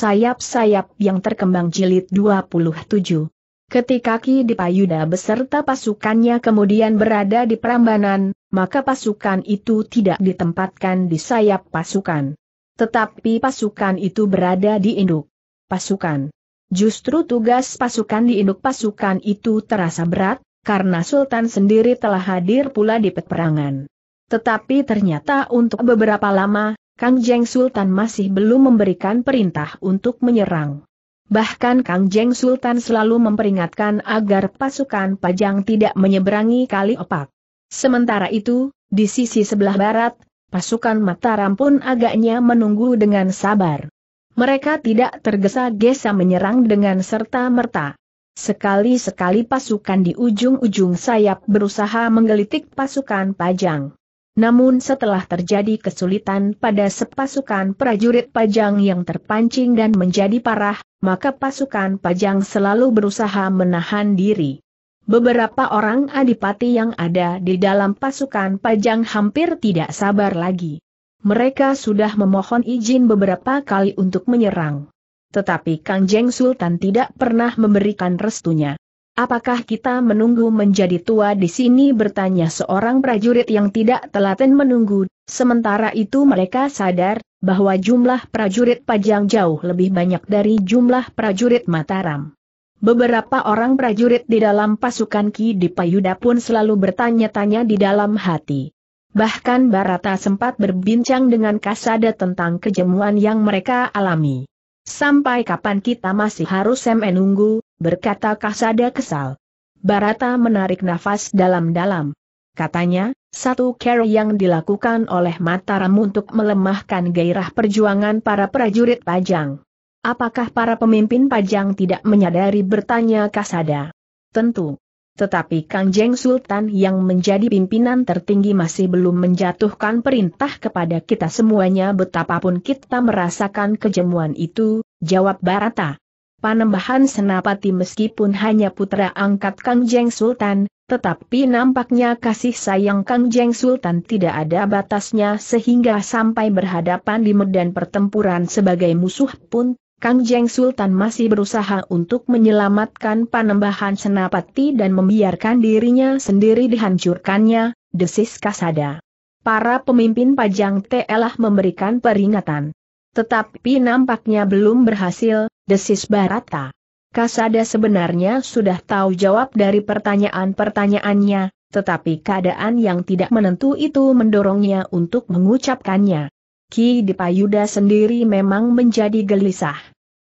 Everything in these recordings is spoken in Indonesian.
sayap-sayap yang terkembang jilid 27. Ketika Ki Dipayuda beserta pasukannya kemudian berada di Prambanan, maka pasukan itu tidak ditempatkan di sayap pasukan. Tetapi pasukan itu berada di induk pasukan. Justru tugas pasukan di induk pasukan itu terasa berat, karena Sultan sendiri telah hadir pula di peperangan. Tetapi ternyata untuk beberapa lama, Kang Jeng Sultan masih belum memberikan perintah untuk menyerang. Bahkan Kang Jeng Sultan selalu memperingatkan agar pasukan Pajang tidak menyeberangi kali opak. Sementara itu, di sisi sebelah barat, pasukan Mataram pun agaknya menunggu dengan sabar. Mereka tidak tergesa-gesa menyerang dengan serta-merta. Sekali-sekali pasukan di ujung-ujung sayap berusaha menggelitik pasukan Pajang. Namun setelah terjadi kesulitan pada sepasukan prajurit pajang yang terpancing dan menjadi parah, maka pasukan pajang selalu berusaha menahan diri. Beberapa orang adipati yang ada di dalam pasukan pajang hampir tidak sabar lagi. Mereka sudah memohon izin beberapa kali untuk menyerang. Tetapi Kang Jeng Sultan tidak pernah memberikan restunya. Apakah kita menunggu menjadi tua di sini bertanya seorang prajurit yang tidak telaten menunggu, sementara itu mereka sadar, bahwa jumlah prajurit Pajang jauh lebih banyak dari jumlah prajurit Mataram. Beberapa orang prajurit di dalam pasukan Ki Dipayuda pun selalu bertanya-tanya di dalam hati. Bahkan Barata sempat berbincang dengan Kasada tentang kejemuan yang mereka alami. Sampai kapan kita masih harus menunggu, berkata Kasada kesal. Barata menarik nafas dalam-dalam. Katanya, satu care yang dilakukan oleh Mataram untuk melemahkan gairah perjuangan para prajurit Pajang. Apakah para pemimpin Pajang tidak menyadari bertanya Kasada? Tentu, tetapi Kang Jeng Sultan yang menjadi pimpinan tertinggi masih belum menjatuhkan perintah kepada kita semuanya betapapun kita merasakan kejemuan itu, jawab Barata. Panembahan Senapati meskipun hanya putra angkat Kang Jeng Sultan, tetapi nampaknya kasih sayang Kang Jeng Sultan tidak ada batasnya sehingga sampai berhadapan di medan pertempuran sebagai musuh pun Kang Jeng Sultan masih berusaha untuk menyelamatkan panembahan Senapati dan membiarkan dirinya sendiri dihancurkannya, desis Kasada. Para pemimpin pajang telah memberikan peringatan. Tetapi nampaknya belum berhasil, desis Barata. Kasada sebenarnya sudah tahu jawab dari pertanyaan-pertanyaannya, tetapi keadaan yang tidak menentu itu mendorongnya untuk mengucapkannya. Ki Dipayuda sendiri memang menjadi gelisah.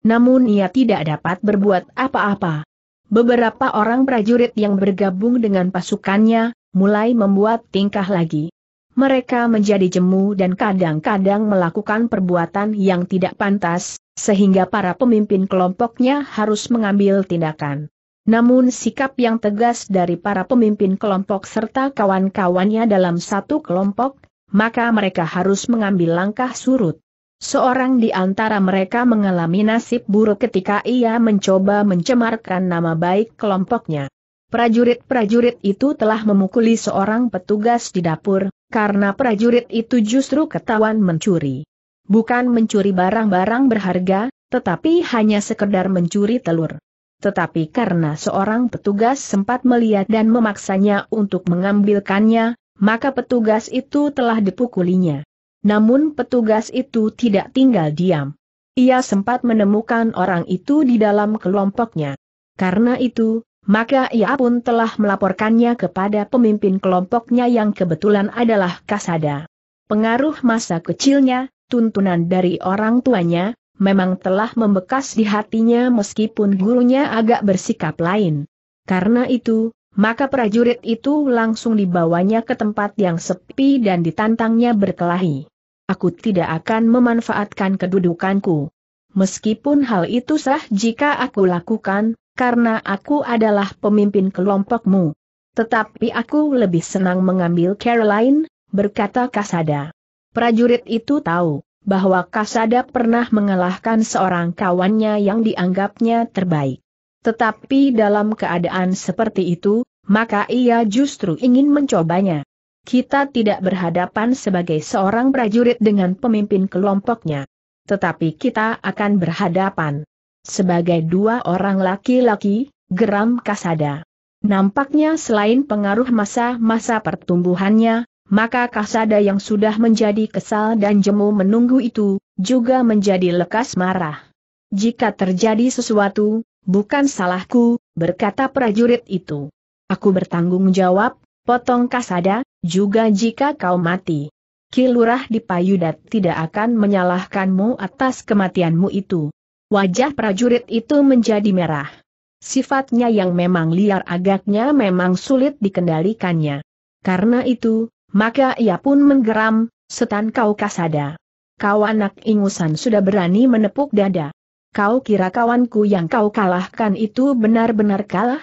Namun ia tidak dapat berbuat apa-apa. Beberapa orang prajurit yang bergabung dengan pasukannya, mulai membuat tingkah lagi. Mereka menjadi jemu dan kadang-kadang melakukan perbuatan yang tidak pantas, sehingga para pemimpin kelompoknya harus mengambil tindakan. Namun sikap yang tegas dari para pemimpin kelompok serta kawan-kawannya dalam satu kelompok, maka mereka harus mengambil langkah surut. Seorang di antara mereka mengalami nasib buruk ketika ia mencoba mencemarkan nama baik kelompoknya. Prajurit-prajurit itu telah memukuli seorang petugas di dapur, karena prajurit itu justru ketahuan mencuri. Bukan mencuri barang-barang berharga, tetapi hanya sekedar mencuri telur. Tetapi karena seorang petugas sempat melihat dan memaksanya untuk mengambilkannya, maka petugas itu telah dipukulinya. Namun petugas itu tidak tinggal diam. Ia sempat menemukan orang itu di dalam kelompoknya. Karena itu, maka ia pun telah melaporkannya kepada pemimpin kelompoknya yang kebetulan adalah Kasada. Pengaruh masa kecilnya, tuntunan dari orang tuanya, memang telah membekas di hatinya meskipun gurunya agak bersikap lain. Karena itu, maka prajurit itu langsung dibawanya ke tempat yang sepi dan ditantangnya berkelahi. Aku tidak akan memanfaatkan kedudukanku. Meskipun hal itu sah jika aku lakukan, karena aku adalah pemimpin kelompokmu. Tetapi aku lebih senang mengambil Caroline, berkata Kasada. Prajurit itu tahu bahwa Kasada pernah mengalahkan seorang kawannya yang dianggapnya terbaik. Tetapi dalam keadaan seperti itu, maka ia justru ingin mencobanya. Kita tidak berhadapan sebagai seorang prajurit dengan pemimpin kelompoknya. Tetapi kita akan berhadapan sebagai dua orang laki-laki, geram Kasada. Nampaknya selain pengaruh masa-masa pertumbuhannya, maka Kasada yang sudah menjadi kesal dan jemu menunggu itu, juga menjadi lekas marah. Jika terjadi sesuatu, bukan salahku, berkata prajurit itu. Aku bertanggung jawab, potong kasada, juga jika kau mati. Kilurah di Payudat tidak akan menyalahkanmu atas kematianmu itu. Wajah prajurit itu menjadi merah. Sifatnya yang memang liar agaknya memang sulit dikendalikannya. Karena itu, maka ia pun menggeram, setan kau kasada. Kau anak ingusan sudah berani menepuk dada. Kau kira kawanku yang kau kalahkan itu benar-benar kalah?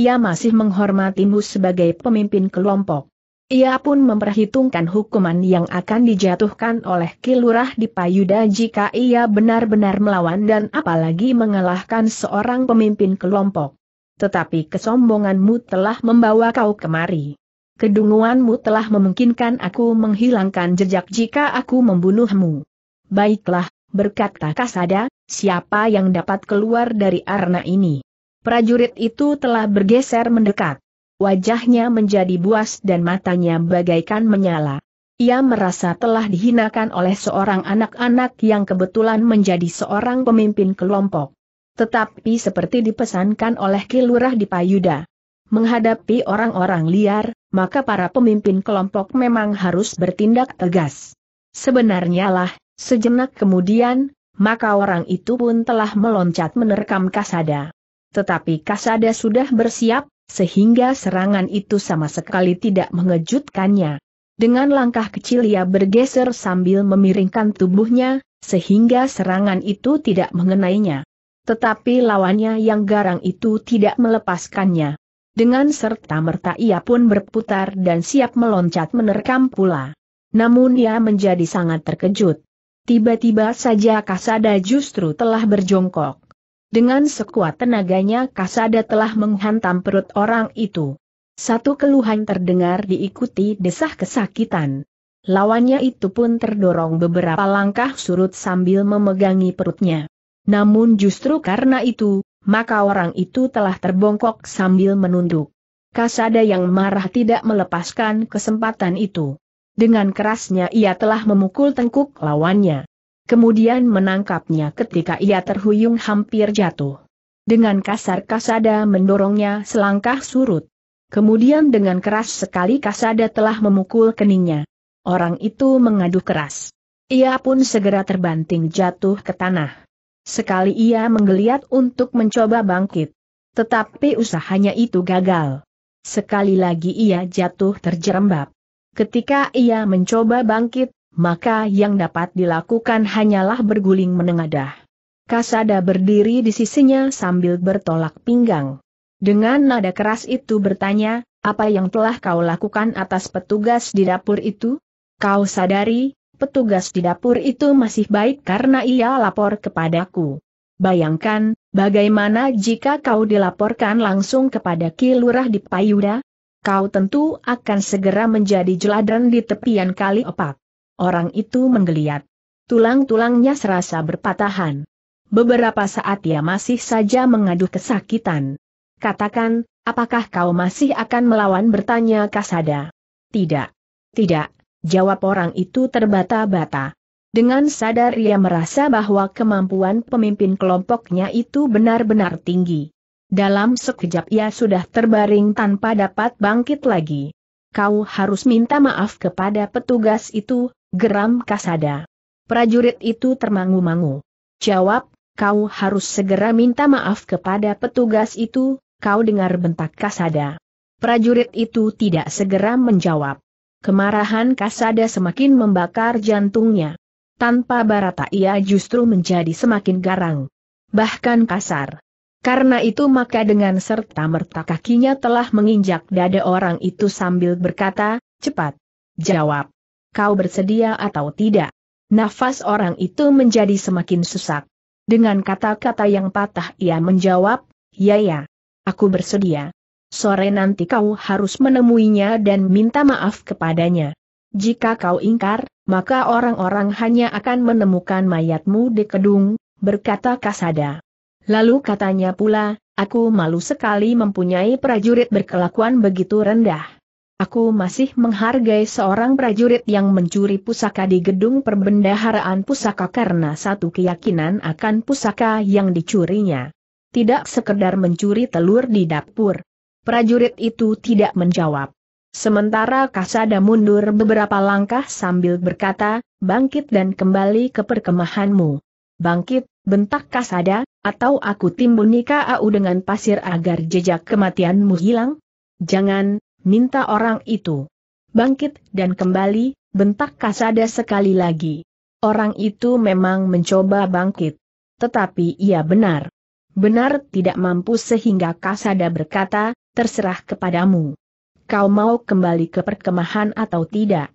Ia masih menghormatimu sebagai pemimpin kelompok. Ia pun memperhitungkan hukuman yang akan dijatuhkan oleh Kilurah di Payuda jika ia benar-benar melawan dan apalagi mengalahkan seorang pemimpin kelompok. Tetapi kesombonganmu telah membawa kau kemari. Kedunguanmu telah memungkinkan aku menghilangkan jejak jika aku membunuhmu. Baiklah, berkata Kasada, siapa yang dapat keluar dari arna ini? Prajurit itu telah bergeser mendekat. Wajahnya menjadi buas dan matanya bagaikan menyala. Ia merasa telah dihinakan oleh seorang anak-anak yang kebetulan menjadi seorang pemimpin kelompok. Tetapi seperti dipesankan oleh Kilurah di Payuda, menghadapi orang-orang liar, maka para pemimpin kelompok memang harus bertindak tegas. Sebenarnya lah, Sejenak kemudian, maka orang itu pun telah meloncat menerkam Kasada. Tetapi Kasada sudah bersiap, sehingga serangan itu sama sekali tidak mengejutkannya. Dengan langkah kecil ia bergeser sambil memiringkan tubuhnya, sehingga serangan itu tidak mengenainya. Tetapi lawannya yang garang itu tidak melepaskannya. Dengan serta-merta ia pun berputar dan siap meloncat menerkam pula. Namun ia menjadi sangat terkejut Tiba-tiba saja Kasada justru telah berjongkok. Dengan sekuat tenaganya Kasada telah menghantam perut orang itu. Satu keluhan terdengar diikuti desah kesakitan. Lawannya itu pun terdorong beberapa langkah surut sambil memegangi perutnya. Namun justru karena itu, maka orang itu telah terbongkok sambil menunduk. Kasada yang marah tidak melepaskan kesempatan itu. Dengan kerasnya ia telah memukul tengkuk lawannya. Kemudian menangkapnya ketika ia terhuyung hampir jatuh. Dengan kasar Kasada mendorongnya selangkah surut. Kemudian dengan keras sekali Kasada telah memukul keningnya. Orang itu mengadu keras. Ia pun segera terbanting jatuh ke tanah. Sekali ia menggeliat untuk mencoba bangkit. Tetapi usahanya itu gagal. Sekali lagi ia jatuh terjerembab. Ketika ia mencoba bangkit, maka yang dapat dilakukan hanyalah berguling menengadah. Kasada berdiri di sisinya sambil bertolak pinggang. Dengan nada keras itu bertanya, apa yang telah kau lakukan atas petugas di dapur itu? Kau sadari, petugas di dapur itu masih baik karena ia lapor kepadaku. Bayangkan, bagaimana jika kau dilaporkan langsung kepada Kilurah di Payuda? kau tentu akan segera menjadi jeladan di tepian kali opak. Orang itu menggeliat. Tulang-tulangnya serasa berpatahan. Beberapa saat ia masih saja mengaduh kesakitan. Katakan, apakah kau masih akan melawan bertanya Kasada? Tidak. Tidak, jawab orang itu terbata-bata. Dengan sadar ia merasa bahwa kemampuan pemimpin kelompoknya itu benar-benar tinggi. Dalam sekejap ia sudah terbaring tanpa dapat bangkit lagi. Kau harus minta maaf kepada petugas itu, geram Kasada. Prajurit itu termangu-mangu. Jawab, kau harus segera minta maaf kepada petugas itu, kau dengar bentak Kasada. Prajurit itu tidak segera menjawab. Kemarahan Kasada semakin membakar jantungnya. Tanpa barata ia justru menjadi semakin garang. Bahkan kasar. Karena itu maka dengan serta merta kakinya telah menginjak dada orang itu sambil berkata, cepat. Jawab. Kau bersedia atau tidak? Nafas orang itu menjadi semakin sesak. Dengan kata-kata yang patah ia menjawab, ya ya. Aku bersedia. Sore nanti kau harus menemuinya dan minta maaf kepadanya. Jika kau ingkar, maka orang-orang hanya akan menemukan mayatmu di kedung, berkata Kasada. Lalu katanya pula, aku malu sekali mempunyai prajurit berkelakuan begitu rendah. Aku masih menghargai seorang prajurit yang mencuri pusaka di gedung perbendaharaan pusaka karena satu keyakinan akan pusaka yang dicurinya. Tidak sekedar mencuri telur di dapur. Prajurit itu tidak menjawab. Sementara Kasada mundur beberapa langkah sambil berkata, bangkit dan kembali ke perkemahanmu. Bangkit, bentak kasada, atau aku timbuni au dengan pasir agar jejak kematianmu hilang? Jangan, minta orang itu. Bangkit dan kembali, bentak kasada sekali lagi. Orang itu memang mencoba bangkit. Tetapi ia benar. Benar tidak mampu sehingga kasada berkata, terserah kepadamu. Kau mau kembali ke perkemahan atau tidak?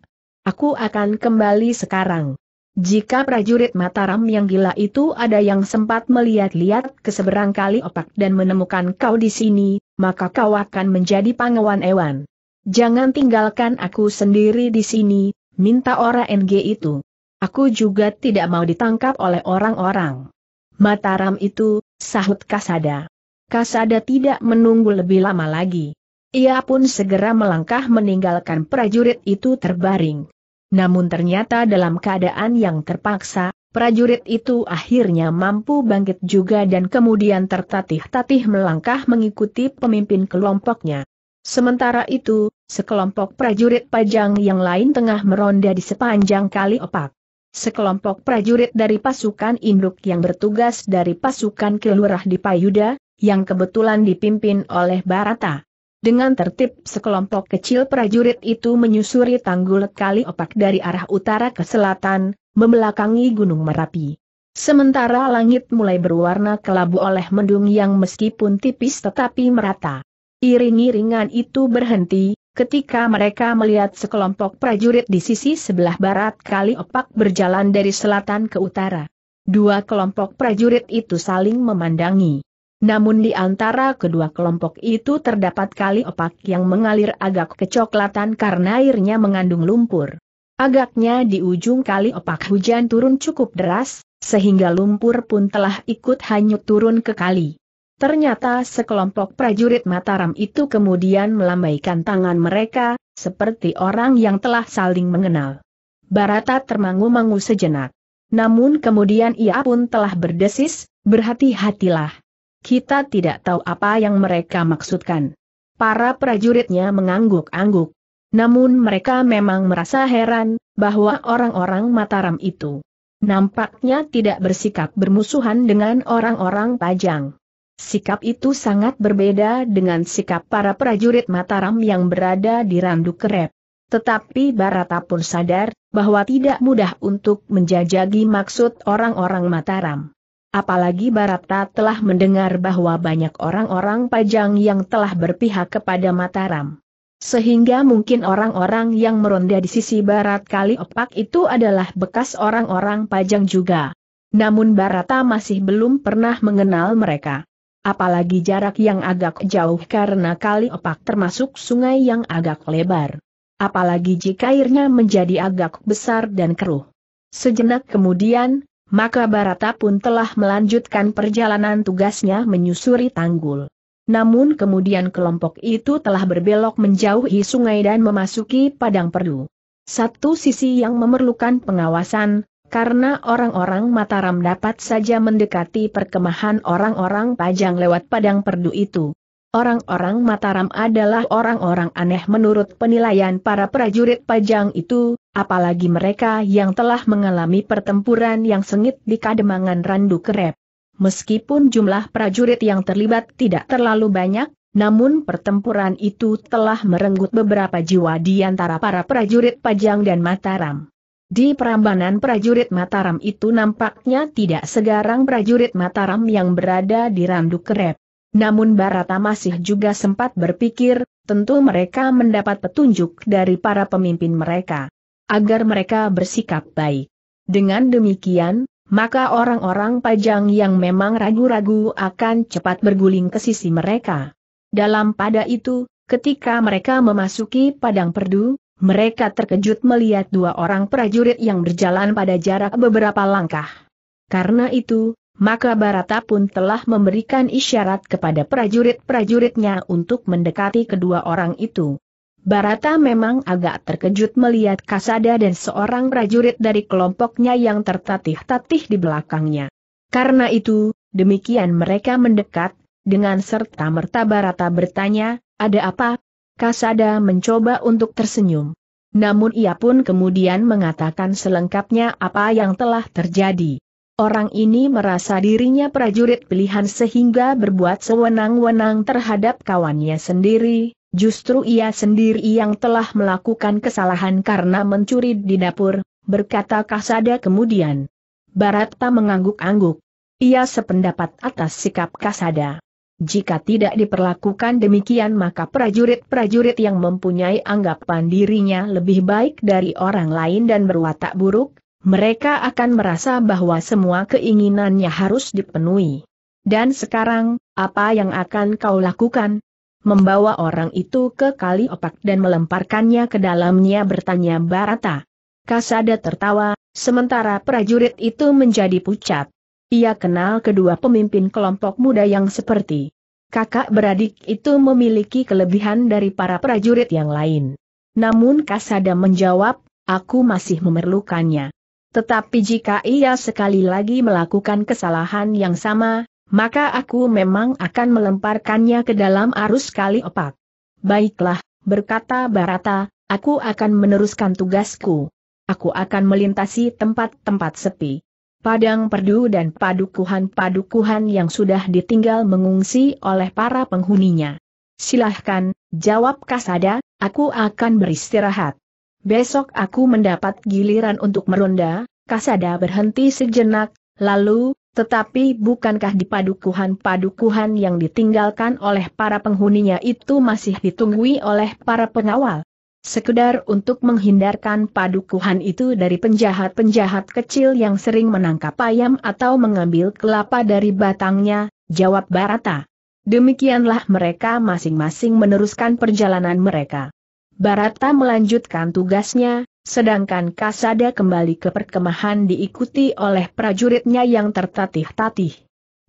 Aku akan kembali sekarang. Jika prajurit Mataram yang gila itu ada yang sempat melihat-lihat ke seberang kali opak dan menemukan kau di sini, maka kau akan menjadi pangawan Ewan. Jangan tinggalkan aku sendiri di sini, minta Orang NG itu. Aku juga tidak mau ditangkap oleh orang-orang. Mataram itu, sahut Kasada. Kasada tidak menunggu lebih lama lagi. Ia pun segera melangkah meninggalkan prajurit itu terbaring. Namun ternyata dalam keadaan yang terpaksa, prajurit itu akhirnya mampu bangkit juga dan kemudian tertatih-tatih melangkah mengikuti pemimpin kelompoknya. Sementara itu, sekelompok prajurit pajang yang lain tengah meronda di sepanjang kali opak. Sekelompok prajurit dari pasukan induk yang bertugas dari pasukan kelurah di Payuda, yang kebetulan dipimpin oleh Barata. Dengan tertib sekelompok kecil prajurit itu menyusuri tanggul kali opak dari arah utara ke selatan, membelakangi Gunung Merapi. Sementara langit mulai berwarna kelabu oleh mendung yang meskipun tipis tetapi merata. Iring-iringan itu berhenti, ketika mereka melihat sekelompok prajurit di sisi sebelah barat kali opak berjalan dari selatan ke utara. Dua kelompok prajurit itu saling memandangi. Namun di antara kedua kelompok itu terdapat kali opak yang mengalir agak kecoklatan karena airnya mengandung lumpur. Agaknya di ujung kali opak hujan turun cukup deras, sehingga lumpur pun telah ikut hanyut turun ke kali. Ternyata sekelompok prajurit Mataram itu kemudian melambaikan tangan mereka, seperti orang yang telah saling mengenal. Barata termangu-mangu sejenak. Namun kemudian ia pun telah berdesis, berhati-hatilah. Kita tidak tahu apa yang mereka maksudkan. Para prajuritnya mengangguk-angguk. Namun mereka memang merasa heran, bahwa orang-orang Mataram itu nampaknya tidak bersikap bermusuhan dengan orang-orang Pajang. Sikap itu sangat berbeda dengan sikap para prajurit Mataram yang berada di Randu Kerep. Tetapi Barata pun sadar, bahwa tidak mudah untuk menjajagi maksud orang-orang Mataram. Apalagi Barata telah mendengar bahwa banyak orang-orang pajang yang telah berpihak kepada Mataram. Sehingga mungkin orang-orang yang meronda di sisi barat kali opak itu adalah bekas orang-orang pajang juga. Namun Barata masih belum pernah mengenal mereka. Apalagi jarak yang agak jauh karena kali opak termasuk sungai yang agak lebar. Apalagi jika airnya menjadi agak besar dan keruh. Sejenak kemudian, maka Barata pun telah melanjutkan perjalanan tugasnya menyusuri tanggul. Namun kemudian kelompok itu telah berbelok menjauhi sungai dan memasuki padang perdu. Satu sisi yang memerlukan pengawasan, karena orang-orang Mataram dapat saja mendekati perkemahan orang-orang Pajang lewat padang perdu itu. Orang-orang Mataram adalah orang-orang aneh menurut penilaian para prajurit pajang itu, apalagi mereka yang telah mengalami pertempuran yang sengit di Kademangan Randu Kerep. Meskipun jumlah prajurit yang terlibat tidak terlalu banyak, namun pertempuran itu telah merenggut beberapa jiwa di antara para prajurit Pajang dan Mataram. Di perambanan prajurit Mataram itu nampaknya tidak segarang prajurit Mataram yang berada di Randu Kerep. Namun Barata masih juga sempat berpikir, tentu mereka mendapat petunjuk dari para pemimpin mereka. Agar mereka bersikap baik. Dengan demikian, maka orang-orang pajang yang memang ragu-ragu akan cepat berguling ke sisi mereka. Dalam pada itu, ketika mereka memasuki padang perdu, mereka terkejut melihat dua orang prajurit yang berjalan pada jarak beberapa langkah. Karena itu, maka Barata pun telah memberikan isyarat kepada prajurit-prajuritnya untuk mendekati kedua orang itu. Barata memang agak terkejut melihat Kasada dan seorang prajurit dari kelompoknya yang tertatih-tatih di belakangnya. Karena itu, demikian mereka mendekat, dengan serta merta Barata bertanya, ada apa? Kasada mencoba untuk tersenyum. Namun ia pun kemudian mengatakan selengkapnya apa yang telah terjadi. Orang ini merasa dirinya prajurit pilihan sehingga berbuat sewenang-wenang terhadap kawannya sendiri, justru ia sendiri yang telah melakukan kesalahan karena mencuri di dapur, berkata Kasada kemudian. Barata mengangguk-angguk. Ia sependapat atas sikap Kasada. Jika tidak diperlakukan demikian maka prajurit-prajurit yang mempunyai anggapan dirinya lebih baik dari orang lain dan berwatak buruk, mereka akan merasa bahwa semua keinginannya harus dipenuhi. Dan sekarang, apa yang akan kau lakukan? Membawa orang itu ke kali opak dan melemparkannya ke dalamnya bertanya Barata. Kasada tertawa, sementara prajurit itu menjadi pucat. Ia kenal kedua pemimpin kelompok muda yang seperti kakak beradik itu memiliki kelebihan dari para prajurit yang lain. Namun Kasada menjawab, aku masih memerlukannya. Tetapi jika ia sekali lagi melakukan kesalahan yang sama, maka aku memang akan melemparkannya ke dalam arus kali opak. Baiklah, berkata Barata, aku akan meneruskan tugasku. Aku akan melintasi tempat-tempat sepi. Padang perdu dan padukuhan-padukuhan yang sudah ditinggal mengungsi oleh para penghuninya. Silahkan, jawab Kasada, aku akan beristirahat. Besok aku mendapat giliran untuk meronda, Kasada berhenti sejenak, lalu, tetapi bukankah di padukuhan-padukuhan yang ditinggalkan oleh para penghuninya itu masih ditunggui oleh para pengawal? Sekedar untuk menghindarkan padukuhan itu dari penjahat-penjahat kecil yang sering menangkap ayam atau mengambil kelapa dari batangnya, jawab Barata. Demikianlah mereka masing-masing meneruskan perjalanan mereka. Barata melanjutkan tugasnya, sedangkan Kasada kembali ke perkemahan diikuti oleh prajuritnya yang tertatih-tatih.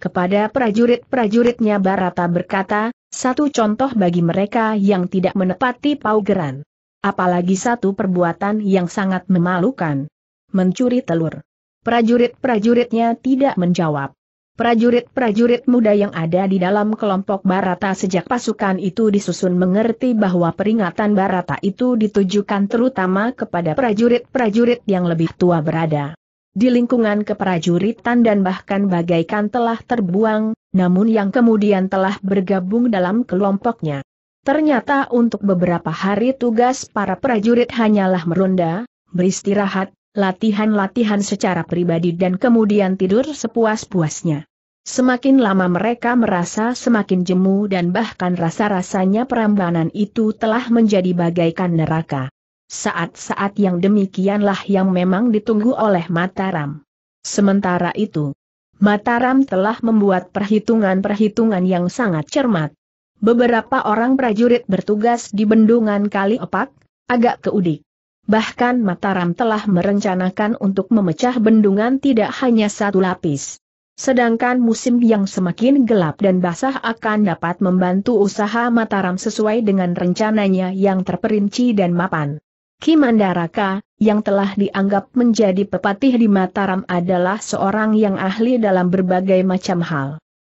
Kepada prajurit-prajuritnya Barata berkata, satu contoh bagi mereka yang tidak menepati paugeran. Apalagi satu perbuatan yang sangat memalukan. Mencuri telur. Prajurit-prajuritnya tidak menjawab. Prajurit-prajurit muda yang ada di dalam kelompok Barata sejak pasukan itu disusun mengerti bahwa peringatan Barata itu ditujukan terutama kepada prajurit-prajurit yang lebih tua berada di lingkungan keprajuritan dan bahkan bagaikan telah terbuang, namun yang kemudian telah bergabung dalam kelompoknya. Ternyata untuk beberapa hari tugas para prajurit hanyalah meronda, beristirahat, latihan-latihan secara pribadi dan kemudian tidur sepuas-puasnya. Semakin lama mereka merasa semakin jemu dan bahkan rasa-rasanya perambanan itu telah menjadi bagaikan neraka. Saat-saat yang demikianlah yang memang ditunggu oleh Mataram. Sementara itu, Mataram telah membuat perhitungan-perhitungan yang sangat cermat. Beberapa orang prajurit bertugas di bendungan Kali Opak, agak keudik bahkan Mataram telah merencanakan untuk memecah bendungan tidak hanya satu lapis. Sedangkan musim yang semakin gelap dan basah akan dapat membantu usaha Mataram sesuai dengan rencananya yang terperinci dan mapan. Kimandaraka, yang telah dianggap menjadi pepatih di Mataram adalah seorang yang ahli dalam berbagai macam hal.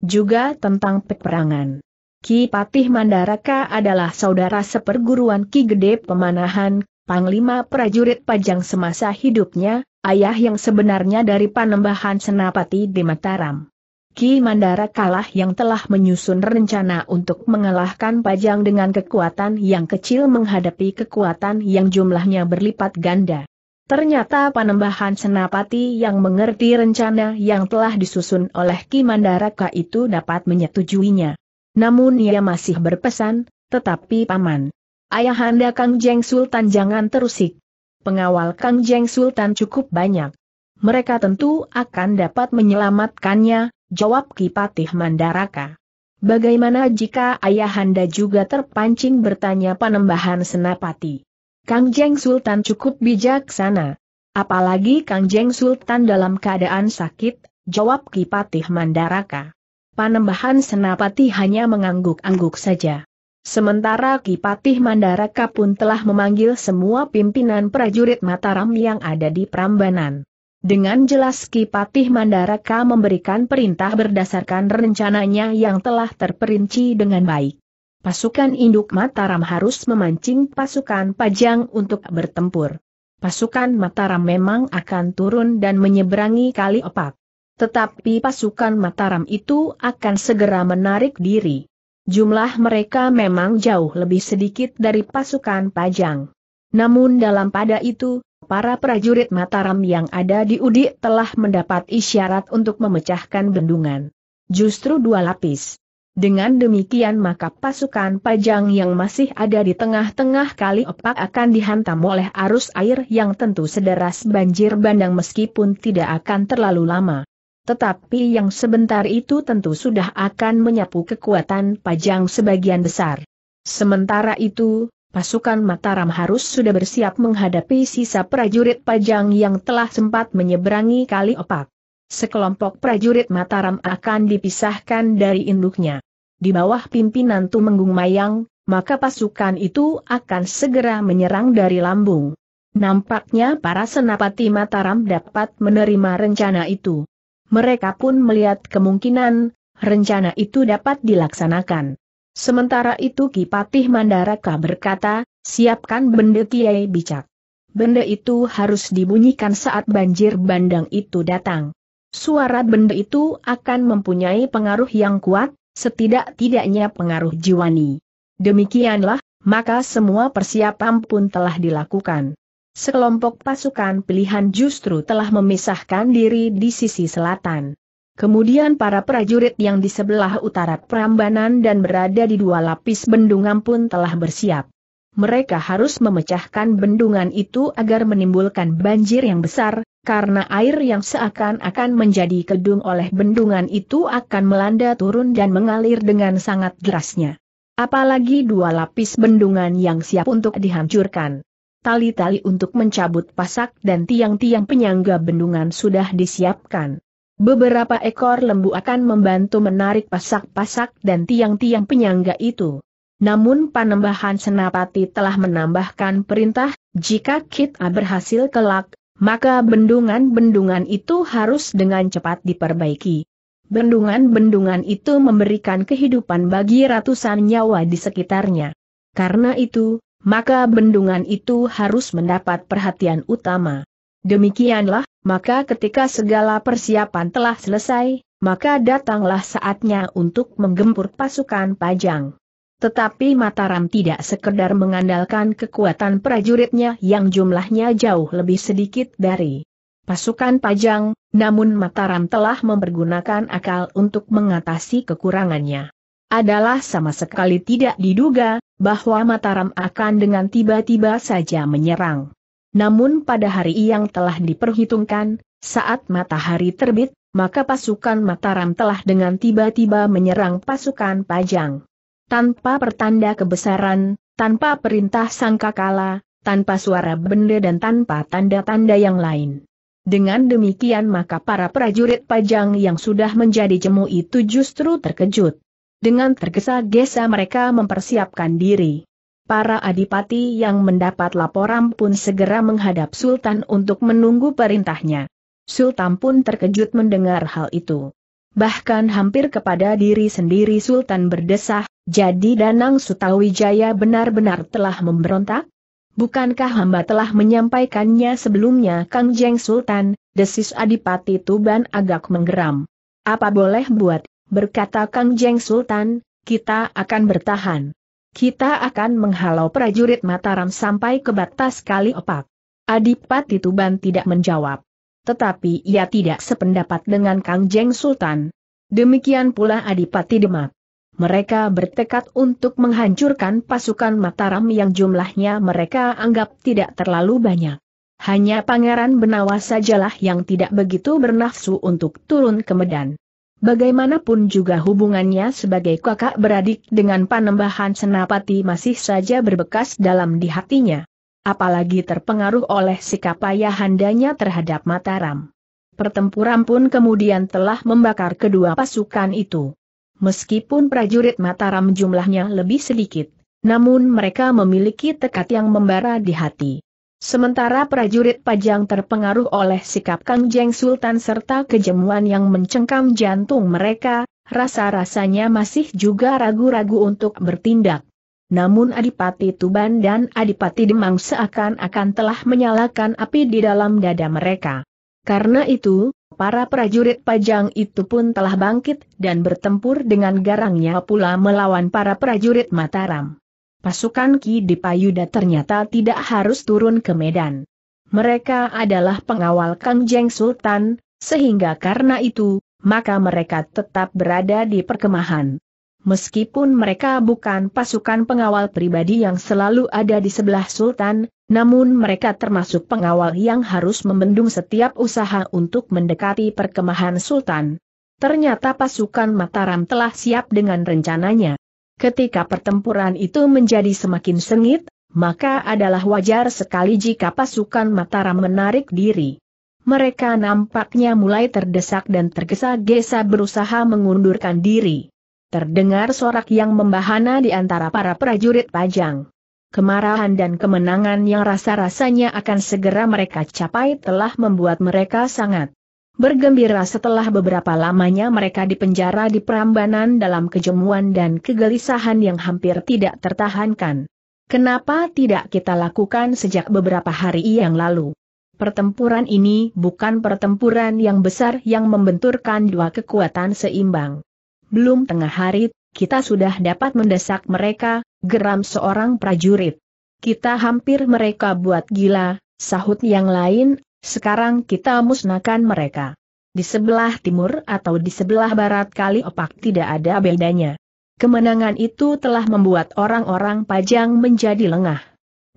Juga tentang peperangan. Ki Patih Mandaraka adalah saudara seperguruan Ki Gede Pemanahan, Panglima prajurit pajang semasa hidupnya, ayah yang sebenarnya dari panembahan Senapati di Mataram. Ki Mandara kalah yang telah menyusun rencana untuk mengalahkan Pajang dengan kekuatan yang kecil menghadapi kekuatan yang jumlahnya berlipat ganda. Ternyata panembahan Senapati yang mengerti rencana yang telah disusun oleh Ki Mandaraka itu dapat menyetujuinya. Namun ia masih berpesan, tetapi paman, Ayahanda Kang Jeng Sultan jangan terusik. Pengawal Kang Jeng Sultan cukup banyak. Mereka tentu akan dapat menyelamatkannya, jawab Kipatih Mandaraka. Bagaimana jika ayahanda juga terpancing bertanya panembahan senapati? Kang Jeng Sultan cukup bijaksana. Apalagi Kang Jeng Sultan dalam keadaan sakit, jawab Kipatih Mandaraka. Panembahan Senapati hanya mengangguk-angguk saja. Sementara Kipatih Mandaraka pun telah memanggil semua pimpinan prajurit Mataram yang ada di Prambanan. Dengan jelas Kipatih Mandaraka memberikan perintah berdasarkan rencananya yang telah terperinci dengan baik. Pasukan induk Mataram harus memancing pasukan Pajang untuk bertempur. Pasukan Mataram memang akan turun dan menyeberangi kali opak. Tetapi pasukan Mataram itu akan segera menarik diri jumlah mereka memang jauh lebih sedikit dari pasukan Pajang. Namun dalam pada itu, para prajurit Mataram yang ada di Udi telah mendapat isyarat untuk memecahkan bendungan. Justru dua lapis. Dengan demikian maka pasukan Pajang yang masih ada di tengah-tengah kali opak akan dihantam oleh arus air yang tentu sederas banjir bandang meskipun tidak akan terlalu lama. Tetapi yang sebentar itu tentu sudah akan menyapu kekuatan Pajang sebagian besar. Sementara itu, pasukan Mataram harus sudah bersiap menghadapi sisa prajurit Pajang yang telah sempat menyeberangi kali opak. Sekelompok prajurit Mataram akan dipisahkan dari induknya. Di bawah pimpinan Tumenggung Mayang, maka pasukan itu akan segera menyerang dari lambung. Nampaknya para senapati Mataram dapat menerima rencana itu mereka pun melihat kemungkinan, rencana itu dapat dilaksanakan. Sementara itu Kipatih Mandaraka berkata, siapkan benda Kiai bicak. Benda itu harus dibunyikan saat banjir bandang itu datang. Suara benda itu akan mempunyai pengaruh yang kuat, setidak-tidaknya pengaruh jiwani. Demikianlah, maka semua persiapan pun telah dilakukan sekelompok pasukan pilihan justru telah memisahkan diri di sisi selatan. Kemudian para prajurit yang di sebelah utara Prambanan dan berada di dua lapis bendungan pun telah bersiap. Mereka harus memecahkan bendungan itu agar menimbulkan banjir yang besar, karena air yang seakan-akan menjadi kedung oleh bendungan itu akan melanda turun dan mengalir dengan sangat derasnya. Apalagi dua lapis bendungan yang siap untuk dihancurkan tali-tali untuk mencabut pasak dan tiang-tiang penyangga bendungan sudah disiapkan. Beberapa ekor lembu akan membantu menarik pasak-pasak dan tiang-tiang penyangga itu. Namun panembahan senapati telah menambahkan perintah, jika kita berhasil kelak, maka bendungan-bendungan itu harus dengan cepat diperbaiki. Bendungan-bendungan itu memberikan kehidupan bagi ratusan nyawa di sekitarnya. Karena itu, maka bendungan itu harus mendapat perhatian utama. Demikianlah, maka ketika segala persiapan telah selesai, maka datanglah saatnya untuk menggempur pasukan Pajang. Tetapi Mataram tidak sekedar mengandalkan kekuatan prajuritnya yang jumlahnya jauh lebih sedikit dari pasukan Pajang, namun Mataram telah mempergunakan akal untuk mengatasi kekurangannya. Adalah sama sekali tidak diduga, bahwa Mataram akan dengan tiba-tiba saja menyerang. Namun pada hari yang telah diperhitungkan, saat matahari terbit, maka pasukan Mataram telah dengan tiba-tiba menyerang pasukan Pajang. Tanpa pertanda kebesaran, tanpa perintah sangkakala, tanpa suara benda dan tanpa tanda-tanda yang lain. Dengan demikian maka para prajurit Pajang yang sudah menjadi jemu itu justru terkejut. Dengan tergesa-gesa mereka mempersiapkan diri. Para adipati yang mendapat laporan pun segera menghadap Sultan untuk menunggu perintahnya. Sultan pun terkejut mendengar hal itu. Bahkan hampir kepada diri sendiri Sultan berdesah, jadi Danang Sutawijaya benar-benar telah memberontak? Bukankah hamba telah menyampaikannya sebelumnya Kang Jeng Sultan, desis Adipati Tuban agak menggeram. Apa boleh buat, berkata Kang Jeng Sultan, kita akan bertahan. Kita akan menghalau prajurit Mataram sampai ke batas kali opak. Adipati Tuban tidak menjawab. Tetapi ia tidak sependapat dengan Kang Jeng Sultan. Demikian pula Adipati Demak. Mereka bertekad untuk menghancurkan pasukan Mataram yang jumlahnya mereka anggap tidak terlalu banyak. Hanya Pangeran Benawa sajalah yang tidak begitu bernafsu untuk turun ke Medan. Bagaimanapun juga hubungannya sebagai kakak beradik dengan panembahan senapati masih saja berbekas dalam di hatinya. Apalagi terpengaruh oleh sikap ayahandanya terhadap Mataram. Pertempuran pun kemudian telah membakar kedua pasukan itu. Meskipun prajurit Mataram jumlahnya lebih sedikit, namun mereka memiliki tekad yang membara di hati. Sementara prajurit pajang terpengaruh oleh sikap Kang Sultan serta kejemuan yang mencengkam jantung mereka, rasa-rasanya masih juga ragu-ragu untuk bertindak. Namun Adipati Tuban dan Adipati Demang seakan-akan telah menyalakan api di dalam dada mereka. Karena itu, para prajurit pajang itu pun telah bangkit dan bertempur dengan garangnya pula melawan para prajurit Mataram. Pasukan Ki Dipayuda ternyata tidak harus turun ke Medan. Mereka adalah pengawal Kangjeng Sultan, sehingga karena itu, maka mereka tetap berada di perkemahan. Meskipun mereka bukan pasukan pengawal pribadi yang selalu ada di sebelah Sultan, namun mereka termasuk pengawal yang harus membendung setiap usaha untuk mendekati perkemahan Sultan. Ternyata pasukan Mataram telah siap dengan rencananya. Ketika pertempuran itu menjadi semakin sengit, maka adalah wajar sekali jika pasukan Mataram menarik diri. Mereka nampaknya mulai terdesak dan tergesa-gesa berusaha mengundurkan diri. Terdengar sorak yang membahana di antara para prajurit pajang. Kemarahan dan kemenangan yang rasa-rasanya akan segera mereka capai telah membuat mereka sangat bergembira setelah beberapa lamanya mereka dipenjara di perambanan dalam kejemuan dan kegelisahan yang hampir tidak tertahankan. Kenapa tidak kita lakukan sejak beberapa hari yang lalu? Pertempuran ini bukan pertempuran yang besar yang membenturkan dua kekuatan seimbang. Belum tengah hari, kita sudah dapat mendesak mereka, geram seorang prajurit. Kita hampir mereka buat gila, sahut yang lain, sekarang kita musnahkan mereka. Di sebelah timur atau di sebelah barat kali opak tidak ada bedanya. Kemenangan itu telah membuat orang-orang pajang menjadi lengah.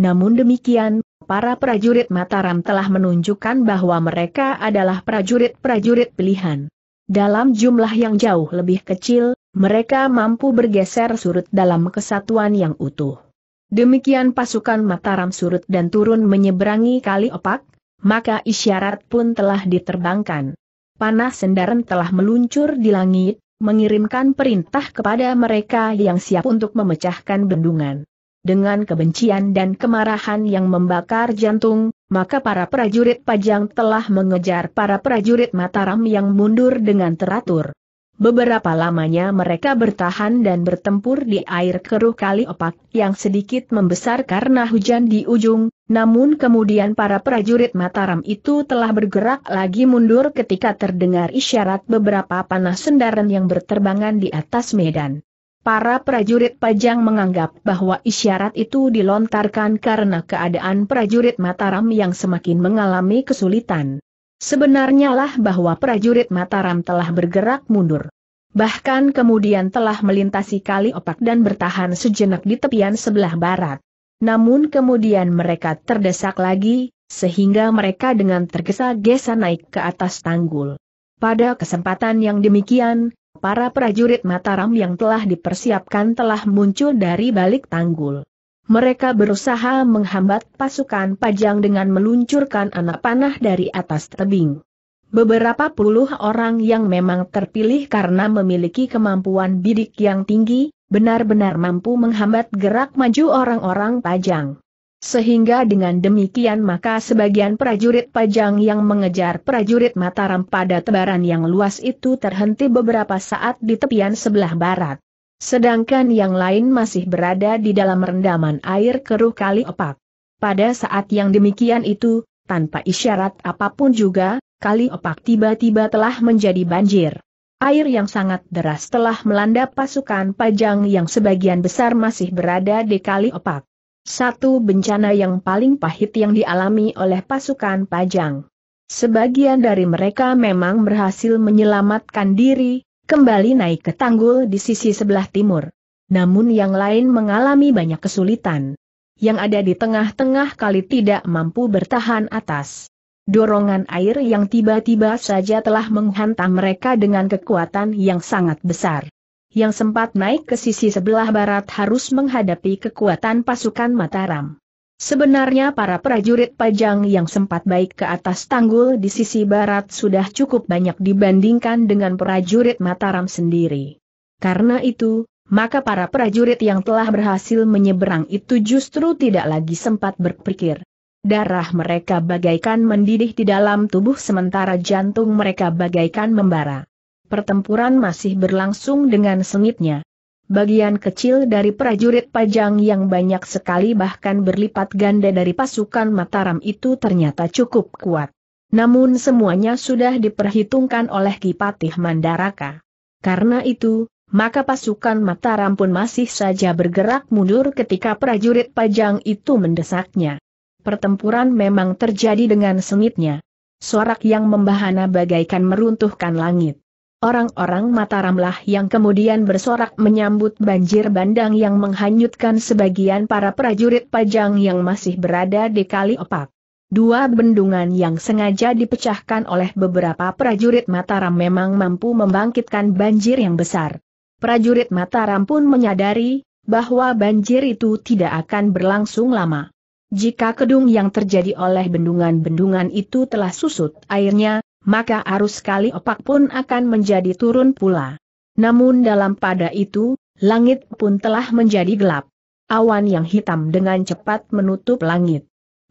Namun demikian, para prajurit Mataram telah menunjukkan bahwa mereka adalah prajurit-prajurit pilihan. Dalam jumlah yang jauh lebih kecil, mereka mampu bergeser surut dalam kesatuan yang utuh. Demikian pasukan Mataram surut dan turun menyeberangi kali opak, maka isyarat pun telah diterbangkan. Panah sendaran telah meluncur di langit, mengirimkan perintah kepada mereka yang siap untuk memecahkan bendungan. Dengan kebencian dan kemarahan yang membakar jantung, maka para prajurit pajang telah mengejar para prajurit Mataram yang mundur dengan teratur. Beberapa lamanya mereka bertahan dan bertempur di air keruh kali opak yang sedikit membesar karena hujan di ujung, namun kemudian para prajurit Mataram itu telah bergerak lagi mundur ketika terdengar isyarat beberapa panah sendaran yang berterbangan di atas medan. Para prajurit Pajang menganggap bahwa isyarat itu dilontarkan karena keadaan prajurit Mataram yang semakin mengalami kesulitan. Sebenarnya lah bahwa prajurit Mataram telah bergerak mundur. Bahkan kemudian telah melintasi kali opak dan bertahan sejenak di tepian sebelah barat. Namun kemudian mereka terdesak lagi, sehingga mereka dengan tergesa-gesa naik ke atas tanggul. Pada kesempatan yang demikian, para prajurit Mataram yang telah dipersiapkan telah muncul dari balik tanggul mereka berusaha menghambat pasukan Pajang dengan meluncurkan anak panah dari atas tebing. Beberapa puluh orang yang memang terpilih karena memiliki kemampuan bidik yang tinggi, benar-benar mampu menghambat gerak maju orang-orang Pajang. Sehingga dengan demikian maka sebagian prajurit Pajang yang mengejar prajurit Mataram pada tebaran yang luas itu terhenti beberapa saat di tepian sebelah barat. Sedangkan yang lain masih berada di dalam rendaman air keruh kali opak. Pada saat yang demikian itu, tanpa isyarat apapun juga, kali opak tiba-tiba telah menjadi banjir. Air yang sangat deras telah melanda pasukan pajang yang sebagian besar masih berada di kali opak. Satu bencana yang paling pahit yang dialami oleh pasukan pajang. Sebagian dari mereka memang berhasil menyelamatkan diri, kembali naik ke tanggul di sisi sebelah timur. Namun yang lain mengalami banyak kesulitan. Yang ada di tengah-tengah kali tidak mampu bertahan atas. Dorongan air yang tiba-tiba saja telah menghantam mereka dengan kekuatan yang sangat besar. Yang sempat naik ke sisi sebelah barat harus menghadapi kekuatan pasukan Mataram. Sebenarnya para prajurit pajang yang sempat baik ke atas tanggul di sisi barat sudah cukup banyak dibandingkan dengan prajurit Mataram sendiri. Karena itu, maka para prajurit yang telah berhasil menyeberang itu justru tidak lagi sempat berpikir. Darah mereka bagaikan mendidih di dalam tubuh sementara jantung mereka bagaikan membara. Pertempuran masih berlangsung dengan sengitnya bagian kecil dari prajurit pajang yang banyak sekali bahkan berlipat ganda dari pasukan Mataram itu ternyata cukup kuat. Namun semuanya sudah diperhitungkan oleh Kipatih Mandaraka. Karena itu, maka pasukan Mataram pun masih saja bergerak mundur ketika prajurit pajang itu mendesaknya. Pertempuran memang terjadi dengan sengitnya. Sorak yang membahana bagaikan meruntuhkan langit. Orang-orang Mataramlah yang kemudian bersorak menyambut banjir bandang yang menghanyutkan sebagian para prajurit pajang yang masih berada di Kali Opak. Dua bendungan yang sengaja dipecahkan oleh beberapa prajurit Mataram memang mampu membangkitkan banjir yang besar. Prajurit Mataram pun menyadari bahwa banjir itu tidak akan berlangsung lama. Jika kedung yang terjadi oleh bendungan-bendungan itu telah susut airnya, maka arus kali opak pun akan menjadi turun pula. Namun dalam pada itu, langit pun telah menjadi gelap. Awan yang hitam dengan cepat menutup langit.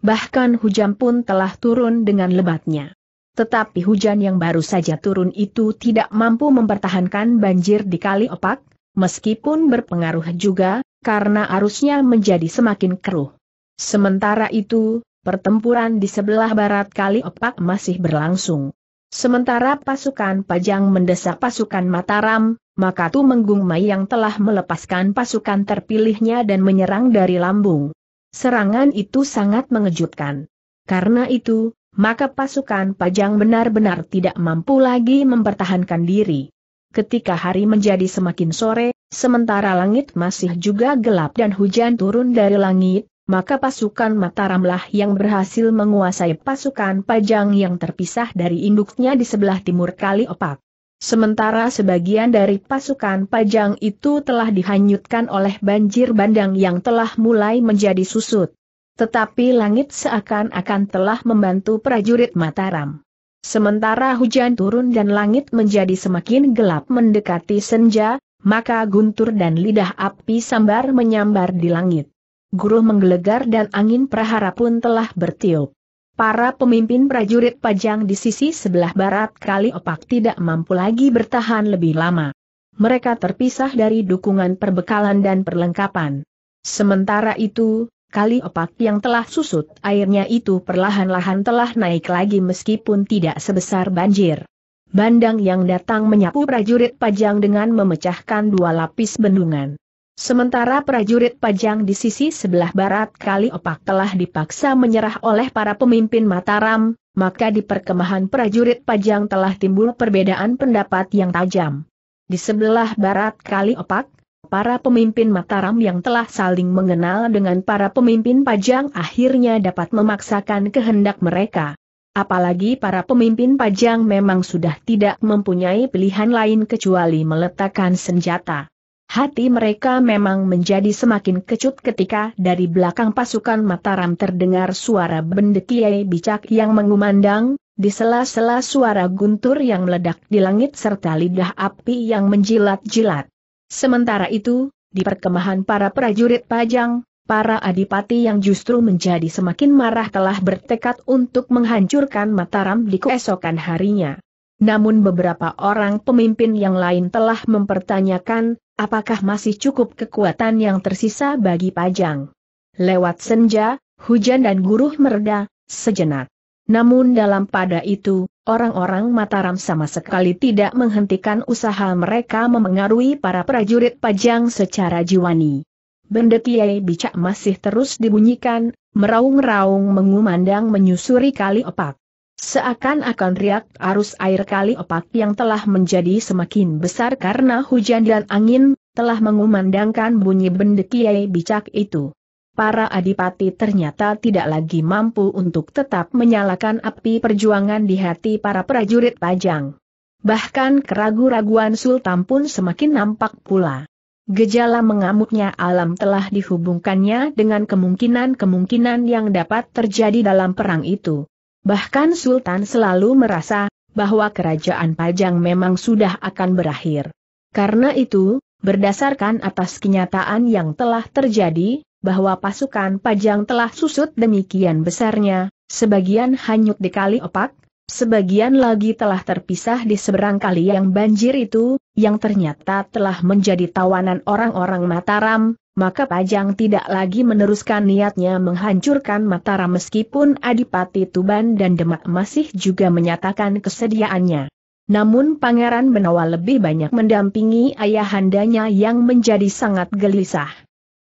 Bahkan hujan pun telah turun dengan lebatnya. Tetapi hujan yang baru saja turun itu tidak mampu mempertahankan banjir di kali opak, meskipun berpengaruh juga, karena arusnya menjadi semakin keruh. Sementara itu, pertempuran di sebelah barat kali opak masih berlangsung. Sementara pasukan Pajang mendesak pasukan Mataram, maka Tumenggung Mai yang telah melepaskan pasukan terpilihnya dan menyerang dari lambung. Serangan itu sangat mengejutkan. Karena itu, maka pasukan Pajang benar-benar tidak mampu lagi mempertahankan diri. Ketika hari menjadi semakin sore, sementara langit masih juga gelap dan hujan turun dari langit, maka pasukan Mataramlah yang berhasil menguasai pasukan Pajang yang terpisah dari induknya di sebelah timur Kali Opak. Sementara sebagian dari pasukan Pajang itu telah dihanyutkan oleh banjir bandang yang telah mulai menjadi susut. Tetapi langit seakan-akan telah membantu prajurit Mataram. Sementara hujan turun dan langit menjadi semakin gelap mendekati senja, maka guntur dan lidah api sambar menyambar di langit. Guruh menggelegar dan angin prahara pun telah bertiup. Para pemimpin prajurit pajang di sisi sebelah barat kali opak tidak mampu lagi bertahan lebih lama. Mereka terpisah dari dukungan perbekalan dan perlengkapan. Sementara itu, kali opak yang telah susut airnya itu perlahan-lahan telah naik lagi meskipun tidak sebesar banjir. Bandang yang datang menyapu prajurit pajang dengan memecahkan dua lapis bendungan. Sementara prajurit pajang di sisi sebelah barat kali opak telah dipaksa menyerah oleh para pemimpin Mataram, maka di perkemahan prajurit pajang telah timbul perbedaan pendapat yang tajam. Di sebelah barat kali opak, para pemimpin Mataram yang telah saling mengenal dengan para pemimpin pajang akhirnya dapat memaksakan kehendak mereka. Apalagi para pemimpin pajang memang sudah tidak mempunyai pilihan lain kecuali meletakkan senjata. Hati mereka memang menjadi semakin kecut ketika dari belakang pasukan Mataram terdengar suara bendekiai bicak yang mengumandang, di sela-sela suara guntur yang meledak di langit serta lidah api yang menjilat-jilat. Sementara itu, di perkemahan para prajurit pajang, para adipati yang justru menjadi semakin marah telah bertekad untuk menghancurkan Mataram di keesokan harinya. Namun beberapa orang pemimpin yang lain telah mempertanyakan, apakah masih cukup kekuatan yang tersisa bagi Pajang. Lewat senja, hujan dan guruh mereda, sejenak. Namun dalam pada itu, orang-orang Mataram sama sekali tidak menghentikan usaha mereka memengaruhi para prajurit Pajang secara jiwani. Bendekiai bicak masih terus dibunyikan, meraung-raung mengumandang menyusuri kali opak. Seakan-akan riak arus air kali opak yang telah menjadi semakin besar karena hujan dan angin, telah mengumandangkan bunyi benda kiai bicak itu. Para adipati ternyata tidak lagi mampu untuk tetap menyalakan api perjuangan di hati para prajurit pajang. Bahkan keragu-raguan Sultan pun semakin nampak pula. Gejala mengamuknya alam telah dihubungkannya dengan kemungkinan-kemungkinan yang dapat terjadi dalam perang itu. Bahkan Sultan selalu merasa bahwa kerajaan Pajang memang sudah akan berakhir. Karena itu, berdasarkan atas kenyataan yang telah terjadi, bahwa pasukan Pajang telah susut demikian besarnya, sebagian hanyut di kali opak, sebagian lagi telah terpisah di seberang kali yang banjir itu, yang ternyata telah menjadi tawanan orang-orang Mataram, maka Pajang tidak lagi meneruskan niatnya menghancurkan Mataram meskipun Adipati Tuban dan Demak masih juga menyatakan kesediaannya. Namun Pangeran Benawa lebih banyak mendampingi ayahandanya yang menjadi sangat gelisah.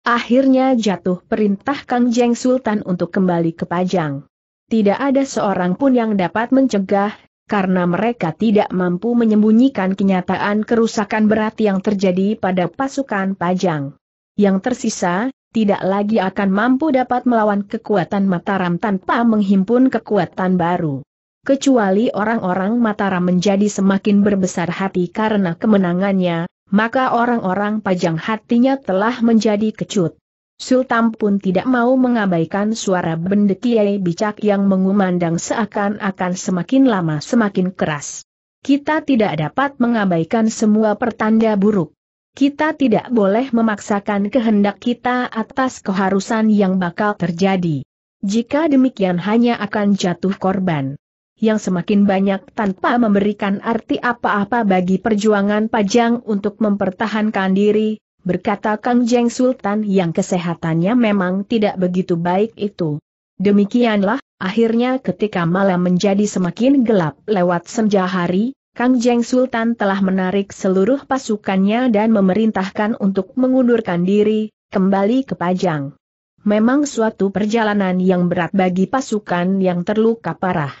Akhirnya jatuh perintah Kang Jeng Sultan untuk kembali ke Pajang. Tidak ada seorang pun yang dapat mencegah karena mereka tidak mampu menyembunyikan kenyataan kerusakan berat yang terjadi pada pasukan Pajang yang tersisa, tidak lagi akan mampu dapat melawan kekuatan Mataram tanpa menghimpun kekuatan baru. Kecuali orang-orang Mataram menjadi semakin berbesar hati karena kemenangannya, maka orang-orang pajang hatinya telah menjadi kecut. Sultan pun tidak mau mengabaikan suara bendekiai bicak yang mengumandang seakan-akan semakin lama semakin keras. Kita tidak dapat mengabaikan semua pertanda buruk kita tidak boleh memaksakan kehendak kita atas keharusan yang bakal terjadi. Jika demikian hanya akan jatuh korban. Yang semakin banyak tanpa memberikan arti apa-apa bagi perjuangan Pajang untuk mempertahankan diri, berkata Kang Jeng Sultan yang kesehatannya memang tidak begitu baik itu. Demikianlah, akhirnya ketika malam menjadi semakin gelap lewat senja hari, Kang Jeng Sultan telah menarik seluruh pasukannya dan memerintahkan untuk mengundurkan diri, kembali ke Pajang. Memang suatu perjalanan yang berat bagi pasukan yang terluka parah.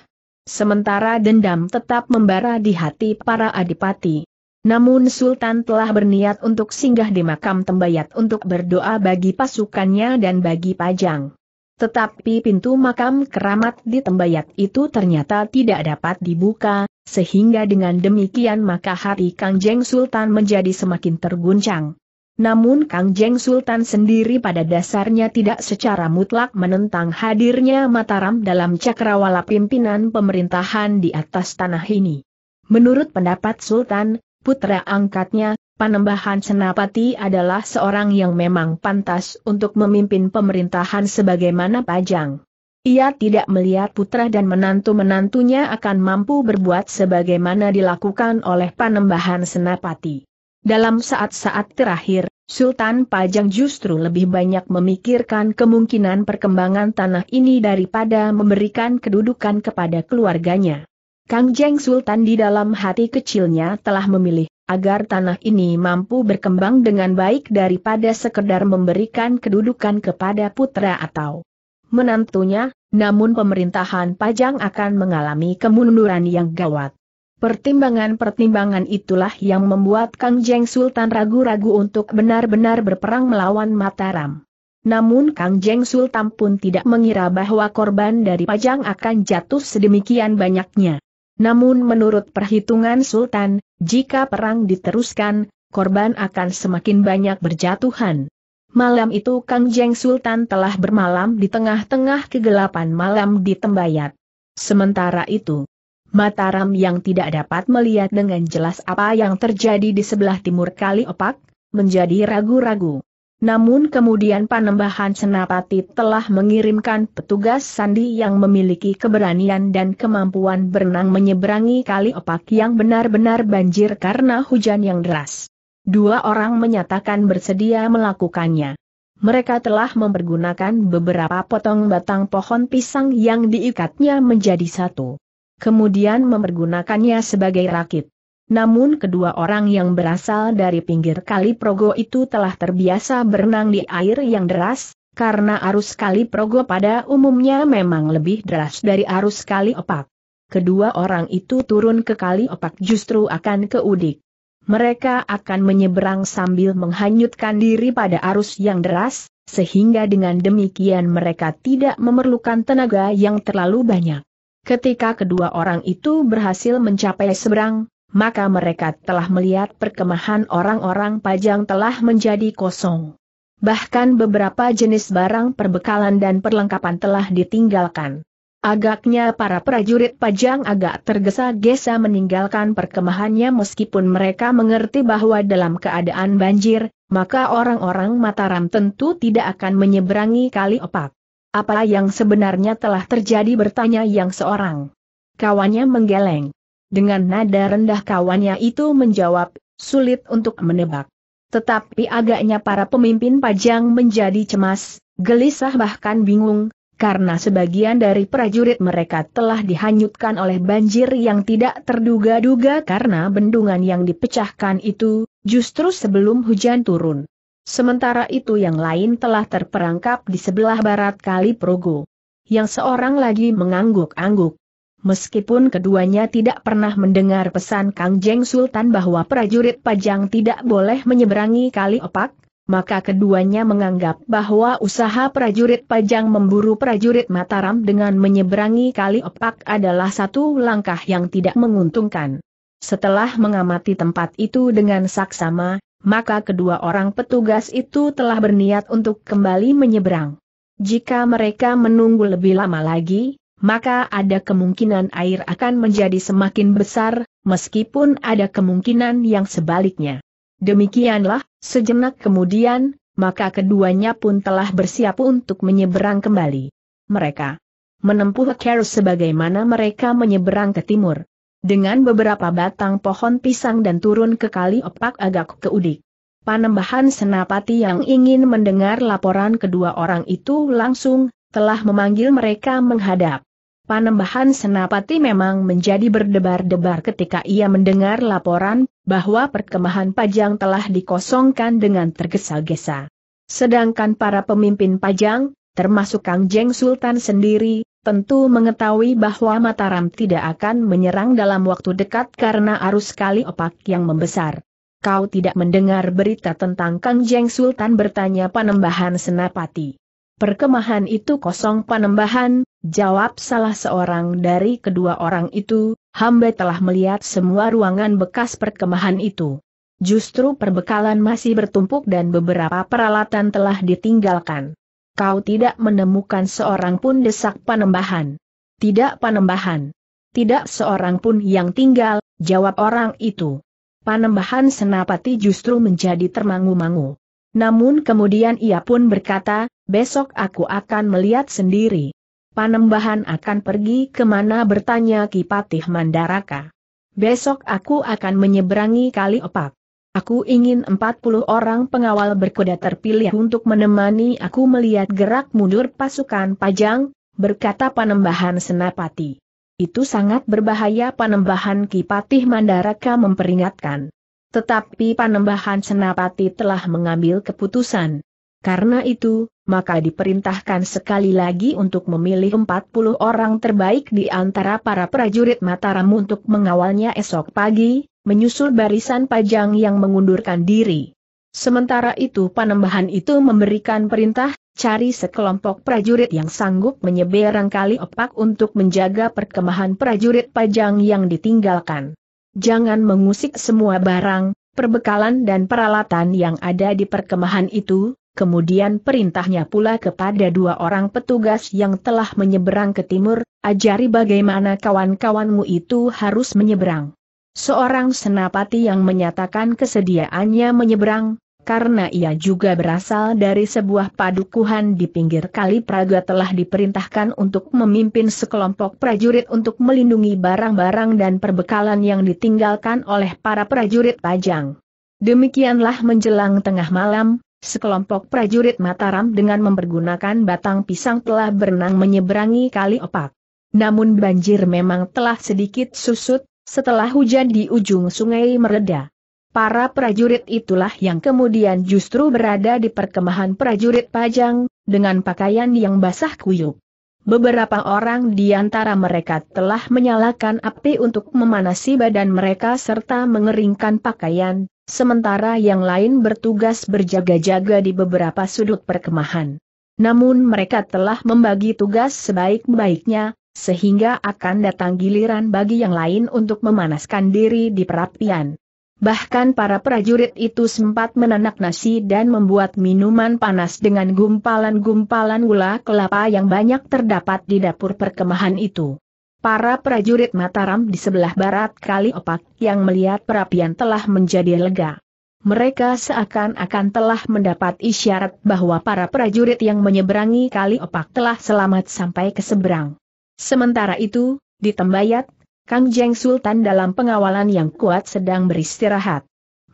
Sementara dendam tetap membara di hati para adipati. Namun Sultan telah berniat untuk singgah di makam tembayat untuk berdoa bagi pasukannya dan bagi Pajang. Tetapi pintu makam keramat di Tembayat itu ternyata tidak dapat dibuka, sehingga dengan demikian maka hati Kang Jeng Sultan menjadi semakin terguncang. Namun Kang Jeng Sultan sendiri pada dasarnya tidak secara mutlak menentang hadirnya Mataram dalam cakrawala pimpinan pemerintahan di atas tanah ini. Menurut pendapat Sultan, putra angkatnya, Panembahan Senapati adalah seorang yang memang pantas untuk memimpin pemerintahan sebagaimana Pajang. Ia tidak melihat putra dan menantu-menantunya akan mampu berbuat sebagaimana dilakukan oleh Panembahan Senapati. Dalam saat-saat terakhir, Sultan Pajang justru lebih banyak memikirkan kemungkinan perkembangan tanah ini daripada memberikan kedudukan kepada keluarganya. Kang Jeng Sultan di dalam hati kecilnya telah memilih agar tanah ini mampu berkembang dengan baik daripada sekedar memberikan kedudukan kepada putra atau menantunya, namun pemerintahan Pajang akan mengalami kemunduran yang gawat. Pertimbangan-pertimbangan itulah yang membuat Kang Jeng Sultan ragu-ragu untuk benar-benar berperang melawan Mataram. Namun Kang Jeng Sultan pun tidak mengira bahwa korban dari Pajang akan jatuh sedemikian banyaknya. Namun menurut perhitungan Sultan, jika perang diteruskan, korban akan semakin banyak berjatuhan. Malam itu Kang Jeng Sultan telah bermalam di tengah-tengah kegelapan malam di Tembayat. Sementara itu, Mataram yang tidak dapat melihat dengan jelas apa yang terjadi di sebelah timur Kali Opak, menjadi ragu-ragu. Namun kemudian Panembahan Senapati telah mengirimkan petugas sandi yang memiliki keberanian dan kemampuan berenang menyeberangi kali opak yang benar-benar banjir karena hujan yang deras. Dua orang menyatakan bersedia melakukannya. Mereka telah mempergunakan beberapa potong batang pohon pisang yang diikatnya menjadi satu. Kemudian mempergunakannya sebagai rakit. Namun kedua orang yang berasal dari pinggir kali Progo itu telah terbiasa berenang di air yang deras, karena arus kali Progo pada umumnya memang lebih deras dari arus kali opak. Kedua orang itu turun ke kali opak justru akan ke udik. Mereka akan menyeberang sambil menghanyutkan diri pada arus yang deras, sehingga dengan demikian mereka tidak memerlukan tenaga yang terlalu banyak. Ketika kedua orang itu berhasil mencapai seberang, maka mereka telah melihat perkemahan orang-orang pajang telah menjadi kosong. Bahkan beberapa jenis barang perbekalan dan perlengkapan telah ditinggalkan. Agaknya para prajurit pajang agak tergesa-gesa meninggalkan perkemahannya meskipun mereka mengerti bahwa dalam keadaan banjir, maka orang-orang Mataram tentu tidak akan menyeberangi kali opak. Apa yang sebenarnya telah terjadi bertanya yang seorang. Kawannya menggeleng. Dengan nada rendah kawannya itu menjawab, sulit untuk menebak. Tetapi agaknya para pemimpin pajang menjadi cemas, gelisah bahkan bingung, karena sebagian dari prajurit mereka telah dihanyutkan oleh banjir yang tidak terduga-duga karena bendungan yang dipecahkan itu, justru sebelum hujan turun. Sementara itu yang lain telah terperangkap di sebelah barat Kali Progo. Yang seorang lagi mengangguk-angguk, Meskipun keduanya tidak pernah mendengar pesan Kang Jeng Sultan bahwa prajurit Pajang tidak boleh menyeberangi kali opak, maka keduanya menganggap bahwa usaha prajurit Pajang memburu prajurit Mataram dengan menyeberangi kali opak adalah satu langkah yang tidak menguntungkan. Setelah mengamati tempat itu dengan saksama, maka kedua orang petugas itu telah berniat untuk kembali menyeberang. Jika mereka menunggu lebih lama lagi, maka ada kemungkinan air akan menjadi semakin besar, meskipun ada kemungkinan yang sebaliknya. Demikianlah, sejenak kemudian, maka keduanya pun telah bersiap untuk menyeberang kembali. Mereka menempuh kerus sebagaimana mereka menyeberang ke timur. Dengan beberapa batang pohon pisang dan turun ke kali opak agak ke udik. Panembahan Senapati yang ingin mendengar laporan kedua orang itu langsung telah memanggil mereka menghadap. Panembahan Senapati memang menjadi berdebar-debar ketika ia mendengar laporan bahwa perkemahan Pajang telah dikosongkan dengan tergesa-gesa. Sedangkan para pemimpin Pajang, termasuk Kang Jeng Sultan sendiri, tentu mengetahui bahwa Mataram tidak akan menyerang dalam waktu dekat karena arus kali opak yang membesar. Kau tidak mendengar berita tentang Kang Jeng Sultan bertanya Panembahan Senapati. Perkemahan itu kosong panembahan, jawab salah seorang dari kedua orang itu, hamba telah melihat semua ruangan bekas perkemahan itu. Justru perbekalan masih bertumpuk dan beberapa peralatan telah ditinggalkan. Kau tidak menemukan seorang pun desak panembahan. Tidak panembahan. Tidak seorang pun yang tinggal, jawab orang itu. Panembahan Senapati justru menjadi termangu-mangu. Namun kemudian ia pun berkata, besok aku akan melihat sendiri. Panembahan akan pergi kemana bertanya Kipatih Mandaraka. Besok aku akan menyeberangi kali opak. Aku ingin 40 orang pengawal berkuda terpilih untuk menemani aku melihat gerak mundur pasukan Pajang, berkata Panembahan Senapati. Itu sangat berbahaya Panembahan Kipatih Mandaraka memperingatkan. Tetapi Panembahan Senapati telah mengambil keputusan. Karena itu, maka diperintahkan sekali lagi untuk memilih 40 orang terbaik di antara para prajurit Mataram untuk mengawalnya esok pagi, menyusul barisan pajang yang mengundurkan diri. Sementara itu Panembahan itu memberikan perintah, cari sekelompok prajurit yang sanggup menyeberang kali opak untuk menjaga perkemahan prajurit pajang yang ditinggalkan jangan mengusik semua barang, perbekalan dan peralatan yang ada di perkemahan itu, kemudian perintahnya pula kepada dua orang petugas yang telah menyeberang ke timur, ajari bagaimana kawan-kawanmu itu harus menyeberang. Seorang senapati yang menyatakan kesediaannya menyeberang, karena ia juga berasal dari sebuah padukuhan di pinggir kali Praga telah diperintahkan untuk memimpin sekelompok prajurit untuk melindungi barang-barang dan perbekalan yang ditinggalkan oleh para prajurit Pajang. Demikianlah menjelang tengah malam, sekelompok prajurit Mataram dengan mempergunakan batang pisang telah berenang menyeberangi kali opak. Namun banjir memang telah sedikit susut, setelah hujan di ujung sungai mereda. Para prajurit itulah yang kemudian justru berada di perkemahan prajurit Pajang, dengan pakaian yang basah kuyup. Beberapa orang di antara mereka telah menyalakan api untuk memanasi badan mereka serta mengeringkan pakaian, sementara yang lain bertugas berjaga-jaga di beberapa sudut perkemahan. Namun mereka telah membagi tugas sebaik-baiknya, sehingga akan datang giliran bagi yang lain untuk memanaskan diri di perapian. Bahkan para prajurit itu sempat menanak nasi dan membuat minuman panas dengan gumpalan-gumpalan gula kelapa yang banyak terdapat di dapur perkemahan itu. Para prajurit Mataram di sebelah barat Kali Opak yang melihat perapian telah menjadi lega. Mereka seakan-akan telah mendapat isyarat bahwa para prajurit yang menyeberangi Kali Opak telah selamat sampai ke seberang. Sementara itu, di Tembayat, Kang Jeng Sultan dalam pengawalan yang kuat sedang beristirahat.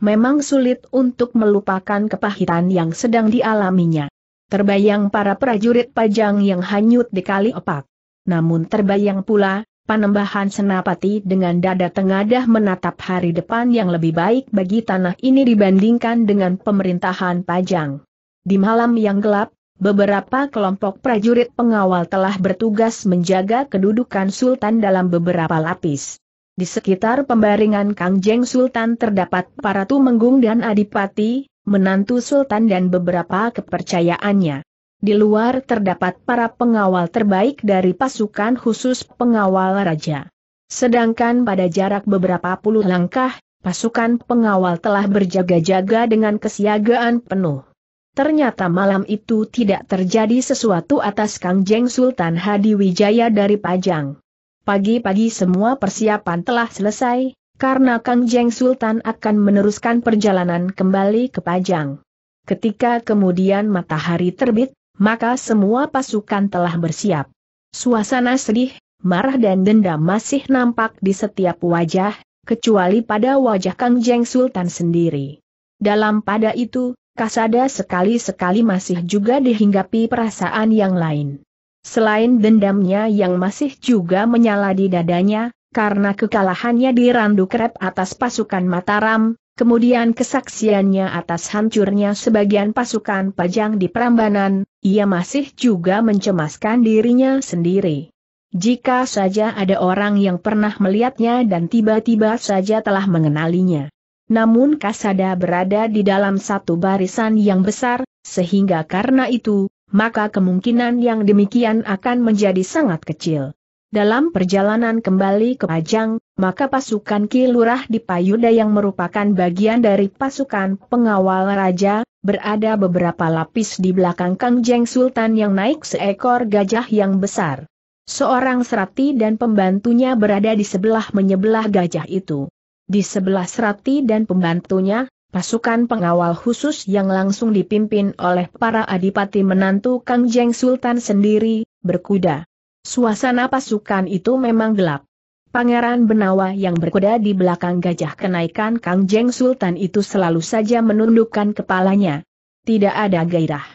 Memang sulit untuk melupakan kepahitan yang sedang dialaminya. Terbayang para prajurit pajang yang hanyut di kali opak. Namun terbayang pula, Panembahan Senapati dengan dada tengadah menatap hari depan yang lebih baik bagi tanah ini dibandingkan dengan pemerintahan Pajang. Di malam yang gelap, Beberapa kelompok prajurit pengawal telah bertugas menjaga kedudukan Sultan dalam beberapa lapis. Di sekitar pembaringan Kangjeng Sultan terdapat para tumenggung dan adipati, menantu Sultan dan beberapa kepercayaannya. Di luar terdapat para pengawal terbaik dari pasukan khusus pengawal raja. Sedangkan pada jarak beberapa puluh langkah, pasukan pengawal telah berjaga-jaga dengan kesiagaan penuh. Ternyata malam itu tidak terjadi sesuatu atas Kang Jeng Sultan Hadi Wijaya dari Pajang. Pagi-pagi semua persiapan telah selesai, karena Kang Jeng Sultan akan meneruskan perjalanan kembali ke Pajang. Ketika kemudian matahari terbit, maka semua pasukan telah bersiap. Suasana sedih, marah dan dendam masih nampak di setiap wajah, kecuali pada wajah Kang Jeng Sultan sendiri. Dalam pada itu, Kasada sekali-sekali masih juga dihinggapi perasaan yang lain. Selain dendamnya yang masih juga menyala di dadanya, karena kekalahannya di Randu Krep atas pasukan Mataram, kemudian kesaksiannya atas hancurnya sebagian pasukan pajang di Prambanan, ia masih juga mencemaskan dirinya sendiri. Jika saja ada orang yang pernah melihatnya dan tiba-tiba saja telah mengenalinya. Namun Kasada berada di dalam satu barisan yang besar, sehingga karena itu, maka kemungkinan yang demikian akan menjadi sangat kecil. Dalam perjalanan kembali ke Pajang, maka pasukan Kilurah di Payuda yang merupakan bagian dari pasukan pengawal raja, berada beberapa lapis di belakang Kangjeng Sultan yang naik seekor gajah yang besar. Seorang serati dan pembantunya berada di sebelah menyebelah gajah itu. Di sebelah serati dan pembantunya, pasukan pengawal khusus yang langsung dipimpin oleh para adipati menantu Kang Jeng Sultan sendiri, berkuda. Suasana pasukan itu memang gelap. Pangeran Benawa yang berkuda di belakang gajah kenaikan Kang Jeng Sultan itu selalu saja menundukkan kepalanya. Tidak ada gairah.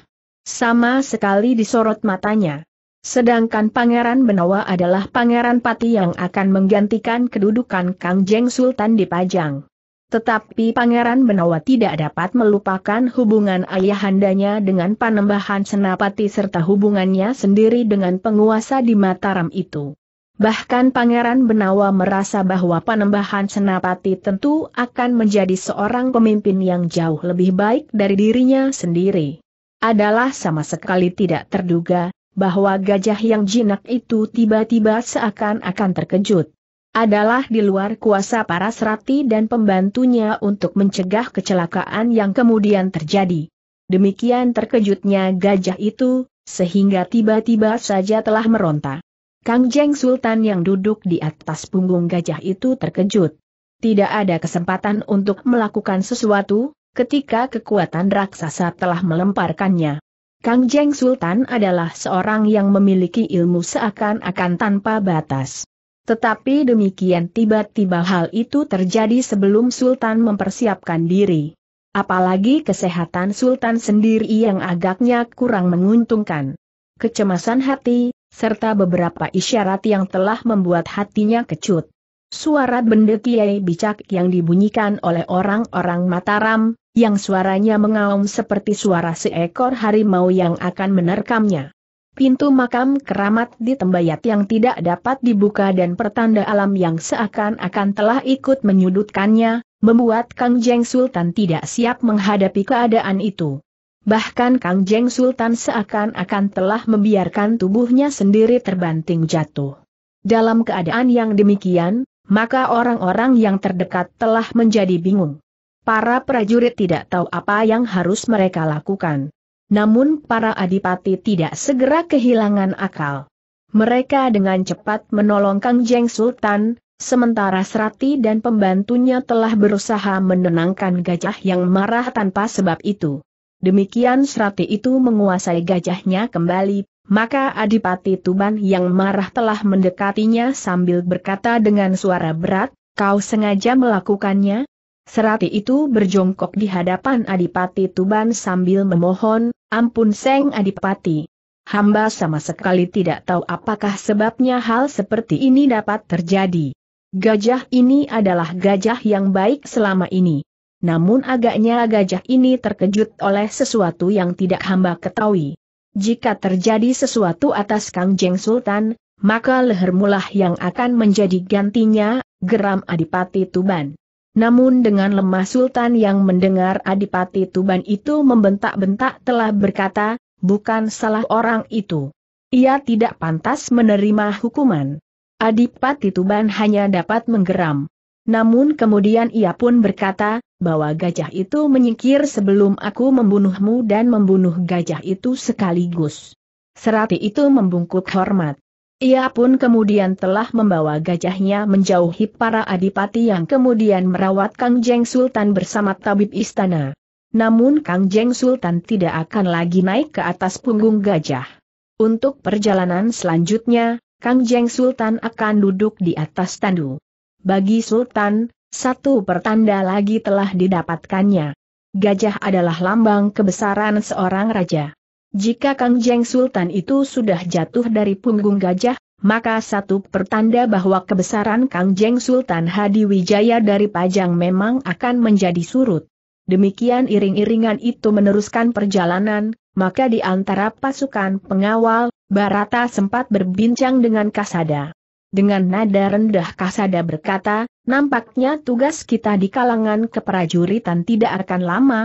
Sama sekali disorot matanya. Sedangkan Pangeran Benawa adalah Pangeran Pati yang akan menggantikan kedudukan Kang Jeng Sultan di Pajang. Tetapi Pangeran Benawa tidak dapat melupakan hubungan ayahandanya dengan Panembahan Senapati serta hubungannya sendiri dengan penguasa di Mataram itu. Bahkan Pangeran Benawa merasa bahwa Panembahan Senapati tentu akan menjadi seorang pemimpin yang jauh lebih baik dari dirinya sendiri. Adalah sama sekali tidak terduga, bahwa gajah yang jinak itu tiba-tiba seakan-akan terkejut. Adalah di luar kuasa para serati dan pembantunya untuk mencegah kecelakaan yang kemudian terjadi. Demikian terkejutnya gajah itu, sehingga tiba-tiba saja telah meronta. Kang Jeng Sultan yang duduk di atas punggung gajah itu terkejut. Tidak ada kesempatan untuk melakukan sesuatu, ketika kekuatan raksasa telah melemparkannya. Kang Jeng Sultan adalah seorang yang memiliki ilmu seakan-akan tanpa batas. Tetapi demikian tiba-tiba hal itu terjadi sebelum Sultan mempersiapkan diri. Apalagi kesehatan Sultan sendiri yang agaknya kurang menguntungkan. Kecemasan hati, serta beberapa isyarat yang telah membuat hatinya kecut. Suara benda kiai bicak yang dibunyikan oleh orang-orang Mataram, yang suaranya mengaum seperti suara seekor harimau yang akan menerkamnya. Pintu makam keramat di tembayat yang tidak dapat dibuka dan pertanda alam yang seakan-akan telah ikut menyudutkannya, membuat Kang Jeng Sultan tidak siap menghadapi keadaan itu. Bahkan Kang Jeng Sultan seakan-akan telah membiarkan tubuhnya sendiri terbanting jatuh. Dalam keadaan yang demikian, maka orang-orang yang terdekat telah menjadi bingung. Para prajurit tidak tahu apa yang harus mereka lakukan. Namun para adipati tidak segera kehilangan akal. Mereka dengan cepat menolong Kang Jeng Sultan, sementara Serati dan pembantunya telah berusaha menenangkan gajah yang marah tanpa sebab itu. Demikian Serati itu menguasai gajahnya kembali, maka Adipati Tuban yang marah telah mendekatinya sambil berkata dengan suara berat, kau sengaja melakukannya, Serati itu berjongkok di hadapan Adipati Tuban sambil memohon, ampun Seng Adipati. Hamba sama sekali tidak tahu apakah sebabnya hal seperti ini dapat terjadi. Gajah ini adalah gajah yang baik selama ini. Namun agaknya gajah ini terkejut oleh sesuatu yang tidak hamba ketahui. Jika terjadi sesuatu atas Kang Jeng Sultan, maka leher mulah yang akan menjadi gantinya, geram Adipati Tuban. Namun dengan lemah Sultan yang mendengar Adipati Tuban itu membentak-bentak telah berkata, bukan salah orang itu. Ia tidak pantas menerima hukuman. Adipati Tuban hanya dapat menggeram. Namun kemudian ia pun berkata, bahwa gajah itu menyingkir sebelum aku membunuhmu dan membunuh gajah itu sekaligus. Serati itu membungkuk hormat. Ia pun kemudian telah membawa gajahnya menjauhi para adipati yang kemudian merawat Kang Jeng Sultan bersama tabib istana. Namun Kang Jeng Sultan tidak akan lagi naik ke atas punggung gajah. Untuk perjalanan selanjutnya, Kang Jeng Sultan akan duduk di atas tandu. Bagi Sultan, satu pertanda lagi telah didapatkannya. Gajah adalah lambang kebesaran seorang raja. Jika Kang Jeng Sultan itu sudah jatuh dari punggung gajah, maka satu pertanda bahwa kebesaran Kang Jeng Sultan Hadi Wijaya dari Pajang memang akan menjadi surut. Demikian iring-iringan itu meneruskan perjalanan, maka di antara pasukan pengawal, Barata sempat berbincang dengan Kasada. Dengan nada rendah Kasada berkata, nampaknya tugas kita di kalangan keprajuritan tidak akan lama.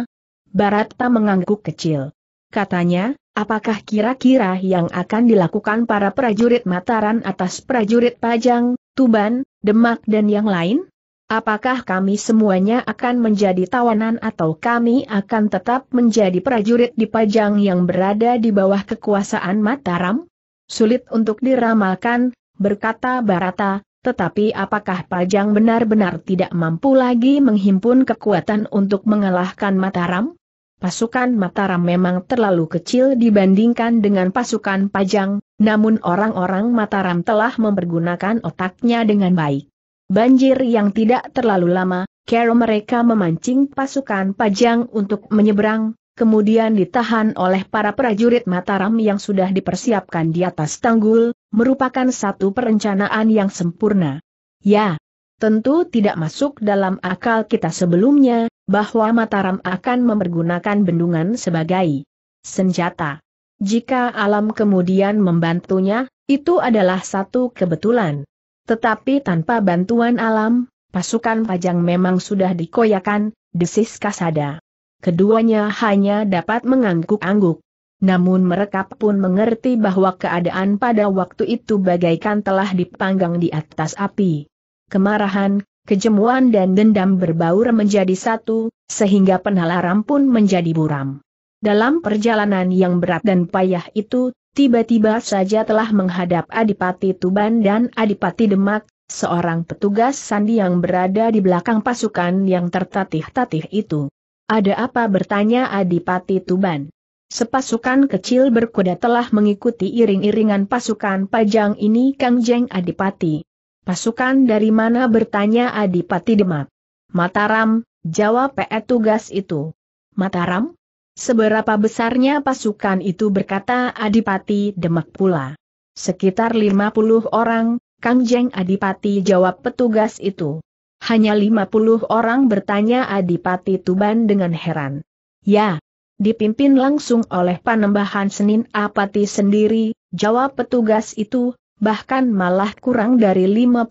Barata mengangguk kecil katanya, apakah kira-kira yang akan dilakukan para prajurit Mataran atas prajurit Pajang, Tuban, Demak dan yang lain? Apakah kami semuanya akan menjadi tawanan atau kami akan tetap menjadi prajurit di Pajang yang berada di bawah kekuasaan Mataram? Sulit untuk diramalkan, berkata Barata, tetapi apakah Pajang benar-benar tidak mampu lagi menghimpun kekuatan untuk mengalahkan Mataram? Pasukan Mataram memang terlalu kecil dibandingkan dengan pasukan Pajang, namun orang-orang Mataram telah mempergunakan otaknya dengan baik. Banjir yang tidak terlalu lama, kero mereka memancing pasukan Pajang untuk menyeberang, kemudian ditahan oleh para prajurit Mataram yang sudah dipersiapkan di atas tanggul, merupakan satu perencanaan yang sempurna. Ya, tentu tidak masuk dalam akal kita sebelumnya, bahwa Mataram akan mempergunakan bendungan sebagai senjata. Jika alam kemudian membantunya, itu adalah satu kebetulan. Tetapi tanpa bantuan alam, pasukan pajang memang sudah dikoyakan, desis kasada. Keduanya hanya dapat mengangguk-angguk. Namun mereka pun mengerti bahwa keadaan pada waktu itu bagaikan telah dipanggang di atas api. Kemarahan, kejemuan dan dendam berbaur menjadi satu, sehingga penalaran pun menjadi buram. Dalam perjalanan yang berat dan payah itu, tiba-tiba saja telah menghadap Adipati Tuban dan Adipati Demak, seorang petugas sandi yang berada di belakang pasukan yang tertatih-tatih itu. Ada apa bertanya Adipati Tuban? Sepasukan kecil berkuda telah mengikuti iring-iringan pasukan pajang ini Kang Jeng Adipati. Pasukan dari mana bertanya Adipati Demak? Mataram, jawab PE tugas itu. Mataram? Seberapa besarnya pasukan itu berkata Adipati Demak pula. Sekitar 50 orang, Kangjeng Adipati jawab petugas itu. Hanya 50 orang bertanya Adipati Tuban dengan heran. Ya, dipimpin langsung oleh Panembahan Senin Apati sendiri, jawab petugas itu, bahkan malah kurang dari 50.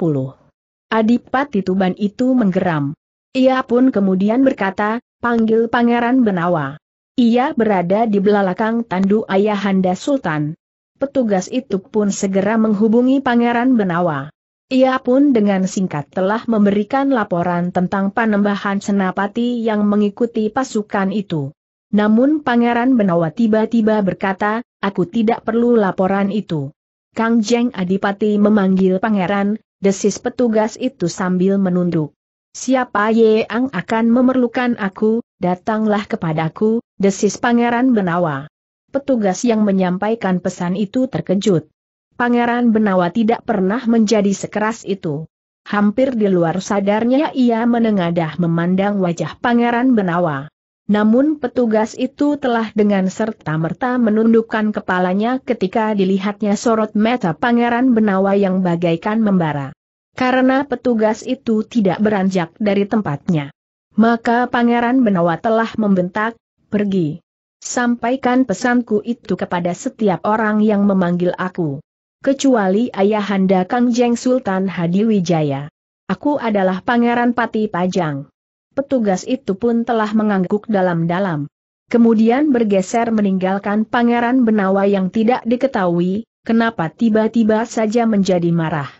Adipati Tuban itu menggeram. Ia pun kemudian berkata, panggil Pangeran Benawa. Ia berada di belakang tandu ayahanda Sultan. Petugas itu pun segera menghubungi Pangeran Benawa. Ia pun dengan singkat telah memberikan laporan tentang panembahan senapati yang mengikuti pasukan itu. Namun Pangeran Benawa tiba-tiba berkata, aku tidak perlu laporan itu. Kang Jeng Adipati memanggil pangeran, desis petugas itu sambil menunduk. Siapa Ye yang akan memerlukan aku, datanglah kepadaku, desis pangeran Benawa. Petugas yang menyampaikan pesan itu terkejut. Pangeran Benawa tidak pernah menjadi sekeras itu. Hampir di luar sadarnya ia menengadah memandang wajah Pangeran Benawa. Namun petugas itu telah dengan serta-merta menundukkan kepalanya ketika dilihatnya sorot mata Pangeran Benawa yang bagaikan membara. Karena petugas itu tidak beranjak dari tempatnya. Maka Pangeran Benawa telah membentak, pergi. Sampaikan pesanku itu kepada setiap orang yang memanggil aku. Kecuali ayahanda Kang Jeng Sultan Hadiwijaya. Aku adalah Pangeran Pati Pajang petugas itu pun telah mengangguk dalam-dalam. Kemudian bergeser meninggalkan Pangeran Benawa yang tidak diketahui, kenapa tiba-tiba saja menjadi marah.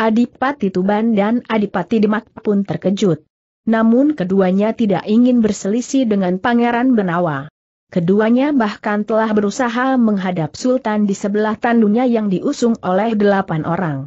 Adipati Tuban dan Adipati Demak pun terkejut. Namun keduanya tidak ingin berselisih dengan Pangeran Benawa. Keduanya bahkan telah berusaha menghadap Sultan di sebelah tandunya yang diusung oleh delapan orang.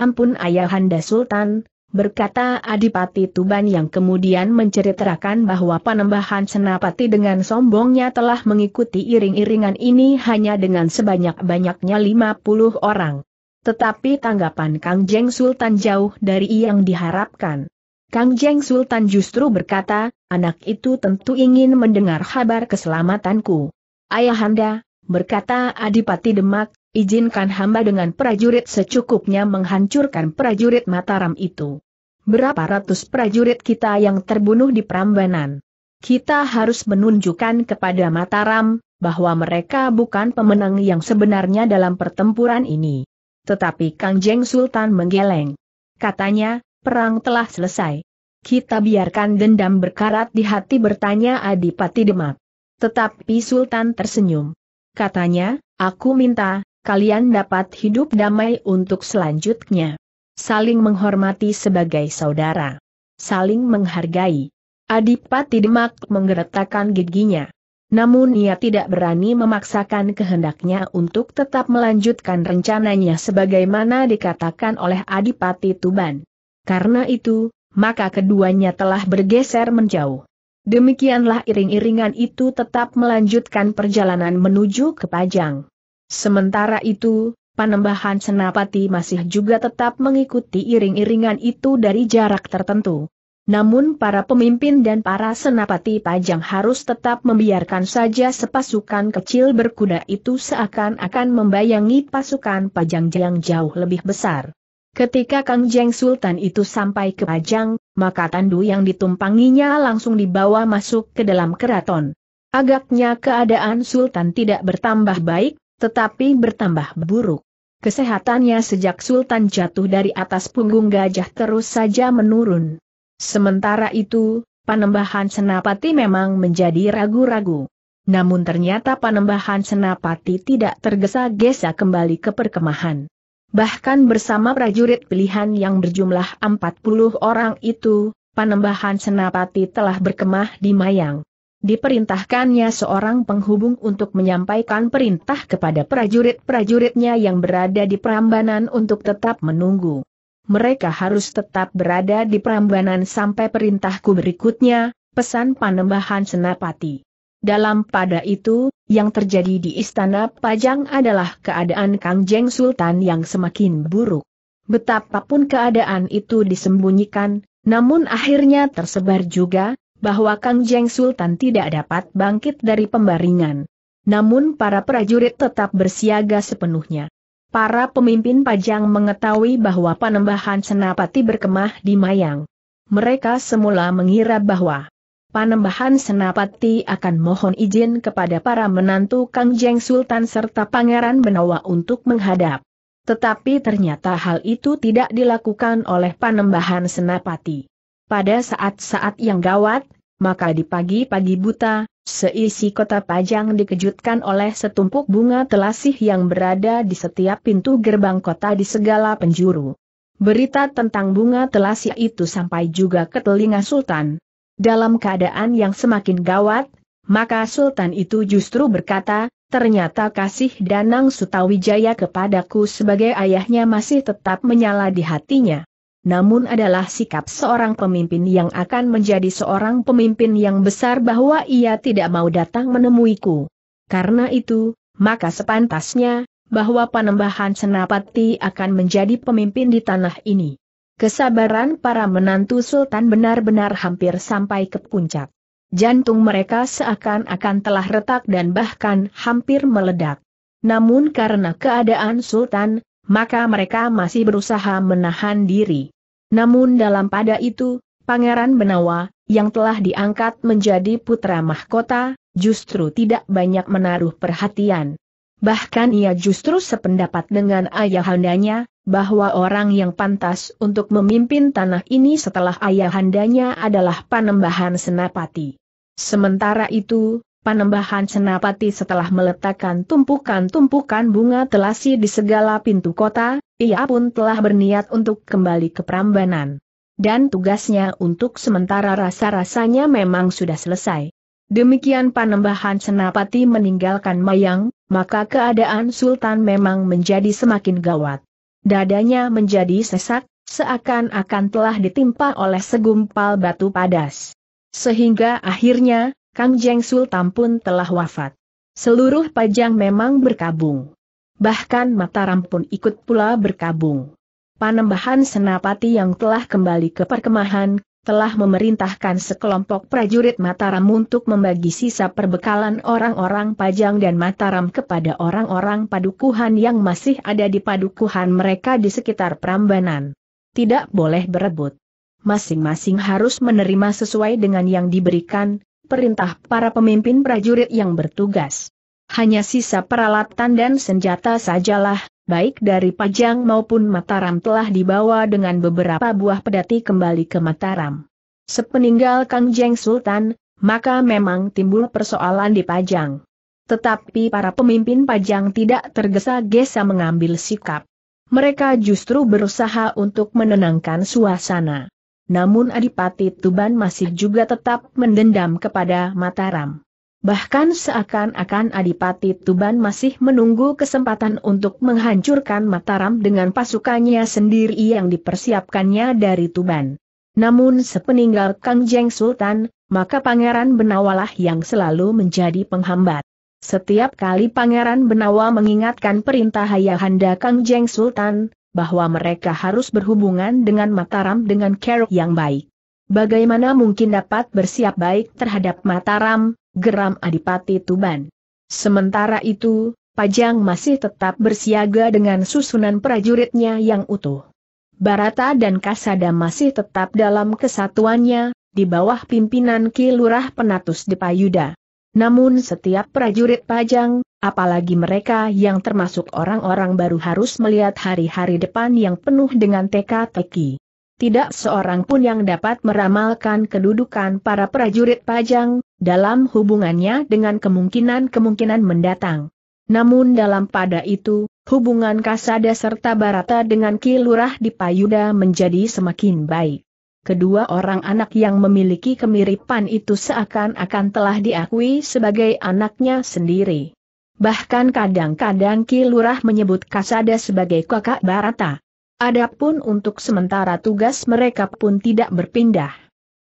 Ampun Ayahanda Sultan, berkata Adipati Tuban yang kemudian menceritakan bahwa penembahan Senapati dengan sombongnya telah mengikuti iring-iringan ini hanya dengan sebanyak-banyaknya 50 orang. Tetapi tanggapan Kang Jeng Sultan jauh dari yang diharapkan. Kang Jeng Sultan justru berkata, anak itu tentu ingin mendengar kabar keselamatanku. Ayahanda, berkata Adipati Demak, izinkan hamba dengan prajurit secukupnya menghancurkan prajurit Mataram itu. Berapa ratus prajurit kita yang terbunuh di Prambanan? Kita harus menunjukkan kepada Mataram, bahwa mereka bukan pemenang yang sebenarnya dalam pertempuran ini. Tetapi Kang Jeng Sultan menggeleng. Katanya, perang telah selesai. Kita biarkan dendam berkarat di hati bertanya Adipati Demak. Tetapi Sultan tersenyum. Katanya, aku minta, kalian dapat hidup damai untuk selanjutnya. Saling menghormati sebagai saudara. Saling menghargai. Adipati Demak menggeretakkan giginya. Namun ia tidak berani memaksakan kehendaknya untuk tetap melanjutkan rencananya sebagaimana dikatakan oleh Adipati Tuban. Karena itu, maka keduanya telah bergeser menjauh. Demikianlah iring-iringan itu tetap melanjutkan perjalanan menuju ke Pajang. Sementara itu, panembahan Senapati masih juga tetap mengikuti iring-iringan itu dari jarak tertentu. Namun para pemimpin dan para senapati pajang harus tetap membiarkan saja sepasukan kecil berkuda itu seakan-akan membayangi pasukan pajang yang jauh lebih besar. Ketika Kang Jeng Sultan itu sampai ke pajang, maka tandu yang ditumpanginya langsung dibawa masuk ke dalam keraton. Agaknya keadaan Sultan tidak bertambah baik, tetapi bertambah buruk. Kesehatannya sejak Sultan jatuh dari atas punggung gajah terus saja menurun. Sementara itu, panembahan Senapati memang menjadi ragu-ragu. Namun ternyata panembahan Senapati tidak tergesa-gesa kembali ke perkemahan. Bahkan bersama prajurit pilihan yang berjumlah 40 orang itu, panembahan Senapati telah berkemah di Mayang diperintahkannya seorang penghubung untuk menyampaikan perintah kepada prajurit-prajuritnya yang berada di Prambanan untuk tetap menunggu. Mereka harus tetap berada di Prambanan sampai perintahku berikutnya, pesan panembahan Senapati. Dalam pada itu, yang terjadi di Istana Pajang adalah keadaan Kang Jeng Sultan yang semakin buruk. Betapapun keadaan itu disembunyikan, namun akhirnya tersebar juga, bahwa Kang Jeng Sultan tidak dapat bangkit dari pembaringan. Namun para prajurit tetap bersiaga sepenuhnya. Para pemimpin pajang mengetahui bahwa Panembahan senapati berkemah di Mayang. Mereka semula mengira bahwa Panembahan Senapati akan mohon izin kepada para menantu Kang Jeng Sultan serta Pangeran Benawa untuk menghadap. Tetapi ternyata hal itu tidak dilakukan oleh Panembahan Senapati pada saat-saat yang gawat, maka di pagi-pagi buta, seisi kota Pajang dikejutkan oleh setumpuk bunga telasih yang berada di setiap pintu gerbang kota di segala penjuru. Berita tentang bunga telasih itu sampai juga ke telinga Sultan. Dalam keadaan yang semakin gawat, maka Sultan itu justru berkata, Ternyata kasih Danang Sutawijaya kepadaku sebagai ayahnya masih tetap menyala di hatinya namun adalah sikap seorang pemimpin yang akan menjadi seorang pemimpin yang besar bahwa ia tidak mau datang menemuiku. Karena itu, maka sepantasnya, bahwa Panembahan Senapati akan menjadi pemimpin di tanah ini. Kesabaran para menantu Sultan benar-benar hampir sampai ke puncak. Jantung mereka seakan-akan telah retak dan bahkan hampir meledak. Namun karena keadaan Sultan, maka mereka masih berusaha menahan diri. Namun dalam pada itu, Pangeran Benawa, yang telah diangkat menjadi putra mahkota, justru tidak banyak menaruh perhatian. Bahkan ia justru sependapat dengan ayahandanya, bahwa orang yang pantas untuk memimpin tanah ini setelah ayahandanya adalah Panembahan Senapati. Sementara itu, Panembahan Senapati setelah meletakkan tumpukan-tumpukan bunga telasi di segala pintu kota, ia pun telah berniat untuk kembali ke Prambanan. Dan tugasnya untuk sementara rasa-rasanya memang sudah selesai. Demikian panembahan Senapati meninggalkan Mayang, maka keadaan Sultan memang menjadi semakin gawat. Dadanya menjadi sesak, seakan-akan telah ditimpa oleh segumpal batu padas. Sehingga akhirnya, Kang Jeng Sultan pun telah wafat. Seluruh pajang memang berkabung. Bahkan Mataram pun ikut pula berkabung. Panembahan Senapati yang telah kembali ke perkemahan, telah memerintahkan sekelompok prajurit Mataram untuk membagi sisa perbekalan orang-orang Pajang dan Mataram kepada orang-orang padukuhan yang masih ada di padukuhan mereka di sekitar Prambanan. Tidak boleh berebut. Masing-masing harus menerima sesuai dengan yang diberikan, perintah para pemimpin prajurit yang bertugas. Hanya sisa peralatan dan senjata sajalah, baik dari Pajang maupun Mataram telah dibawa dengan beberapa buah pedati kembali ke Mataram. Sepeninggal Kang Jeng Sultan, maka memang timbul persoalan di Pajang. Tetapi para pemimpin Pajang tidak tergesa-gesa mengambil sikap. Mereka justru berusaha untuk menenangkan suasana. Namun Adipati Tuban masih juga tetap mendendam kepada Mataram. Bahkan seakan-akan Adipati Tuban masih menunggu kesempatan untuk menghancurkan Mataram dengan pasukannya sendiri yang dipersiapkannya dari Tuban. Namun sepeninggal Kang Jeng Sultan, maka Pangeran Benawalah yang selalu menjadi penghambat. Setiap kali Pangeran Benawa mengingatkan perintah Ayahanda Kang Jeng Sultan, bahwa mereka harus berhubungan dengan Mataram dengan care yang baik. Bagaimana mungkin dapat bersiap baik terhadap Mataram, geram Adipati Tuban. Sementara itu, Pajang masih tetap bersiaga dengan susunan prajuritnya yang utuh. Barata dan Kasada masih tetap dalam kesatuannya, di bawah pimpinan Kilurah Penatus Depayuda. Namun setiap prajurit Pajang, apalagi mereka yang termasuk orang-orang baru harus melihat hari-hari depan yang penuh dengan teka-teki tidak seorang pun yang dapat meramalkan kedudukan para prajurit pajang, dalam hubungannya dengan kemungkinan-kemungkinan mendatang. Namun dalam pada itu, hubungan Kasada serta Barata dengan Kilurah di Payuda menjadi semakin baik. Kedua orang anak yang memiliki kemiripan itu seakan-akan telah diakui sebagai anaknya sendiri. Bahkan kadang-kadang Kilurah menyebut Kasada sebagai kakak Barata. Adapun untuk sementara tugas mereka pun tidak berpindah.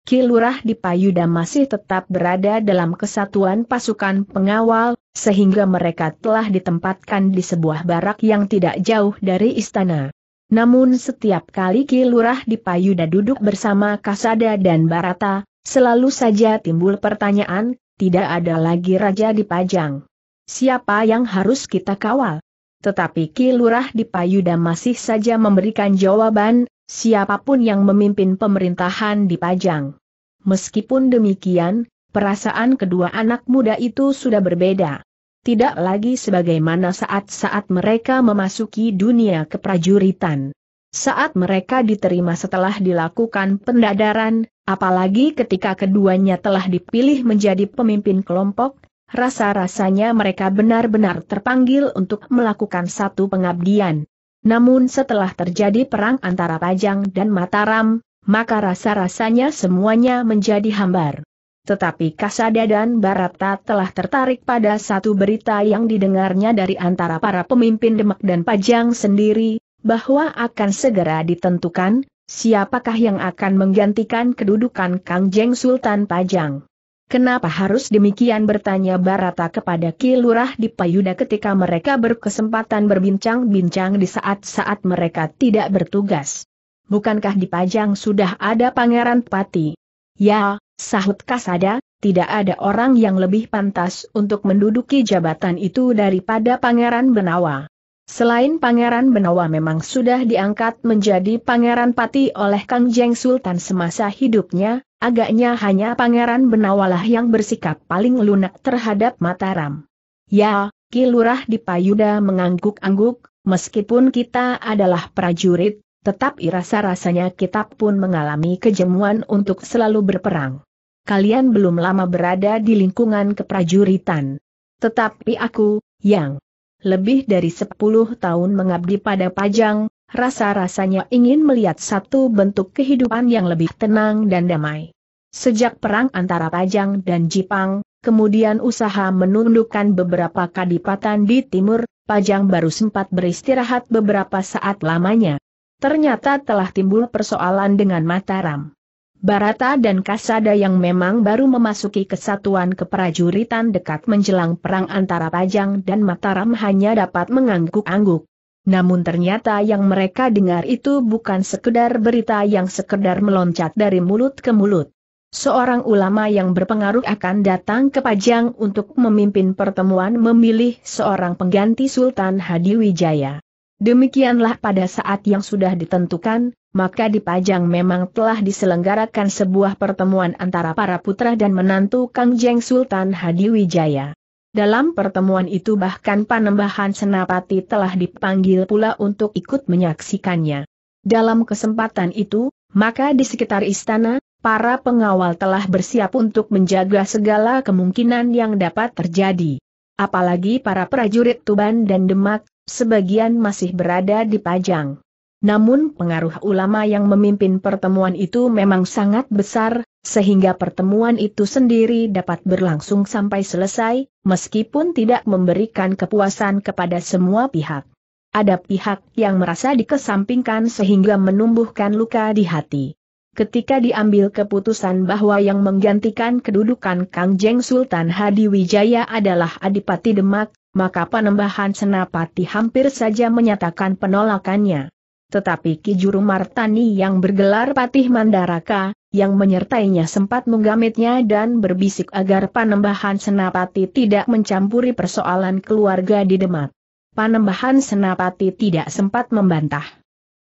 Kilurah di Payuda masih tetap berada dalam kesatuan pasukan pengawal, sehingga mereka telah ditempatkan di sebuah barak yang tidak jauh dari istana. Namun setiap kali Kilurah di Payuda duduk bersama Kasada dan Barata, selalu saja timbul pertanyaan, tidak ada lagi raja di Pajang. Siapa yang harus kita kawal? Tetapi Ki Lurah di Payuda masih saja memberikan jawaban, siapapun yang memimpin pemerintahan di Pajang. Meskipun demikian, perasaan kedua anak muda itu sudah berbeda. Tidak lagi sebagaimana saat-saat mereka memasuki dunia keprajuritan. Saat mereka diterima setelah dilakukan pendadaran, apalagi ketika keduanya telah dipilih menjadi pemimpin kelompok, Rasa-rasanya mereka benar-benar terpanggil untuk melakukan satu pengabdian. Namun setelah terjadi perang antara Pajang dan Mataram, maka rasa-rasanya semuanya menjadi hambar. Tetapi Kasada dan Barata telah tertarik pada satu berita yang didengarnya dari antara para pemimpin Demak dan Pajang sendiri, bahwa akan segera ditentukan, siapakah yang akan menggantikan kedudukan Kang Jeng Sultan Pajang. Kenapa harus demikian bertanya Barata kepada Ki Lurah di Payuda ketika mereka berkesempatan berbincang-bincang di saat-saat mereka tidak bertugas. Bukankah di Pajang sudah ada Pangeran Pati? Ya, sahut Kasada, tidak ada orang yang lebih pantas untuk menduduki jabatan itu daripada Pangeran Benawa. Selain Pangeran Benawa memang sudah diangkat menjadi Pangeran Pati oleh Kang Jeng Sultan semasa hidupnya, agaknya hanya Pangeran Benawalah yang bersikap paling lunak terhadap Mataram. Ya, Kilurah di Payuda mengangguk-angguk, meskipun kita adalah prajurit, tetap rasa-rasanya kita pun mengalami kejemuan untuk selalu berperang. Kalian belum lama berada di lingkungan keprajuritan. Tetapi aku, yang lebih dari sepuluh tahun mengabdi pada Pajang, rasa-rasanya ingin melihat satu bentuk kehidupan yang lebih tenang dan damai. Sejak perang antara Pajang dan Jipang, kemudian usaha menundukkan beberapa kadipatan di timur, Pajang baru sempat beristirahat beberapa saat lamanya. Ternyata telah timbul persoalan dengan Mataram. Barata dan Kasada yang memang baru memasuki kesatuan keprajuritan dekat menjelang perang antara Pajang dan Mataram hanya dapat mengangguk-angguk. Namun ternyata yang mereka dengar itu bukan sekedar berita yang sekedar meloncat dari mulut ke mulut. Seorang ulama yang berpengaruh akan datang ke Pajang untuk memimpin pertemuan memilih seorang pengganti Sultan Hadiwijaya. Demikianlah pada saat yang sudah ditentukan, maka di Pajang memang telah diselenggarakan sebuah pertemuan antara para putra dan menantu Kang Jeng Sultan Hadi Wijaya. Dalam pertemuan itu bahkan Panembahan Senapati telah dipanggil pula untuk ikut menyaksikannya. Dalam kesempatan itu, maka di sekitar istana, para pengawal telah bersiap untuk menjaga segala kemungkinan yang dapat terjadi. Apalagi para prajurit Tuban dan Demak, sebagian masih berada di Pajang. Namun pengaruh ulama yang memimpin pertemuan itu memang sangat besar, sehingga pertemuan itu sendiri dapat berlangsung sampai selesai, meskipun tidak memberikan kepuasan kepada semua pihak. Ada pihak yang merasa dikesampingkan sehingga menumbuhkan luka di hati. Ketika diambil keputusan bahwa yang menggantikan kedudukan Kang Jeng Sultan Hadi Wijaya adalah Adipati Demak, maka penambahan senapati hampir saja menyatakan penolakannya. Tetapi Ki Juru Martani yang bergelar Patih Mandaraka, yang menyertainya sempat menggamitnya dan berbisik agar panembahan Senapati tidak mencampuri persoalan keluarga di Demak. Panembahan Senapati tidak sempat membantah.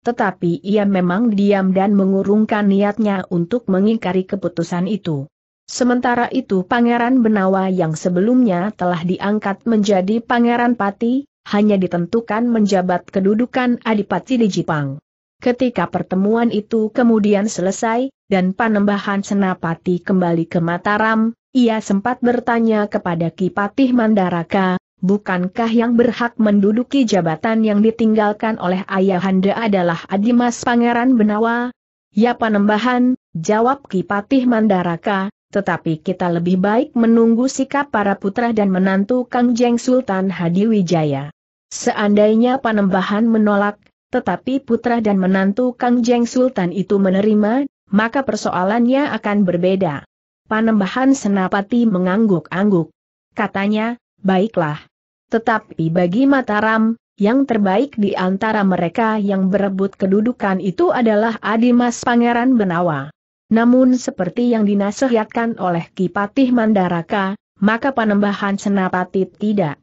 Tetapi ia memang diam dan mengurungkan niatnya untuk mengingkari keputusan itu. Sementara itu Pangeran Benawa yang sebelumnya telah diangkat menjadi Pangeran Pati, hanya ditentukan menjabat kedudukan Adipati di Jipang. Ketika pertemuan itu kemudian selesai, dan panembahan Senapati kembali ke Mataram, ia sempat bertanya kepada Kipatih Mandaraka, bukankah yang berhak menduduki jabatan yang ditinggalkan oleh Ayahanda adalah Adimas Pangeran Benawa? Ya panembahan, jawab Kipatih Mandaraka, tetapi kita lebih baik menunggu sikap para putra dan menantu Kang Jeng Sultan Hadiwijaya. Seandainya Panembahan menolak, tetapi putra dan menantu Kang Jeng Sultan itu menerima, maka persoalannya akan berbeda. Panembahan Senapati mengangguk-angguk. Katanya, baiklah. Tetapi bagi Mataram, yang terbaik di antara mereka yang berebut kedudukan itu adalah Adimas Pangeran Benawa. Namun seperti yang dinasehatkan oleh Kipatih Mandaraka, maka panembahan senapati tidak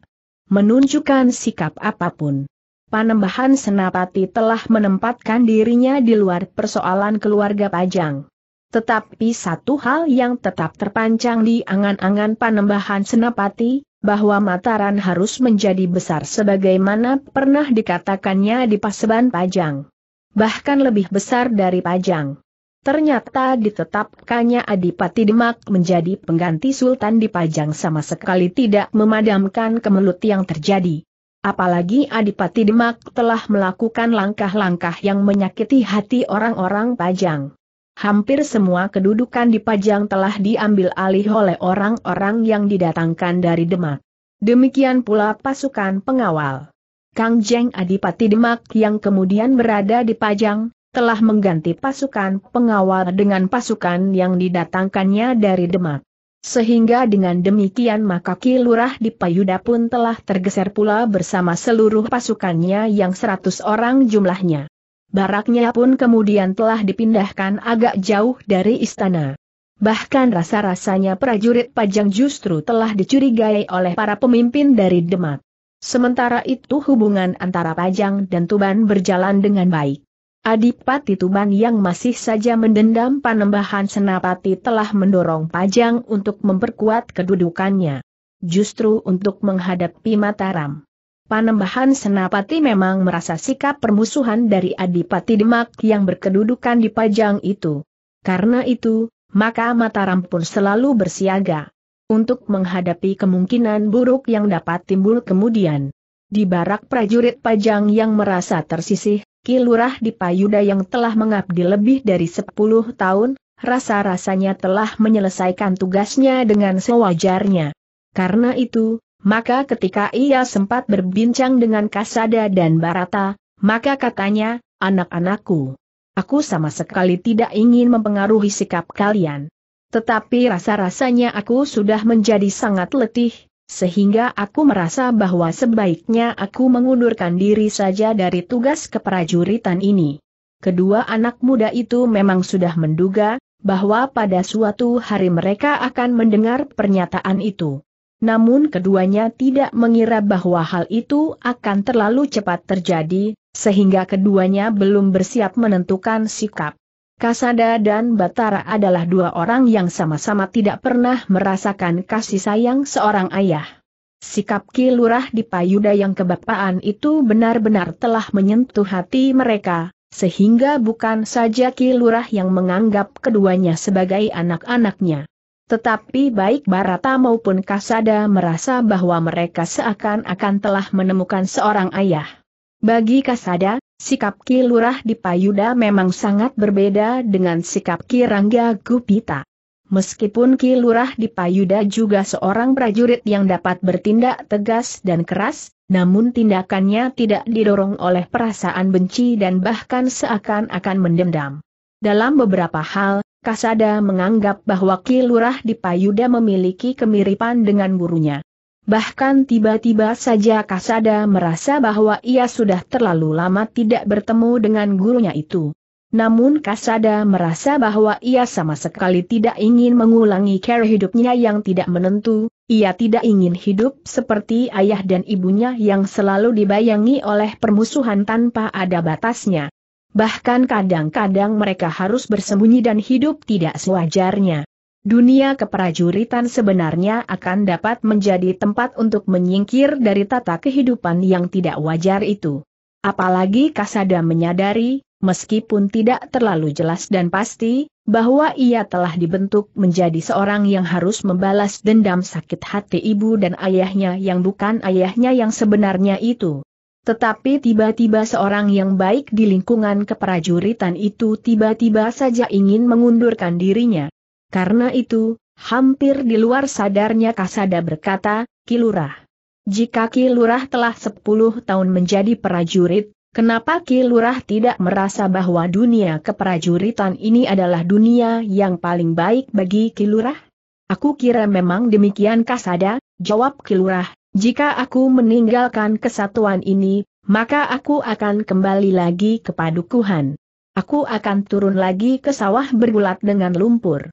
menunjukkan sikap apapun. Panembahan Senapati telah menempatkan dirinya di luar persoalan keluarga Pajang. Tetapi satu hal yang tetap terpancang di angan-angan Panembahan Senapati, bahwa Mataran harus menjadi besar sebagaimana pernah dikatakannya di Paseban Pajang. Bahkan lebih besar dari Pajang. Ternyata ditetapkannya Adipati Demak menjadi pengganti Sultan di dipajang sama sekali tidak memadamkan kemelut yang terjadi. Apalagi Adipati Demak telah melakukan langkah-langkah yang menyakiti hati orang-orang pajang. Hampir semua kedudukan di pajang telah diambil alih oleh orang-orang yang didatangkan dari Demak. Demikian pula pasukan pengawal. Kang Jeng Adipati Demak yang kemudian berada di Pajang, telah mengganti pasukan pengawal dengan pasukan yang didatangkannya dari Demak. Sehingga dengan demikian maka Kilurah di Payuda pun telah tergeser pula bersama seluruh pasukannya yang seratus orang jumlahnya. Baraknya pun kemudian telah dipindahkan agak jauh dari istana. Bahkan rasa-rasanya prajurit pajang justru telah dicurigai oleh para pemimpin dari Demak. Sementara itu hubungan antara Pajang dan Tuban berjalan dengan baik. Adipati Tuban yang masih saja mendendam panembahan Senapati telah mendorong Pajang untuk memperkuat kedudukannya. Justru untuk menghadapi Mataram. Panembahan Senapati memang merasa sikap permusuhan dari Adipati Demak yang berkedudukan di Pajang itu. Karena itu, maka Mataram pun selalu bersiaga untuk menghadapi kemungkinan buruk yang dapat timbul kemudian. Di barak prajurit Pajang yang merasa tersisih, Kilurah di Payuda yang telah mengabdi lebih dari 10 tahun, rasa-rasanya telah menyelesaikan tugasnya dengan sewajarnya. Karena itu, maka ketika ia sempat berbincang dengan Kasada dan Barata, maka katanya, anak-anakku, aku sama sekali tidak ingin mempengaruhi sikap kalian. Tetapi rasa-rasanya aku sudah menjadi sangat letih, sehingga aku merasa bahwa sebaiknya aku mengundurkan diri saja dari tugas keprajuritan ini. Kedua anak muda itu memang sudah menduga, bahwa pada suatu hari mereka akan mendengar pernyataan itu. Namun keduanya tidak mengira bahwa hal itu akan terlalu cepat terjadi, sehingga keduanya belum bersiap menentukan sikap. Kasada dan Batara adalah dua orang yang sama-sama tidak pernah merasakan kasih sayang seorang ayah. Sikap Kilurah di Payuda yang kebapaan itu benar-benar telah menyentuh hati mereka, sehingga bukan saja Kilurah yang menganggap keduanya sebagai anak-anaknya. Tetapi baik Barata maupun Kasada merasa bahwa mereka seakan-akan telah menemukan seorang ayah. Bagi Kasada, Sikap Ki Lurah di Payuda memang sangat berbeda dengan sikap Ki Rangga Gupita. Meskipun Ki Lurah di Payuda juga seorang prajurit yang dapat bertindak tegas dan keras, namun tindakannya tidak didorong oleh perasaan benci dan bahkan seakan-akan mendendam. Dalam beberapa hal, Kasada menganggap bahwa Ki Lurah di Payuda memiliki kemiripan dengan gurunya. Bahkan tiba-tiba saja Kasada merasa bahwa ia sudah terlalu lama tidak bertemu dengan gurunya itu. Namun Kasada merasa bahwa ia sama sekali tidak ingin mengulangi cara hidupnya yang tidak menentu, ia tidak ingin hidup seperti ayah dan ibunya yang selalu dibayangi oleh permusuhan tanpa ada batasnya. Bahkan kadang-kadang mereka harus bersembunyi dan hidup tidak sewajarnya dunia keprajuritan sebenarnya akan dapat menjadi tempat untuk menyingkir dari tata kehidupan yang tidak wajar itu. Apalagi Kasada menyadari, meskipun tidak terlalu jelas dan pasti, bahwa ia telah dibentuk menjadi seorang yang harus membalas dendam sakit hati ibu dan ayahnya yang bukan ayahnya yang sebenarnya itu. Tetapi tiba-tiba seorang yang baik di lingkungan keprajuritan itu tiba-tiba saja ingin mengundurkan dirinya. Karena itu, hampir di luar sadarnya Kasada berkata, Kilurah. Jika Kilurah telah 10 tahun menjadi prajurit, kenapa Kilurah tidak merasa bahwa dunia keprajuritan ini adalah dunia yang paling baik bagi Kilurah? Aku kira memang demikian Kasada, jawab Kilurah, jika aku meninggalkan kesatuan ini, maka aku akan kembali lagi ke padukuhan. Aku akan turun lagi ke sawah bergulat dengan lumpur.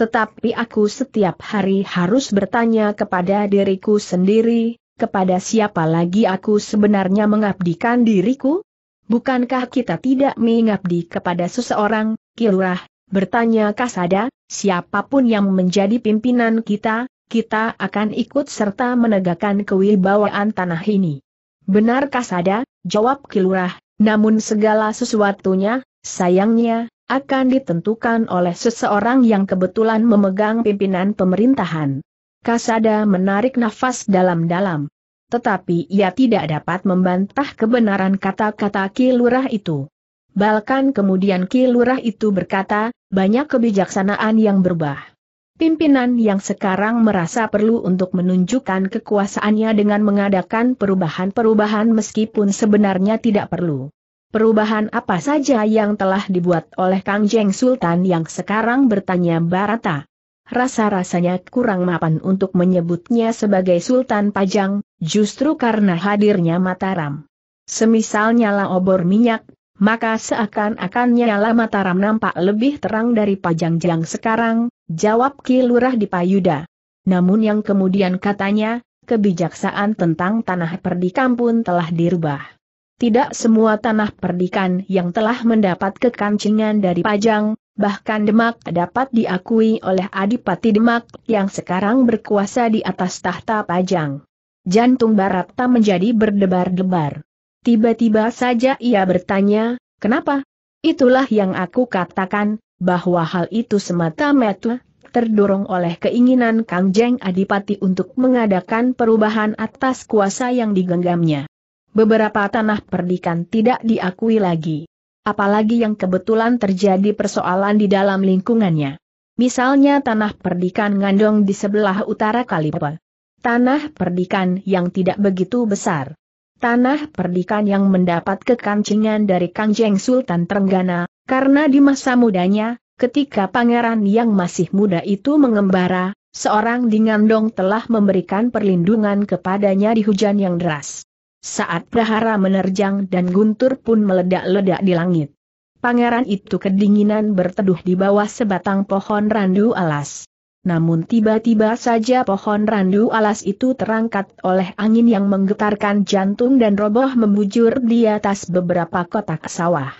Tetapi aku setiap hari harus bertanya kepada diriku sendiri, kepada siapa lagi aku sebenarnya mengabdikan diriku? Bukankah kita tidak mengabdi kepada seseorang, kilurah, bertanya kasada, siapapun yang menjadi pimpinan kita, kita akan ikut serta menegakkan kewibawaan tanah ini. Benar kasada, jawab kilurah, namun segala sesuatunya, sayangnya, akan ditentukan oleh seseorang yang kebetulan memegang pimpinan pemerintahan. Kasada menarik nafas dalam-dalam. Tetapi ia tidak dapat membantah kebenaran kata-kata Kilurah itu. Balkan kemudian Kilurah itu berkata, banyak kebijaksanaan yang berubah. Pimpinan yang sekarang merasa perlu untuk menunjukkan kekuasaannya dengan mengadakan perubahan-perubahan meskipun sebenarnya tidak perlu. Perubahan apa saja yang telah dibuat oleh Kang Jeng Sultan yang sekarang bertanya Barata? Rasa-rasanya kurang mapan untuk menyebutnya sebagai Sultan Pajang, justru karena hadirnya Mataram. Semisal nyala obor minyak, maka seakan-akan nyala Mataram nampak lebih terang dari Pajang Jang sekarang, jawab Ki Lurah di Payuda. Namun yang kemudian katanya, kebijaksaan tentang tanah pun telah dirubah. Tidak semua tanah perdikan yang telah mendapat kekancingan dari Pajang, bahkan Demak dapat diakui oleh Adipati Demak yang sekarang berkuasa di atas tahta Pajang. Jantung Barat tak menjadi berdebar-debar. Tiba-tiba saja ia bertanya, kenapa? Itulah yang aku katakan, bahwa hal itu semata-mata terdorong oleh keinginan Kang Jeng Adipati untuk mengadakan perubahan atas kuasa yang digenggamnya beberapa tanah perdikan tidak diakui lagi. Apalagi yang kebetulan terjadi persoalan di dalam lingkungannya. Misalnya tanah perdikan ngandong di sebelah utara Kalipe. Tanah perdikan yang tidak begitu besar. Tanah perdikan yang mendapat kekancingan dari Kangjeng Sultan Trenggana, karena di masa mudanya, ketika pangeran yang masih muda itu mengembara, seorang di ngandong telah memberikan perlindungan kepadanya di hujan yang deras saat prahara menerjang dan guntur pun meledak-ledak di langit. Pangeran itu kedinginan berteduh di bawah sebatang pohon randu alas. Namun tiba-tiba saja pohon randu alas itu terangkat oleh angin yang menggetarkan jantung dan roboh membujur di atas beberapa kotak sawah.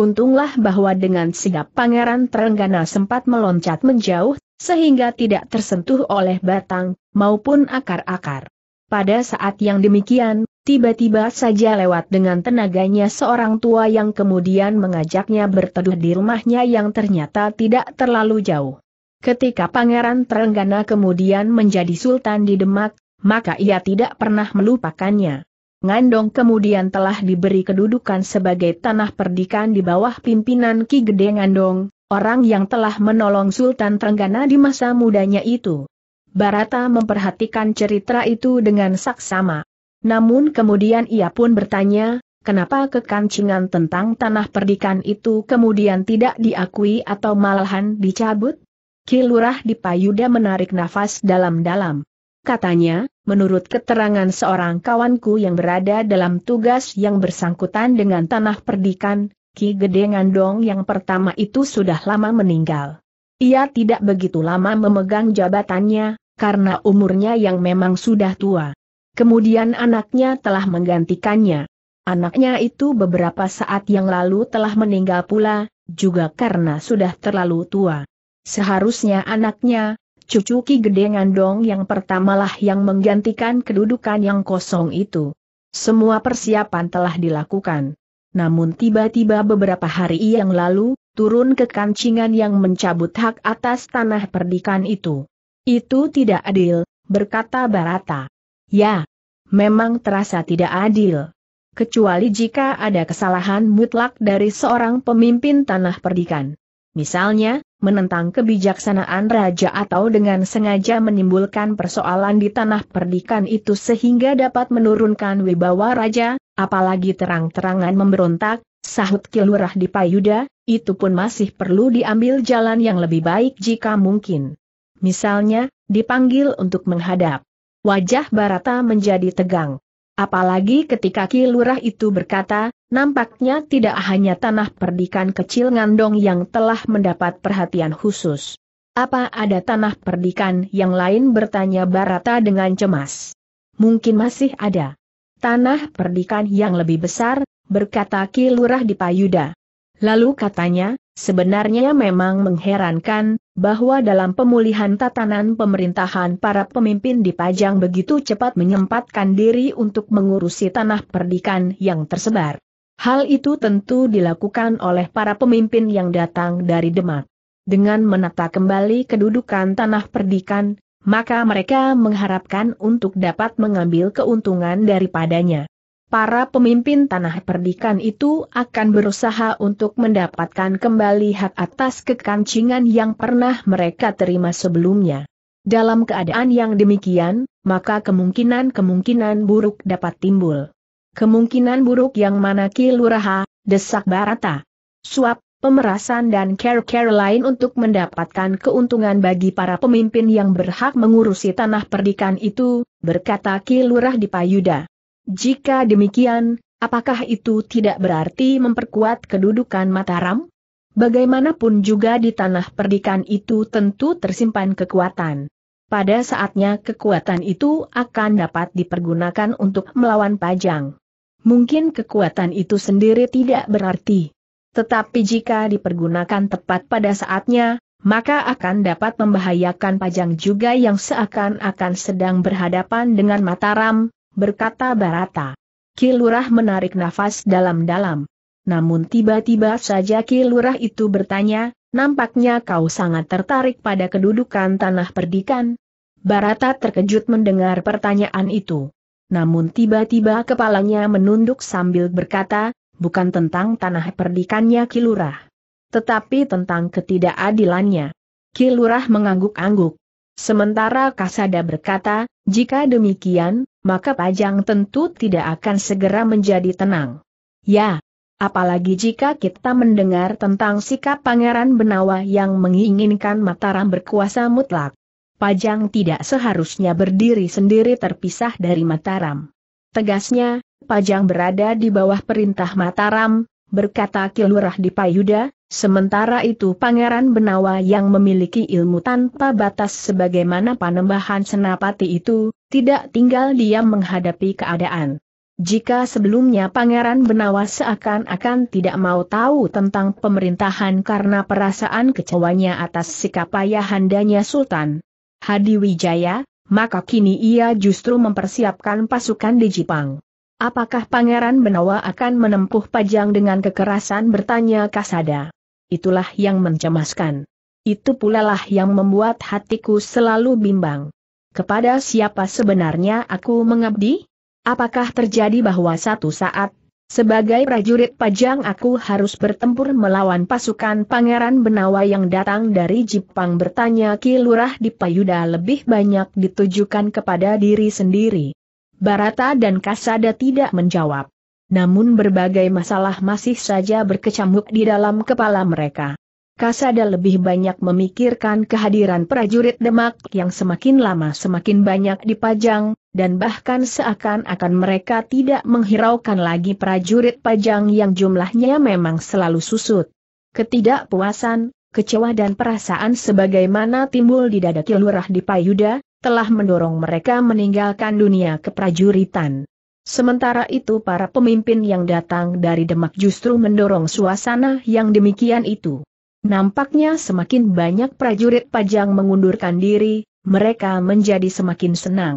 Untunglah bahwa dengan sigap pangeran Terenggana sempat meloncat menjauh, sehingga tidak tersentuh oleh batang, maupun akar-akar. Pada saat yang demikian, tiba-tiba saja lewat dengan tenaganya seorang tua yang kemudian mengajaknya berteduh di rumahnya yang ternyata tidak terlalu jauh. Ketika Pangeran Terenggana kemudian menjadi sultan di Demak, maka ia tidak pernah melupakannya. Ngandong kemudian telah diberi kedudukan sebagai tanah perdikan di bawah pimpinan Ki Gede Ngandong, orang yang telah menolong Sultan Terenggana di masa mudanya itu. Barata memperhatikan cerita itu dengan saksama. Namun kemudian ia pun bertanya, kenapa kekancingan tentang tanah perdikan itu kemudian tidak diakui atau malahan dicabut? Kilurah di Payuda menarik nafas dalam-dalam. Katanya, menurut keterangan seorang kawanku yang berada dalam tugas yang bersangkutan dengan tanah perdikan, Ki Gede Ngandong yang pertama itu sudah lama meninggal. Ia tidak begitu lama memegang jabatannya, karena umurnya yang memang sudah tua. Kemudian anaknya telah menggantikannya. Anaknya itu beberapa saat yang lalu telah meninggal pula, juga karena sudah terlalu tua. Seharusnya anaknya, cucu Ki Gede Ngandong yang pertamalah yang menggantikan kedudukan yang kosong itu. Semua persiapan telah dilakukan. Namun tiba-tiba beberapa hari yang lalu, turun ke kancingan yang mencabut hak atas tanah perdikan itu. Itu tidak adil, berkata Barata. Ya, memang terasa tidak adil. Kecuali jika ada kesalahan mutlak dari seorang pemimpin tanah perdikan. Misalnya, menentang kebijaksanaan raja atau dengan sengaja menimbulkan persoalan di tanah perdikan itu sehingga dapat menurunkan wibawa raja, apalagi terang-terangan memberontak, sahut kilurah di payuda, itu pun masih perlu diambil jalan yang lebih baik jika mungkin. Misalnya, dipanggil untuk menghadap. Wajah Barata menjadi tegang. Apalagi ketika Ki Lurah itu berkata, nampaknya tidak hanya tanah perdikan kecil ngandong yang telah mendapat perhatian khusus. Apa ada tanah perdikan yang lain bertanya Barata dengan cemas. Mungkin masih ada. Tanah perdikan yang lebih besar, berkata Ki Lurah di Payuda. Lalu katanya, Sebenarnya memang mengherankan, bahwa dalam pemulihan tatanan pemerintahan para pemimpin di Pajang begitu cepat menyempatkan diri untuk mengurusi tanah perdikan yang tersebar. Hal itu tentu dilakukan oleh para pemimpin yang datang dari Demak. Dengan menata kembali kedudukan tanah perdikan, maka mereka mengharapkan untuk dapat mengambil keuntungan daripadanya para pemimpin tanah perdikan itu akan berusaha untuk mendapatkan kembali hak atas kekancingan yang pernah mereka terima sebelumnya. Dalam keadaan yang demikian, maka kemungkinan-kemungkinan buruk dapat timbul. Kemungkinan buruk yang mana Kiluraha, Desak Barata, Suap, Pemerasan dan care-care lain untuk mendapatkan keuntungan bagi para pemimpin yang berhak mengurusi tanah perdikan itu, berkata Kilurah di Payuda. Jika demikian, apakah itu tidak berarti memperkuat kedudukan Mataram? Bagaimanapun juga di tanah perdikan itu tentu tersimpan kekuatan. Pada saatnya kekuatan itu akan dapat dipergunakan untuk melawan Pajang. Mungkin kekuatan itu sendiri tidak berarti. Tetapi jika dipergunakan tepat pada saatnya, maka akan dapat membahayakan Pajang juga yang seakan-akan sedang berhadapan dengan Mataram, berkata Barata. Kilurah menarik nafas dalam-dalam. Namun tiba-tiba saja Kilurah itu bertanya, nampaknya kau sangat tertarik pada kedudukan tanah perdikan? Barata terkejut mendengar pertanyaan itu. Namun tiba-tiba kepalanya menunduk sambil berkata, bukan tentang tanah perdikannya Kilurah. Tetapi tentang ketidakadilannya. Kilurah mengangguk-angguk. Sementara Kasada berkata, jika demikian, maka Pajang tentu tidak akan segera menjadi tenang. Ya, apalagi jika kita mendengar tentang sikap Pangeran Benawa yang menginginkan Mataram berkuasa mutlak. Pajang tidak seharusnya berdiri sendiri terpisah dari Mataram. Tegasnya, Pajang berada di bawah perintah Mataram, berkata Kilurah Dipayuda, sementara itu Pangeran Benawa yang memiliki ilmu tanpa batas sebagaimana panembahan senapati itu, tidak tinggal diam menghadapi keadaan. Jika sebelumnya Pangeran Benawa seakan-akan tidak mau tahu tentang pemerintahan karena perasaan kecewanya atas sikap ayahandanya Sultan Hadi Wijaya, maka kini ia justru mempersiapkan pasukan di Jepang. Apakah Pangeran Benawa akan menempuh pajang dengan kekerasan bertanya Kasada? Itulah yang mencemaskan. Itu pula lah yang membuat hatiku selalu bimbang. Kepada siapa sebenarnya aku mengabdi? Apakah terjadi bahwa satu saat, sebagai prajurit pajang aku harus bertempur melawan pasukan Pangeran Benawa yang datang dari Jepang bertanya Ki Lurah di Payuda lebih banyak ditujukan kepada diri sendiri. Barata dan Kasada tidak menjawab. Namun berbagai masalah masih saja berkecamuk di dalam kepala mereka. Kasada lebih banyak memikirkan kehadiran prajurit Demak yang semakin lama semakin banyak dipajang, dan bahkan seakan-akan mereka tidak menghiraukan lagi prajurit pajang yang jumlahnya memang selalu susut. Ketidakpuasan, kecewa dan perasaan sebagaimana timbul di dada kilurah di Payuda, telah mendorong mereka meninggalkan dunia keprajuritan. Sementara itu para pemimpin yang datang dari Demak justru mendorong suasana yang demikian itu. Nampaknya semakin banyak prajurit pajang mengundurkan diri, mereka menjadi semakin senang.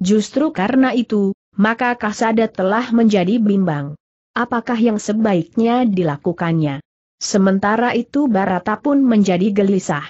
Justru karena itu, maka Kasada telah menjadi bimbang. Apakah yang sebaiknya dilakukannya? Sementara itu Barata pun menjadi gelisah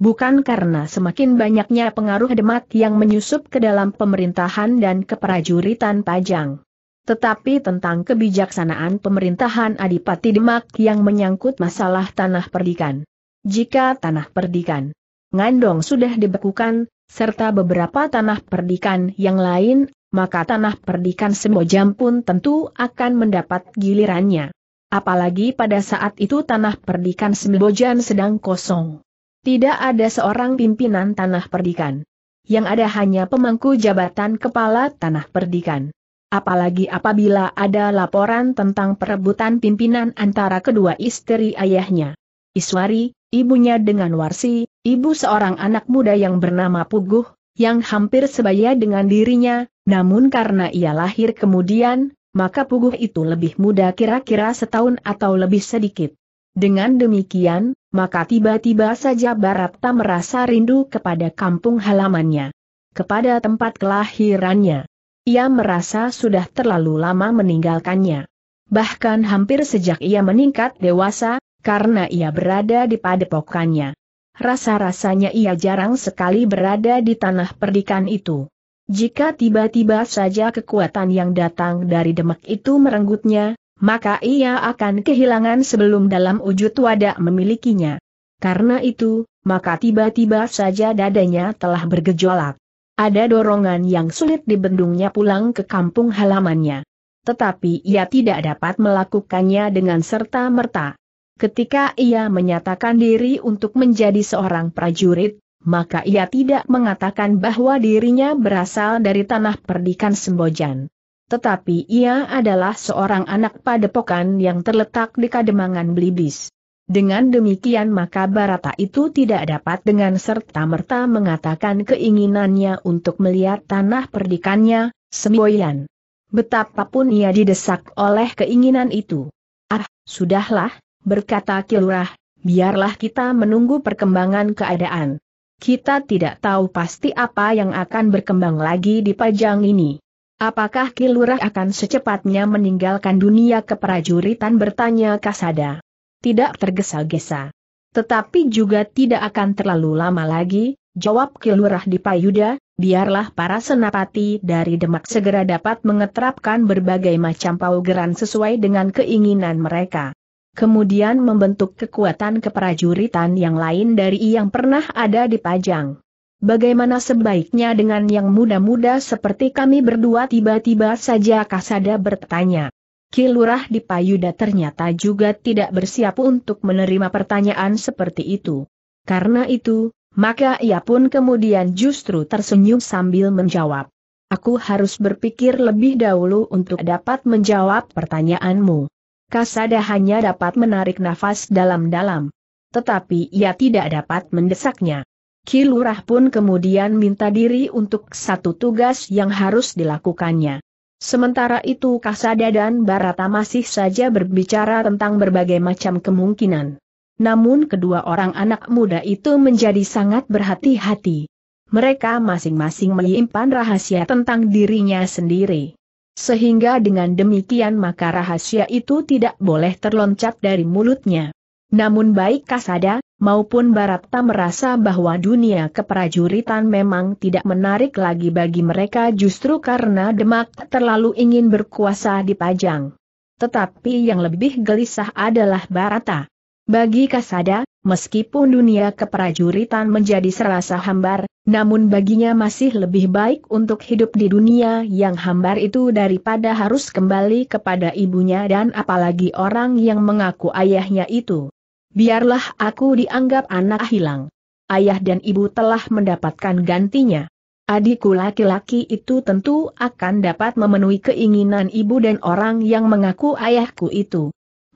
bukan karena semakin banyaknya pengaruh demak yang menyusup ke dalam pemerintahan dan keprajuritan Pajang. Tetapi tentang kebijaksanaan pemerintahan Adipati Demak yang menyangkut masalah tanah perdikan. Jika tanah perdikan Ngandong sudah dibekukan, serta beberapa tanah perdikan yang lain, maka tanah perdikan Sembojam pun tentu akan mendapat gilirannya. Apalagi pada saat itu tanah perdikan Sembojan sedang kosong. Tidak ada seorang pimpinan tanah perdikan. Yang ada hanya pemangku jabatan kepala tanah perdikan. Apalagi apabila ada laporan tentang perebutan pimpinan antara kedua istri ayahnya. Iswari, ibunya dengan Warsi, ibu seorang anak muda yang bernama Puguh, yang hampir sebaya dengan dirinya, namun karena ia lahir kemudian, maka Puguh itu lebih muda kira-kira setahun atau lebih sedikit. Dengan demikian, maka tiba-tiba saja Barata merasa rindu kepada kampung halamannya. Kepada tempat kelahirannya. Ia merasa sudah terlalu lama meninggalkannya. Bahkan hampir sejak ia meningkat dewasa, karena ia berada di padepokannya. Rasa-rasanya ia jarang sekali berada di tanah perdikan itu. Jika tiba-tiba saja kekuatan yang datang dari demak itu merenggutnya, maka ia akan kehilangan sebelum dalam wujud wadah memilikinya. Karena itu, maka tiba-tiba saja dadanya telah bergejolak. Ada dorongan yang sulit dibendungnya pulang ke kampung halamannya. Tetapi ia tidak dapat melakukannya dengan serta-merta. Ketika ia menyatakan diri untuk menjadi seorang prajurit, maka ia tidak mengatakan bahwa dirinya berasal dari tanah perdikan Sembojan tetapi ia adalah seorang anak padepokan yang terletak di Kademangan Blibis. Dengan demikian maka Barata itu tidak dapat dengan serta-merta mengatakan keinginannya untuk melihat tanah perdikannya, Semboyan. Betapapun ia didesak oleh keinginan itu. Ah, sudahlah, berkata Kilurah, biarlah kita menunggu perkembangan keadaan. Kita tidak tahu pasti apa yang akan berkembang lagi di Pajang ini. Apakah Kilurah akan secepatnya meninggalkan dunia keprajuritan bertanya Kasada? Tidak tergesa-gesa. Tetapi juga tidak akan terlalu lama lagi, jawab Kilurah di Payuda, biarlah para senapati dari Demak segera dapat mengeterapkan berbagai macam paugeran sesuai dengan keinginan mereka kemudian membentuk kekuatan keprajuritan yang lain dari yang pernah ada di Pajang. Bagaimana sebaiknya dengan yang muda-muda seperti kami berdua tiba-tiba saja Kasada bertanya. Kilurah di Payuda ternyata juga tidak bersiap untuk menerima pertanyaan seperti itu. Karena itu, maka ia pun kemudian justru tersenyum sambil menjawab. Aku harus berpikir lebih dahulu untuk dapat menjawab pertanyaanmu. Kasada hanya dapat menarik nafas dalam-dalam. Tetapi ia tidak dapat mendesaknya. Ki pun kemudian minta diri untuk satu tugas yang harus dilakukannya. Sementara itu Kasada dan Barata masih saja berbicara tentang berbagai macam kemungkinan. Namun kedua orang anak muda itu menjadi sangat berhati-hati. Mereka masing-masing menyimpan rahasia tentang dirinya sendiri. Sehingga dengan demikian maka rahasia itu tidak boleh terloncat dari mulutnya. Namun baik Kasada, maupun Barata merasa bahwa dunia keprajuritan memang tidak menarik lagi bagi mereka justru karena Demak terlalu ingin berkuasa di Pajang. Tetapi yang lebih gelisah adalah Barata. Bagi Kasada, meskipun dunia keprajuritan menjadi serasa hambar, namun baginya masih lebih baik untuk hidup di dunia yang hambar itu daripada harus kembali kepada ibunya dan apalagi orang yang mengaku ayahnya itu biarlah aku dianggap anak hilang. Ayah dan ibu telah mendapatkan gantinya. Adikku laki-laki itu tentu akan dapat memenuhi keinginan ibu dan orang yang mengaku ayahku itu.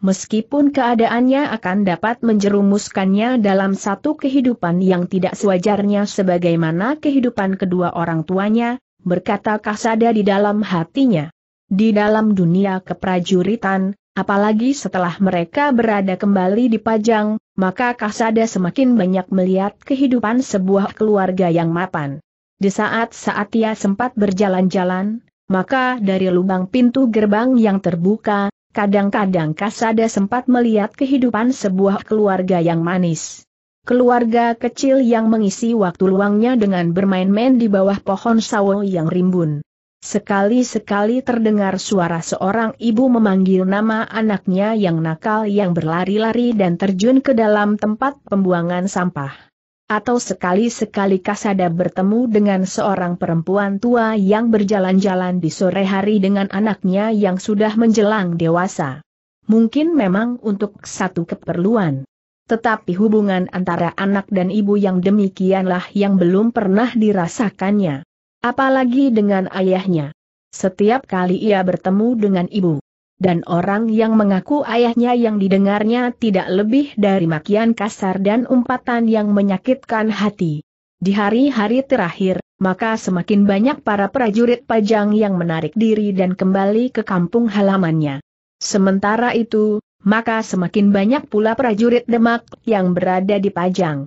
Meskipun keadaannya akan dapat menjerumuskannya dalam satu kehidupan yang tidak sewajarnya sebagaimana kehidupan kedua orang tuanya, berkata Kasada di dalam hatinya. Di dalam dunia keprajuritan, Apalagi setelah mereka berada kembali di Pajang, maka Kasada semakin banyak melihat kehidupan sebuah keluarga yang mapan. Di saat-saat ia sempat berjalan-jalan, maka dari lubang pintu gerbang yang terbuka, kadang-kadang Kasada sempat melihat kehidupan sebuah keluarga yang manis. Keluarga kecil yang mengisi waktu luangnya dengan bermain-main di bawah pohon sawo yang rimbun. Sekali-sekali terdengar suara seorang ibu memanggil nama anaknya yang nakal yang berlari-lari dan terjun ke dalam tempat pembuangan sampah. Atau sekali-sekali Kasada bertemu dengan seorang perempuan tua yang berjalan-jalan di sore hari dengan anaknya yang sudah menjelang dewasa. Mungkin memang untuk satu keperluan. Tetapi hubungan antara anak dan ibu yang demikianlah yang belum pernah dirasakannya. Apalagi dengan ayahnya. Setiap kali ia bertemu dengan ibu. Dan orang yang mengaku ayahnya yang didengarnya tidak lebih dari makian kasar dan umpatan yang menyakitkan hati. Di hari-hari terakhir, maka semakin banyak para prajurit pajang yang menarik diri dan kembali ke kampung halamannya. Sementara itu, maka semakin banyak pula prajurit Demak yang berada di pajang.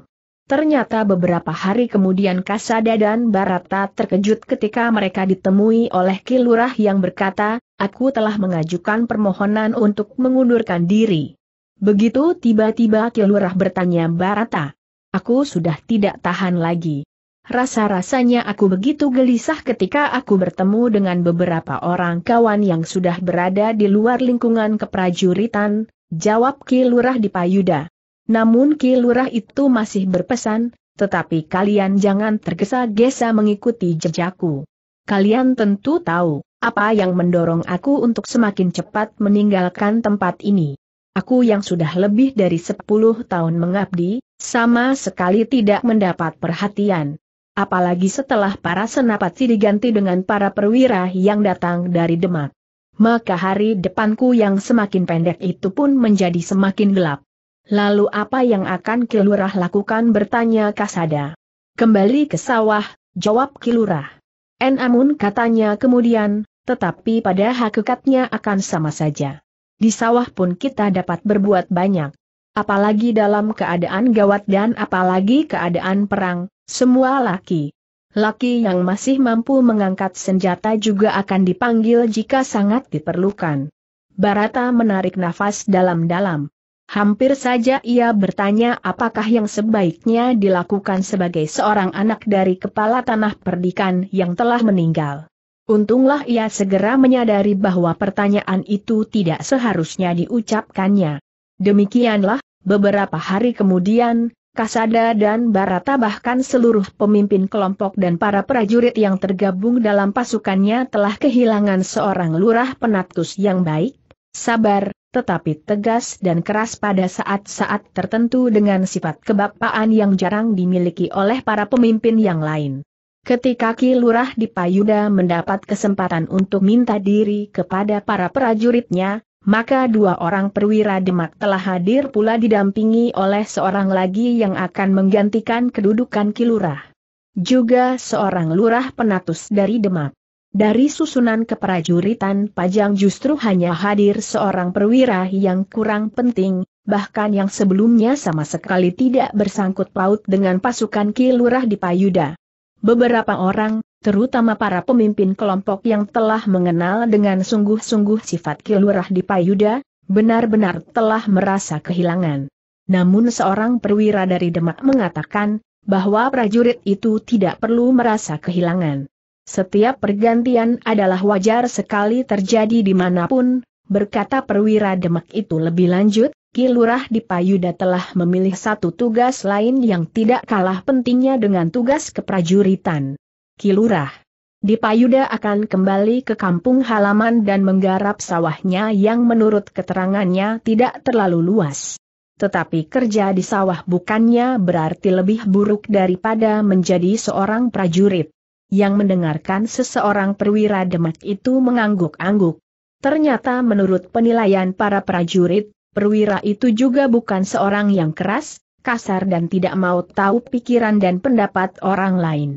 Ternyata beberapa hari kemudian Kasada dan Barata terkejut ketika mereka ditemui oleh Kilurah yang berkata, aku telah mengajukan permohonan untuk mengundurkan diri. Begitu tiba-tiba Kilurah bertanya Barata. Aku sudah tidak tahan lagi. Rasa-rasanya aku begitu gelisah ketika aku bertemu dengan beberapa orang kawan yang sudah berada di luar lingkungan keprajuritan, jawab Kilurah di Payuda. Namun Ki Lurah itu masih berpesan, tetapi kalian jangan tergesa-gesa mengikuti jejakku. Kalian tentu tahu, apa yang mendorong aku untuk semakin cepat meninggalkan tempat ini. Aku yang sudah lebih dari 10 tahun mengabdi, sama sekali tidak mendapat perhatian. Apalagi setelah para senapati diganti dengan para perwira yang datang dari Demak. Maka hari depanku yang semakin pendek itu pun menjadi semakin gelap. Lalu apa yang akan Kilurah lakukan bertanya Kasada. Kembali ke sawah, jawab Kilurah. Enamun katanya kemudian, tetapi pada hakikatnya akan sama saja. Di sawah pun kita dapat berbuat banyak. Apalagi dalam keadaan gawat dan apalagi keadaan perang, semua laki. Laki yang masih mampu mengangkat senjata juga akan dipanggil jika sangat diperlukan. Barata menarik nafas dalam-dalam. Hampir saja ia bertanya apakah yang sebaiknya dilakukan sebagai seorang anak dari kepala tanah perdikan yang telah meninggal. Untunglah ia segera menyadari bahwa pertanyaan itu tidak seharusnya diucapkannya. Demikianlah, beberapa hari kemudian, Kasada dan Barata bahkan seluruh pemimpin kelompok dan para prajurit yang tergabung dalam pasukannya telah kehilangan seorang lurah penatus yang baik, sabar, tetapi tegas dan keras pada saat-saat tertentu dengan sifat kebapaan yang jarang dimiliki oleh para pemimpin yang lain. Ketika Ki Lurah di Payuda mendapat kesempatan untuk minta diri kepada para prajuritnya, maka dua orang perwira Demak telah hadir pula didampingi oleh seorang lagi yang akan menggantikan kedudukan Ki Lurah. Juga seorang lurah penatus dari Demak. Dari susunan keprajuritan Pajang justru hanya hadir seorang perwira yang kurang penting, bahkan yang sebelumnya sama sekali tidak bersangkut paut dengan pasukan Kilurah di Payuda. Beberapa orang, terutama para pemimpin kelompok yang telah mengenal dengan sungguh-sungguh sifat Kilurah di Payuda, benar-benar telah merasa kehilangan. Namun seorang perwira dari Demak mengatakan, bahwa prajurit itu tidak perlu merasa kehilangan. Setiap pergantian adalah wajar sekali terjadi dimanapun, berkata perwira demak itu lebih lanjut, Kilurah di Payuda telah memilih satu tugas lain yang tidak kalah pentingnya dengan tugas keprajuritan. Kilurah di Payuda akan kembali ke kampung halaman dan menggarap sawahnya yang menurut keterangannya tidak terlalu luas. Tetapi kerja di sawah bukannya berarti lebih buruk daripada menjadi seorang prajurit yang mendengarkan seseorang perwira demak itu mengangguk-angguk. Ternyata menurut penilaian para prajurit, perwira itu juga bukan seorang yang keras, kasar dan tidak mau tahu pikiran dan pendapat orang lain.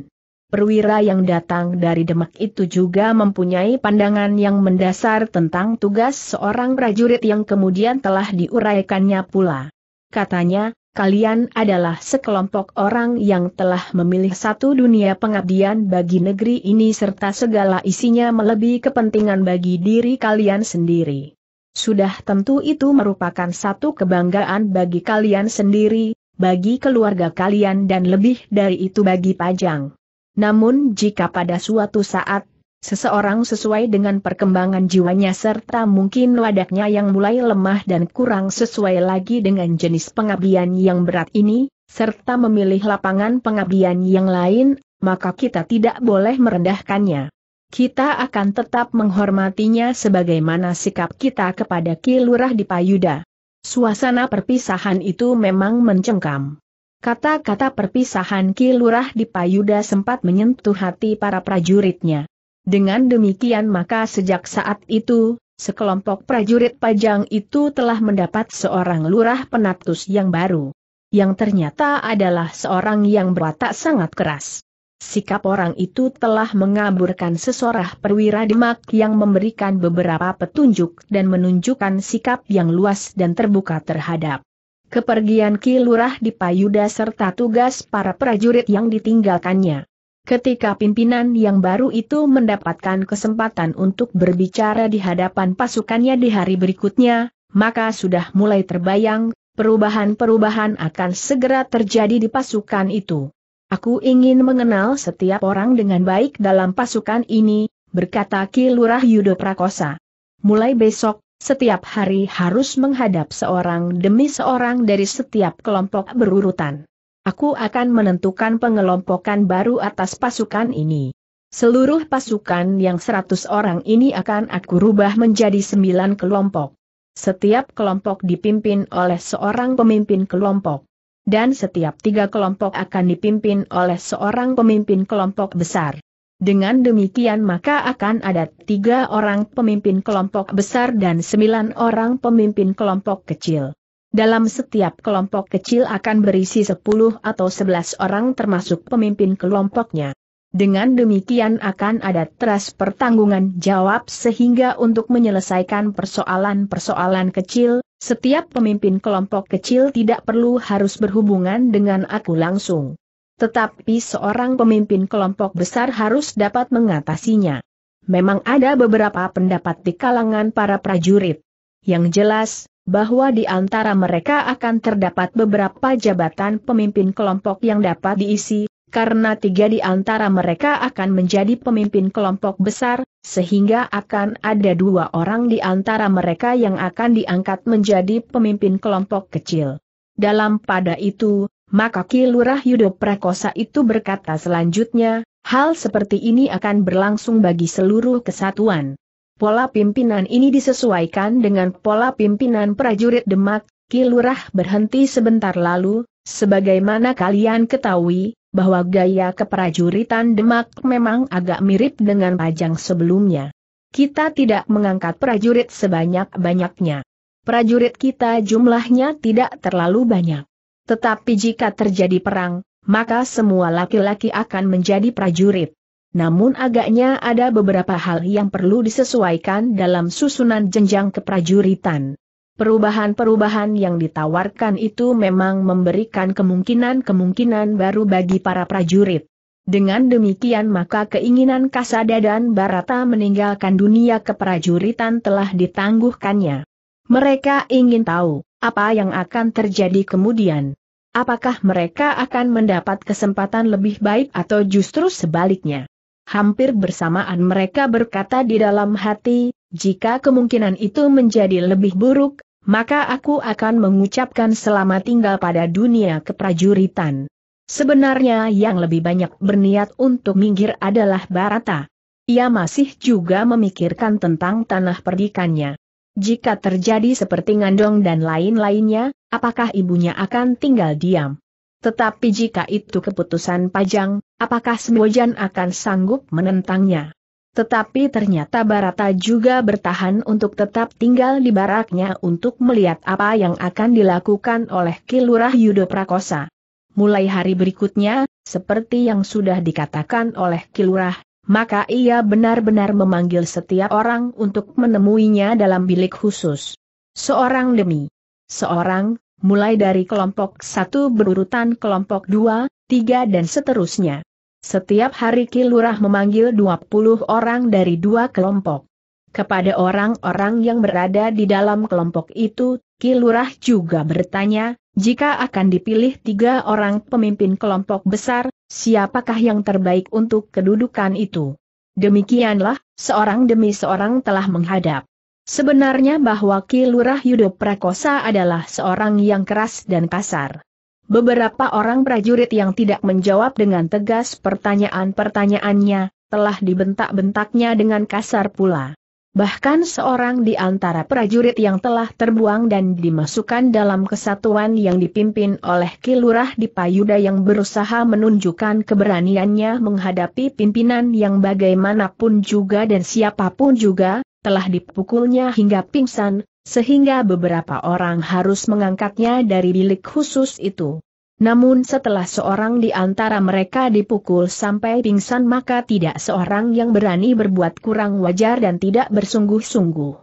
Perwira yang datang dari Demak itu juga mempunyai pandangan yang mendasar tentang tugas seorang prajurit yang kemudian telah diuraikannya pula. Katanya, kalian adalah sekelompok orang yang telah memilih satu dunia pengabdian bagi negeri ini serta segala isinya melebihi kepentingan bagi diri kalian sendiri. Sudah tentu itu merupakan satu kebanggaan bagi kalian sendiri, bagi keluarga kalian dan lebih dari itu bagi Pajang. Namun jika pada suatu saat seseorang sesuai dengan perkembangan jiwanya serta mungkin wadahnya yang mulai lemah dan kurang sesuai lagi dengan jenis pengabdian yang berat ini, serta memilih lapangan pengabdian yang lain, maka kita tidak boleh merendahkannya. Kita akan tetap menghormatinya sebagaimana sikap kita kepada Ki Lurah di Payuda. Suasana perpisahan itu memang mencengkam. Kata-kata perpisahan Ki Lurah di Payuda sempat menyentuh hati para prajuritnya. Dengan demikian maka sejak saat itu, sekelompok prajurit pajang itu telah mendapat seorang lurah penatus yang baru. Yang ternyata adalah seorang yang berwatak sangat keras. Sikap orang itu telah mengaburkan sesorah perwira demak yang memberikan beberapa petunjuk dan menunjukkan sikap yang luas dan terbuka terhadap kepergian Ki Lurah di Payuda serta tugas para prajurit yang ditinggalkannya. Ketika pimpinan yang baru itu mendapatkan kesempatan untuk berbicara di hadapan pasukannya di hari berikutnya, maka sudah mulai terbayang, perubahan-perubahan akan segera terjadi di pasukan itu. Aku ingin mengenal setiap orang dengan baik dalam pasukan ini, berkata Ki Yudo Prakosa. Mulai besok, setiap hari harus menghadap seorang demi seorang dari setiap kelompok berurutan. Aku akan menentukan pengelompokan baru atas pasukan ini. Seluruh pasukan yang seratus orang ini akan aku rubah menjadi sembilan kelompok. Setiap kelompok dipimpin oleh seorang pemimpin kelompok. Dan setiap tiga kelompok akan dipimpin oleh seorang pemimpin kelompok besar. Dengan demikian maka akan ada tiga orang pemimpin kelompok besar dan sembilan orang pemimpin kelompok kecil. Dalam setiap kelompok kecil akan berisi 10 atau 11 orang termasuk pemimpin kelompoknya. Dengan demikian akan ada teras pertanggungan jawab sehingga untuk menyelesaikan persoalan-persoalan kecil, setiap pemimpin kelompok kecil tidak perlu harus berhubungan dengan aku langsung. Tetapi seorang pemimpin kelompok besar harus dapat mengatasinya. Memang ada beberapa pendapat di kalangan para prajurit. Yang jelas, bahwa di antara mereka akan terdapat beberapa jabatan pemimpin kelompok yang dapat diisi, karena tiga di antara mereka akan menjadi pemimpin kelompok besar, sehingga akan ada dua orang di antara mereka yang akan diangkat menjadi pemimpin kelompok kecil. Dalam pada itu, maka Ki Lurah Yudo Prakosa itu berkata selanjutnya, hal seperti ini akan berlangsung bagi seluruh kesatuan. Pola pimpinan ini disesuaikan dengan pola pimpinan prajurit Demak, Kilurah berhenti sebentar lalu, sebagaimana kalian ketahui, bahwa gaya keprajuritan Demak memang agak mirip dengan pajang sebelumnya. Kita tidak mengangkat prajurit sebanyak-banyaknya. Prajurit kita jumlahnya tidak terlalu banyak. Tetapi jika terjadi perang, maka semua laki-laki akan menjadi prajurit. Namun agaknya ada beberapa hal yang perlu disesuaikan dalam susunan jenjang keprajuritan. Perubahan-perubahan yang ditawarkan itu memang memberikan kemungkinan-kemungkinan baru bagi para prajurit. Dengan demikian maka keinginan Kasada dan Barata meninggalkan dunia keprajuritan telah ditangguhkannya. Mereka ingin tahu, apa yang akan terjadi kemudian. Apakah mereka akan mendapat kesempatan lebih baik atau justru sebaliknya? Hampir bersamaan mereka berkata di dalam hati, jika kemungkinan itu menjadi lebih buruk, maka aku akan mengucapkan selamat tinggal pada dunia keprajuritan. Sebenarnya yang lebih banyak berniat untuk minggir adalah Barata. Ia masih juga memikirkan tentang tanah perdikannya. Jika terjadi seperti Ngandong dan lain-lainnya, apakah ibunya akan tinggal diam? Tetapi jika itu keputusan Pajang, apakah Sembojan akan sanggup menentangnya? Tetapi ternyata Barata juga bertahan untuk tetap tinggal di baraknya untuk melihat apa yang akan dilakukan oleh Kilurah Yudo Prakosa. Mulai hari berikutnya, seperti yang sudah dikatakan oleh Kilurah, maka ia benar-benar memanggil setiap orang untuk menemuinya dalam bilik khusus. Seorang demi seorang, mulai dari kelompok 1 berurutan kelompok 2, 3 dan seterusnya. Setiap hari Kilurah memanggil 20 orang dari dua kelompok. Kepada orang-orang yang berada di dalam kelompok itu, Kilurah juga bertanya, jika akan dipilih tiga orang pemimpin kelompok besar, siapakah yang terbaik untuk kedudukan itu? Demikianlah, seorang demi seorang telah menghadap. Sebenarnya bahwa Ki Lurah Yudo Prakosa adalah seorang yang keras dan kasar. Beberapa orang prajurit yang tidak menjawab dengan tegas pertanyaan-pertanyaannya, telah dibentak-bentaknya dengan kasar pula. Bahkan seorang di antara prajurit yang telah terbuang dan dimasukkan dalam kesatuan yang dipimpin oleh Kilurah di Payuda yang berusaha menunjukkan keberaniannya menghadapi pimpinan yang bagaimanapun juga dan siapapun juga, telah dipukulnya hingga pingsan, sehingga beberapa orang harus mengangkatnya dari bilik khusus itu. Namun setelah seorang di antara mereka dipukul sampai pingsan maka tidak seorang yang berani berbuat kurang wajar dan tidak bersungguh-sungguh.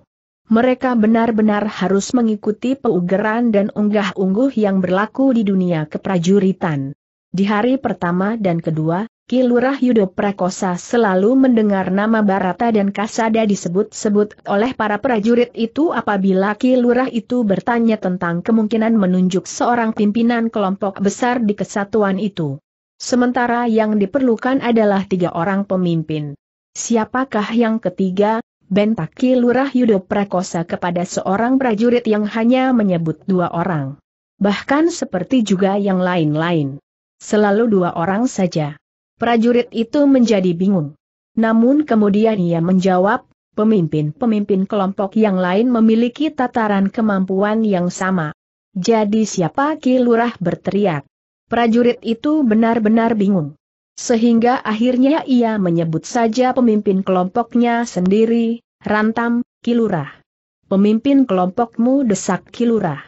Mereka benar-benar harus mengikuti peugeran dan unggah-ungguh yang berlaku di dunia keprajuritan. Di hari pertama dan kedua, Kilurah Yudo Prakosa selalu mendengar nama Barata dan Kasada disebut-sebut oleh para prajurit itu apabila Kilurah itu bertanya tentang kemungkinan menunjuk seorang pimpinan kelompok besar di kesatuan itu. Sementara yang diperlukan adalah tiga orang pemimpin. Siapakah yang ketiga? Bentak Kilurah Yudo Prakosa kepada seorang prajurit yang hanya menyebut dua orang. Bahkan seperti juga yang lain-lain. Selalu dua orang saja. Prajurit itu menjadi bingung. Namun kemudian ia menjawab, pemimpin-pemimpin kelompok yang lain memiliki tataran kemampuan yang sama. Jadi siapa Ki Lurah berteriak? Prajurit itu benar-benar bingung. Sehingga akhirnya ia menyebut saja pemimpin kelompoknya sendiri, Rantam, Kilurah. Pemimpin kelompokmu desak Kilurah.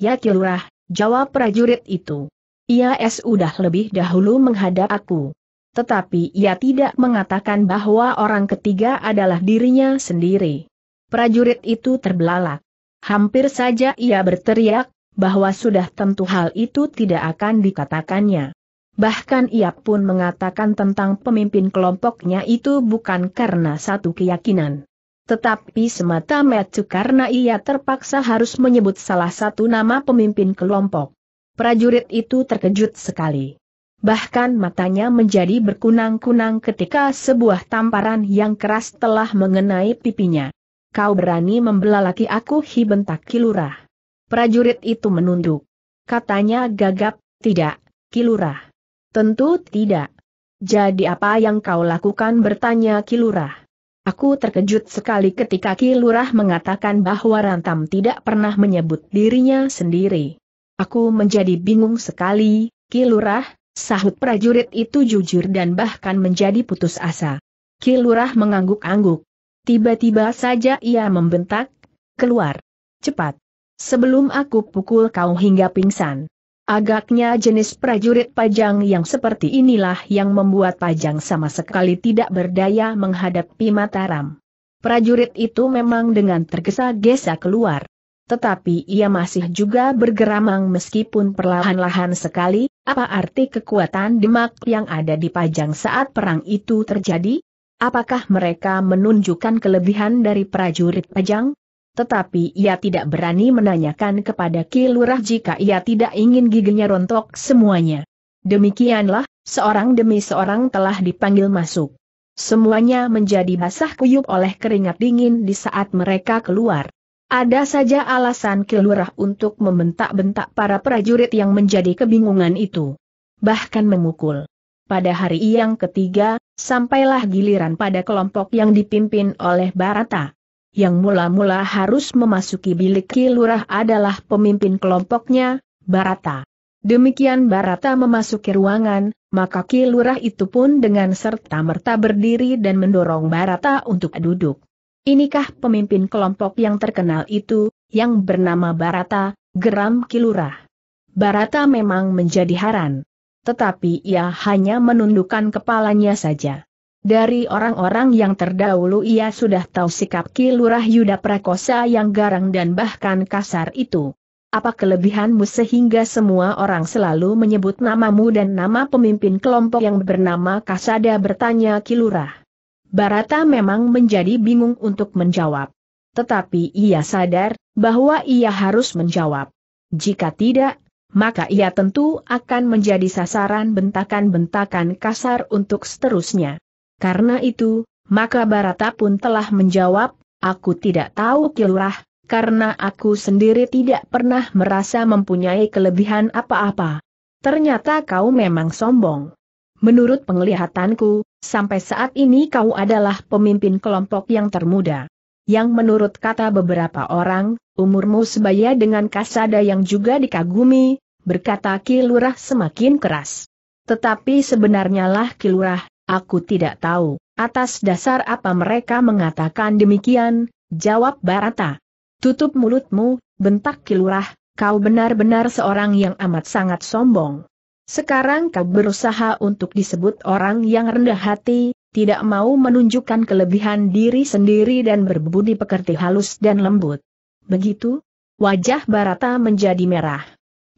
Ya Kilurah, jawab prajurit itu. Ia sudah lebih dahulu menghadap aku. Tetapi ia tidak mengatakan bahwa orang ketiga adalah dirinya sendiri. Prajurit itu terbelalak. Hampir saja ia berteriak, bahwa sudah tentu hal itu tidak akan dikatakannya. Bahkan ia pun mengatakan tentang pemimpin kelompoknya itu bukan karena satu keyakinan. Tetapi semata mata karena ia terpaksa harus menyebut salah satu nama pemimpin kelompok. Prajurit itu terkejut sekali bahkan matanya menjadi berkunang-kunang ketika sebuah tamparan yang keras telah mengenai pipinya. Kau berani membelalaki aku hibentak kilurah. Prajurit itu menunduk. Katanya gagap, tidak, kilurah. Tentu tidak. Jadi apa yang kau lakukan bertanya kilurah. Aku terkejut sekali ketika kilurah mengatakan bahwa Rantam tidak pernah menyebut dirinya sendiri. Aku menjadi bingung sekali, kilurah, Sahut prajurit itu jujur dan bahkan menjadi putus asa. Kilurah mengangguk-angguk. Tiba-tiba saja ia membentak, keluar. Cepat. Sebelum aku pukul kau hingga pingsan. Agaknya jenis prajurit pajang yang seperti inilah yang membuat pajang sama sekali tidak berdaya menghadapi Mataram. Prajurit itu memang dengan tergesa-gesa keluar tetapi ia masih juga bergeramang meskipun perlahan-lahan sekali, apa arti kekuatan demak yang ada di Pajang saat perang itu terjadi? Apakah mereka menunjukkan kelebihan dari prajurit Pajang? Tetapi ia tidak berani menanyakan kepada Ki jika ia tidak ingin giginya rontok semuanya. Demikianlah, seorang demi seorang telah dipanggil masuk. Semuanya menjadi basah kuyup oleh keringat dingin di saat mereka keluar. Ada saja alasan kelurah untuk membentak-bentak para prajurit yang menjadi kebingungan itu. Bahkan memukul. Pada hari yang ketiga, sampailah giliran pada kelompok yang dipimpin oleh Barata. Yang mula-mula harus memasuki bilik Kilurah adalah pemimpin kelompoknya, Barata. Demikian Barata memasuki ruangan, maka Kilurah itu pun dengan serta-merta berdiri dan mendorong Barata untuk duduk. Inikah pemimpin kelompok yang terkenal itu, yang bernama Barata, geram kilurah. Barata memang menjadi haran. Tetapi ia hanya menundukkan kepalanya saja. Dari orang-orang yang terdahulu ia sudah tahu sikap Kilurah Yuda Prakosa yang garang dan bahkan kasar itu. Apa kelebihanmu sehingga semua orang selalu menyebut namamu dan nama pemimpin kelompok yang bernama Kasada bertanya Kilurah. Barata memang menjadi bingung untuk menjawab. Tetapi ia sadar bahwa ia harus menjawab. Jika tidak, maka ia tentu akan menjadi sasaran bentakan-bentakan kasar untuk seterusnya. Karena itu, maka Barata pun telah menjawab, aku tidak tahu kilurah, karena aku sendiri tidak pernah merasa mempunyai kelebihan apa-apa. Ternyata kau memang sombong. Menurut penglihatanku, Sampai saat ini kau adalah pemimpin kelompok yang termuda. Yang menurut kata beberapa orang, umurmu sebaya dengan kasada yang juga dikagumi, berkata Kilurah semakin keras. Tetapi sebenarnya lah Kilurah, aku tidak tahu, atas dasar apa mereka mengatakan demikian, jawab Barata. Tutup mulutmu, bentak Kilurah, kau benar-benar seorang yang amat sangat sombong. Sekarang kau berusaha untuk disebut orang yang rendah hati, tidak mau menunjukkan kelebihan diri sendiri dan berbudi pekerti halus dan lembut. Begitu, wajah Barata menjadi merah.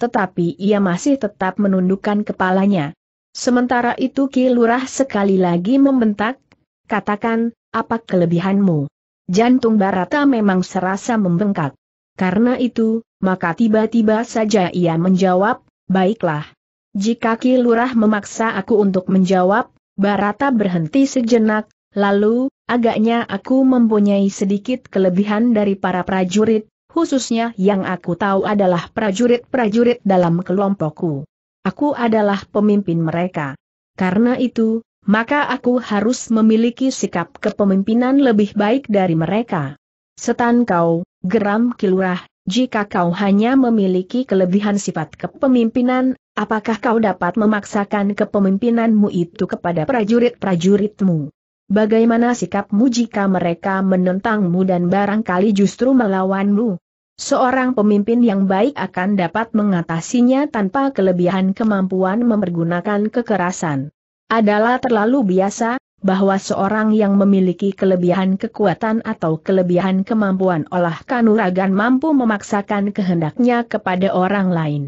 Tetapi ia masih tetap menundukkan kepalanya. Sementara itu Ki Lurah sekali lagi membentak, katakan, apa kelebihanmu? Jantung Barata memang serasa membengkak. Karena itu, maka tiba-tiba saja ia menjawab, baiklah, jika Ki Lurah memaksa aku untuk menjawab, Barata berhenti sejenak, lalu, agaknya aku mempunyai sedikit kelebihan dari para prajurit, khususnya yang aku tahu adalah prajurit-prajurit dalam kelompokku. Aku adalah pemimpin mereka. Karena itu, maka aku harus memiliki sikap kepemimpinan lebih baik dari mereka. Setan kau, geram Ki Lurah. jika kau hanya memiliki kelebihan sifat kepemimpinan, Apakah kau dapat memaksakan kepemimpinanmu itu kepada prajurit-prajuritmu? Bagaimana sikapmu jika mereka menentangmu dan barangkali justru melawanmu? Seorang pemimpin yang baik akan dapat mengatasinya tanpa kelebihan kemampuan mempergunakan kekerasan. Adalah terlalu biasa, bahwa seorang yang memiliki kelebihan kekuatan atau kelebihan kemampuan olah kanuragan mampu memaksakan kehendaknya kepada orang lain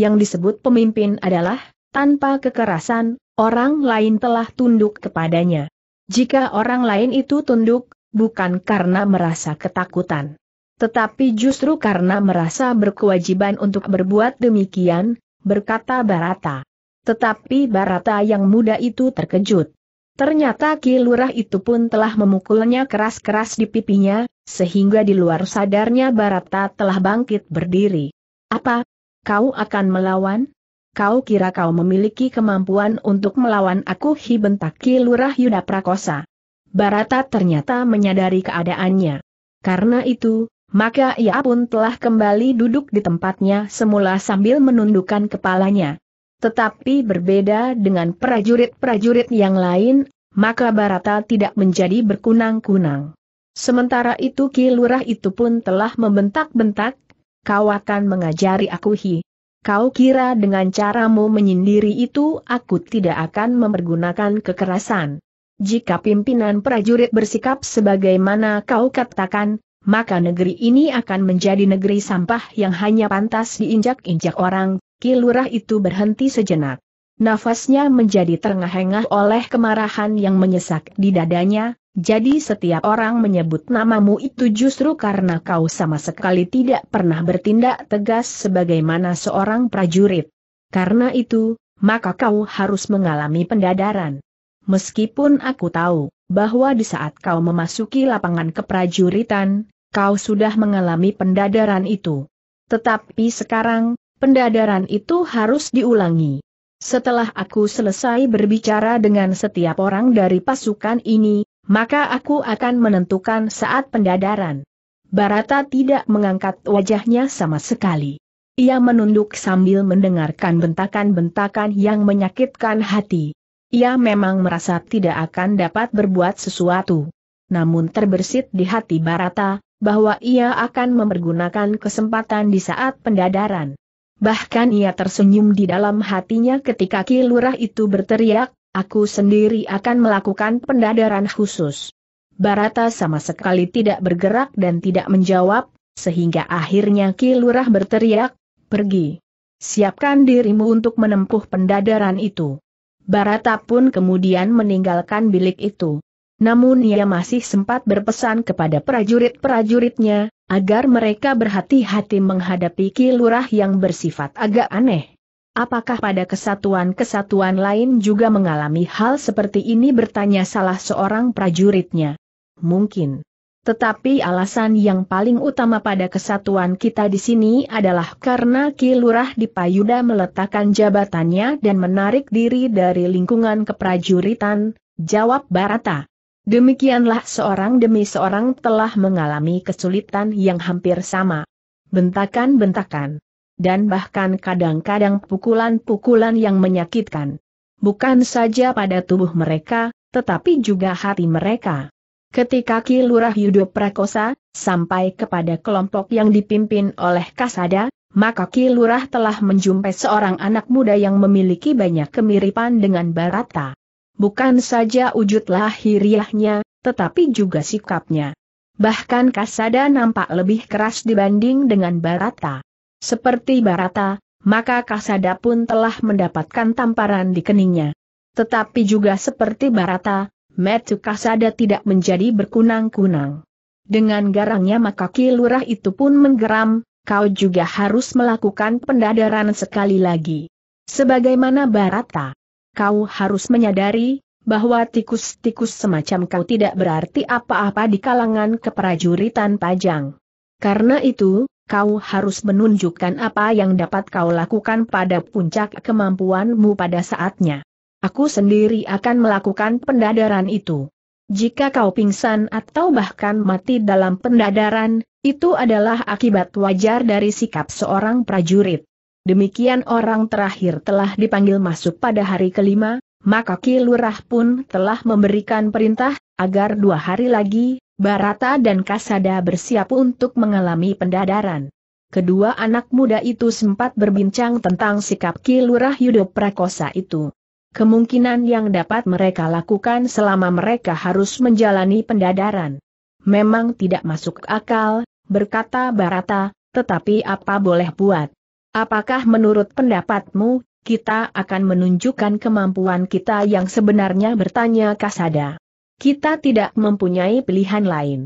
yang disebut pemimpin adalah, tanpa kekerasan, orang lain telah tunduk kepadanya. Jika orang lain itu tunduk, bukan karena merasa ketakutan. Tetapi justru karena merasa berkewajiban untuk berbuat demikian, berkata Barata. Tetapi Barata yang muda itu terkejut. Ternyata Ki itu pun telah memukulnya keras-keras di pipinya, sehingga di luar sadarnya Barata telah bangkit berdiri. Apa, Kau akan melawan? Kau kira kau memiliki kemampuan untuk melawan aku hi bentak Yuda Prakosa. Barata ternyata menyadari keadaannya. Karena itu, maka ia pun telah kembali duduk di tempatnya semula sambil menundukkan kepalanya. Tetapi berbeda dengan prajurit-prajurit yang lain, maka Barata tidak menjadi berkunang-kunang. Sementara itu Ki Lurah itu pun telah membentak-bentak, kau akan mengajari aku hi. Kau kira dengan caramu menyindiri itu aku tidak akan mempergunakan kekerasan. Jika pimpinan prajurit bersikap sebagaimana kau katakan, maka negeri ini akan menjadi negeri sampah yang hanya pantas diinjak-injak orang, kilurah itu berhenti sejenak. Nafasnya menjadi terengah-engah oleh kemarahan yang menyesak di dadanya, jadi setiap orang menyebut namamu itu justru karena kau sama sekali tidak pernah bertindak tegas sebagaimana seorang prajurit. Karena itu, maka kau harus mengalami pendadaran. Meskipun aku tahu bahwa di saat kau memasuki lapangan keprajuritan, kau sudah mengalami pendadaran itu. Tetapi sekarang, pendadaran itu harus diulangi. Setelah aku selesai berbicara dengan setiap orang dari pasukan ini, maka aku akan menentukan saat pendadaran. Barata tidak mengangkat wajahnya sama sekali. Ia menunduk sambil mendengarkan bentakan-bentakan yang menyakitkan hati. Ia memang merasa tidak akan dapat berbuat sesuatu. Namun terbersit di hati Barata, bahwa ia akan mempergunakan kesempatan di saat pendadaran. Bahkan ia tersenyum di dalam hatinya ketika Kilurah itu berteriak, Aku sendiri akan melakukan pendadaran khusus. Barata sama sekali tidak bergerak dan tidak menjawab, sehingga akhirnya Ki Lurah berteriak, pergi. Siapkan dirimu untuk menempuh pendadaran itu. Barata pun kemudian meninggalkan bilik itu. Namun ia masih sempat berpesan kepada prajurit-prajuritnya, agar mereka berhati-hati menghadapi Ki Lurah yang bersifat agak aneh. Apakah pada kesatuan-kesatuan lain juga mengalami hal seperti ini bertanya salah seorang prajuritnya? Mungkin. Tetapi alasan yang paling utama pada kesatuan kita di sini adalah karena Ki Lurah di Payuda meletakkan jabatannya dan menarik diri dari lingkungan keprajuritan, jawab Barata. Demikianlah seorang demi seorang telah mengalami kesulitan yang hampir sama. Bentakan-bentakan dan bahkan kadang-kadang pukulan-pukulan yang menyakitkan. Bukan saja pada tubuh mereka, tetapi juga hati mereka. Ketika Ki Lurah Yudo Prakosa, sampai kepada kelompok yang dipimpin oleh Kasada, maka Ki Lurah telah menjumpai seorang anak muda yang memiliki banyak kemiripan dengan Barata. Bukan saja wujud lahiriahnya, tetapi juga sikapnya. Bahkan Kasada nampak lebih keras dibanding dengan Barata. Seperti Barata, maka Kasada pun telah mendapatkan tamparan di keningnya. Tetapi juga seperti Barata, Metu Kasada tidak menjadi berkunang-kunang. Dengan garangnya maka Kilurah itu pun menggeram, kau juga harus melakukan pendadaran sekali lagi. Sebagaimana Barata, kau harus menyadari bahwa tikus-tikus semacam kau tidak berarti apa-apa di kalangan keprajuritan Pajang. Karena itu, kau harus menunjukkan apa yang dapat kau lakukan pada puncak kemampuanmu pada saatnya. Aku sendiri akan melakukan pendadaran itu. Jika kau pingsan atau bahkan mati dalam pendadaran, itu adalah akibat wajar dari sikap seorang prajurit. Demikian orang terakhir telah dipanggil masuk pada hari kelima, maka Ki pun telah memberikan perintah, agar dua hari lagi, Barata dan Kasada bersiap untuk mengalami pendadaran. Kedua anak muda itu sempat berbincang tentang sikap Ki Lurah Yudo Prakosa itu. Kemungkinan yang dapat mereka lakukan selama mereka harus menjalani pendadaran. Memang tidak masuk akal, berkata Barata, tetapi apa boleh buat? Apakah menurut pendapatmu, kita akan menunjukkan kemampuan kita yang sebenarnya bertanya Kasada? Kita tidak mempunyai pilihan lain.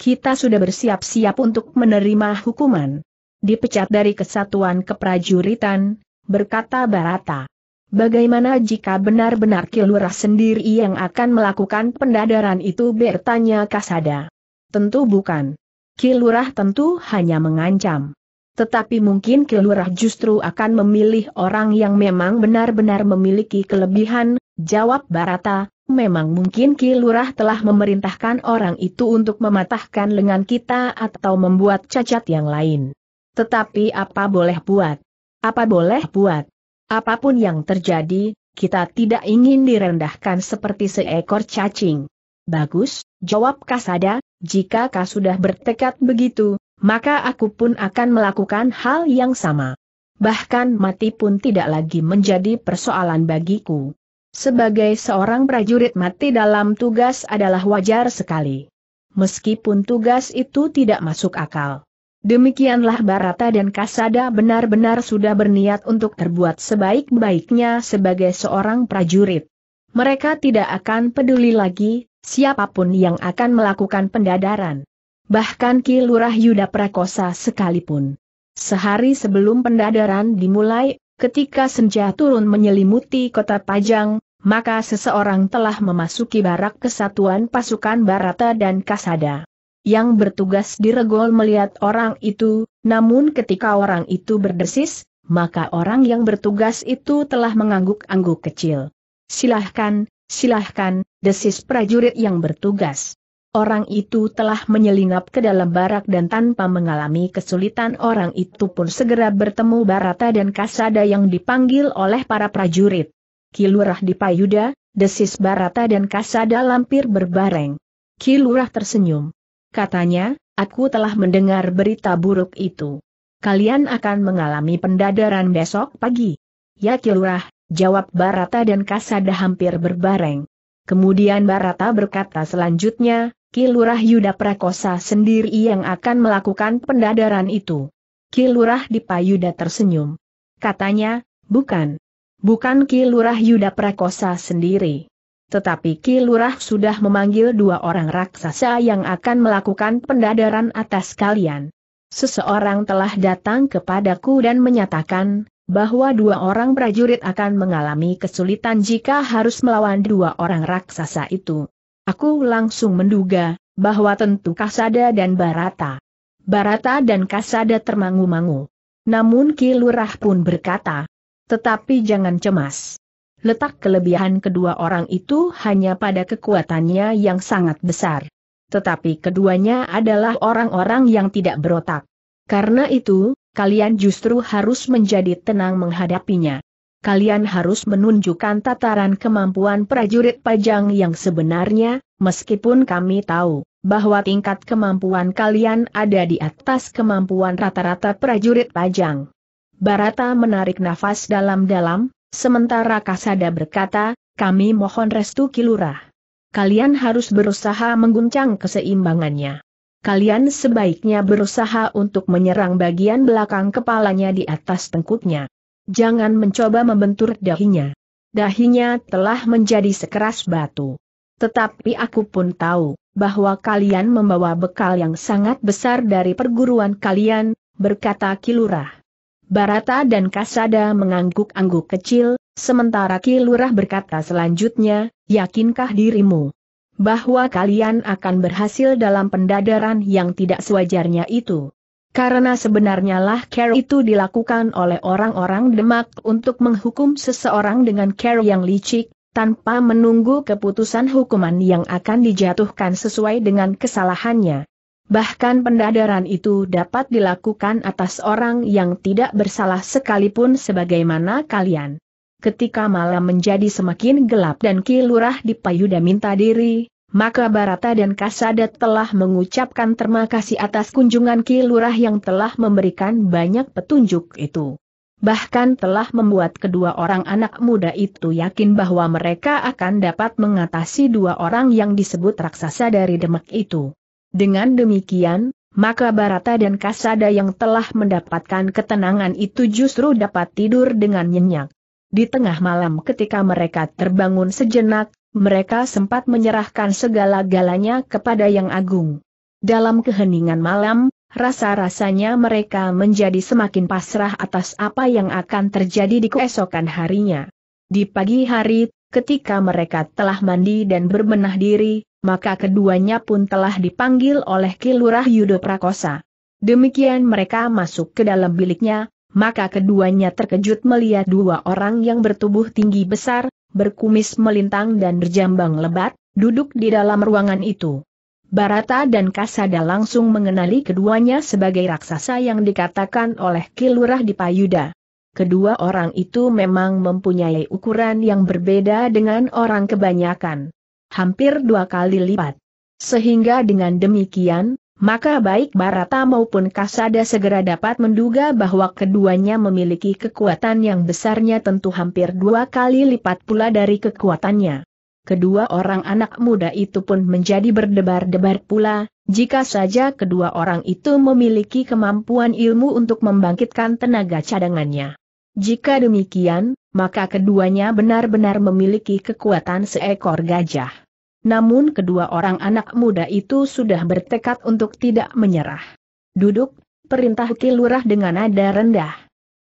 Kita sudah bersiap-siap untuk menerima hukuman. Dipecat dari kesatuan keprajuritan, berkata Barata. Bagaimana jika benar-benar Kilurah sendiri yang akan melakukan pendadaran itu bertanya Kasada. Tentu bukan. Kilurah tentu hanya mengancam. Tetapi mungkin Kilurah justru akan memilih orang yang memang benar-benar memiliki kelebihan, jawab Barata, Memang mungkin Ki Lurah telah memerintahkan orang itu untuk mematahkan lengan kita atau membuat cacat yang lain. Tetapi apa boleh buat? Apa boleh buat? Apapun yang terjadi, kita tidak ingin direndahkan seperti seekor cacing. Bagus, jawab Kasada, jika kau sudah bertekad begitu, maka aku pun akan melakukan hal yang sama. Bahkan mati pun tidak lagi menjadi persoalan bagiku. Sebagai seorang prajurit mati dalam tugas adalah wajar sekali. Meskipun tugas itu tidak masuk akal. Demikianlah Barata dan Kasada benar-benar sudah berniat untuk terbuat sebaik-baiknya sebagai seorang prajurit. Mereka tidak akan peduli lagi, siapapun yang akan melakukan pendadaran. Bahkan Ki Lurah Yuda Prakosa sekalipun. Sehari sebelum pendadaran dimulai, Ketika senja turun menyelimuti kota Pajang, maka seseorang telah memasuki barak kesatuan pasukan Barata dan Kasada. Yang bertugas di regol melihat orang itu, namun ketika orang itu berdesis, maka orang yang bertugas itu telah mengangguk-angguk kecil. Silahkan, silahkan, desis prajurit yang bertugas. Orang itu telah menyelinap ke dalam barak dan tanpa mengalami kesulitan orang itu pun segera bertemu Barata dan Kasada yang dipanggil oleh para prajurit. Kilurah di Payuda, desis Barata dan Kasada lampir berbareng. Kilurah tersenyum. Katanya, aku telah mendengar berita buruk itu. Kalian akan mengalami pendadaran besok pagi. Ya Kilurah, jawab Barata dan Kasada hampir berbareng. Kemudian Barata berkata selanjutnya, Kilurah Yuda Prakosa sendiri yang akan melakukan pendadaran itu. Kilurah di Payuda tersenyum. Katanya, bukan bukan Ki Lurah Yuda Prakosa sendiri. Tetapi Ki Lurah sudah memanggil dua orang raksasa yang akan melakukan pendadaran atas kalian. Seseorang telah datang kepadaku dan menyatakan, bahwa dua orang prajurit akan mengalami kesulitan jika harus melawan dua orang raksasa itu. Aku langsung menduga, bahwa tentu Kasada dan Barata. Barata dan Kasada termangu-mangu. Namun Ki Lurah pun berkata, tetapi jangan cemas. Letak kelebihan kedua orang itu hanya pada kekuatannya yang sangat besar. Tetapi keduanya adalah orang-orang yang tidak berotak. Karena itu, kalian justru harus menjadi tenang menghadapinya. Kalian harus menunjukkan tataran kemampuan prajurit pajang yang sebenarnya, meskipun kami tahu bahwa tingkat kemampuan kalian ada di atas kemampuan rata-rata prajurit pajang. Barata menarik nafas dalam-dalam, sementara Kasada berkata, kami mohon restu Kilurah. Kalian harus berusaha mengguncang keseimbangannya. Kalian sebaiknya berusaha untuk menyerang bagian belakang kepalanya di atas tengkuknya. Jangan mencoba membentur dahinya. Dahinya telah menjadi sekeras batu. Tetapi aku pun tahu, bahwa kalian membawa bekal yang sangat besar dari perguruan kalian, berkata Kilurah. Barata dan Kasada mengangguk-angguk kecil, sementara Ki Lurah berkata selanjutnya, yakinkah dirimu bahwa kalian akan berhasil dalam pendadaran yang tidak sewajarnya itu? Karena sebenarnya lah care itu dilakukan oleh orang-orang demak untuk menghukum seseorang dengan care yang licik, tanpa menunggu keputusan hukuman yang akan dijatuhkan sesuai dengan kesalahannya. Bahkan pendadaran itu dapat dilakukan atas orang yang tidak bersalah sekalipun sebagaimana kalian. Ketika malam menjadi semakin gelap dan Kilurah Lurah di Payuda minta diri, maka Barata dan Kasada telah mengucapkan terima kasih atas kunjungan Kilurah yang telah memberikan banyak petunjuk itu. Bahkan telah membuat kedua orang anak muda itu yakin bahwa mereka akan dapat mengatasi dua orang yang disebut raksasa dari Demak itu. Dengan demikian, maka Barata dan Kasada yang telah mendapatkan ketenangan itu justru dapat tidur dengan nyenyak. Di tengah malam ketika mereka terbangun sejenak, mereka sempat menyerahkan segala-galanya kepada Yang Agung. Dalam keheningan malam, rasa-rasanya mereka menjadi semakin pasrah atas apa yang akan terjadi di keesokan harinya. Di pagi hari, ketika mereka telah mandi dan berbenah diri, maka keduanya pun telah dipanggil oleh Kilurah Yudo Prakosa. Demikian mereka masuk ke dalam biliknya, maka keduanya terkejut melihat dua orang yang bertubuh tinggi besar, berkumis melintang dan berjambang lebat, duduk di dalam ruangan itu. Barata dan Kasada langsung mengenali keduanya sebagai raksasa yang dikatakan oleh Kilurah Dipayuda kedua orang itu memang mempunyai ukuran yang berbeda dengan orang kebanyakan. Hampir dua kali lipat. Sehingga dengan demikian, maka baik Barata maupun Kasada segera dapat menduga bahwa keduanya memiliki kekuatan yang besarnya tentu hampir dua kali lipat pula dari kekuatannya. Kedua orang anak muda itu pun menjadi berdebar-debar pula, jika saja kedua orang itu memiliki kemampuan ilmu untuk membangkitkan tenaga cadangannya. Jika demikian, maka keduanya benar-benar memiliki kekuatan seekor gajah. Namun kedua orang anak muda itu sudah bertekad untuk tidak menyerah. Duduk, perintah kilurah dengan nada rendah.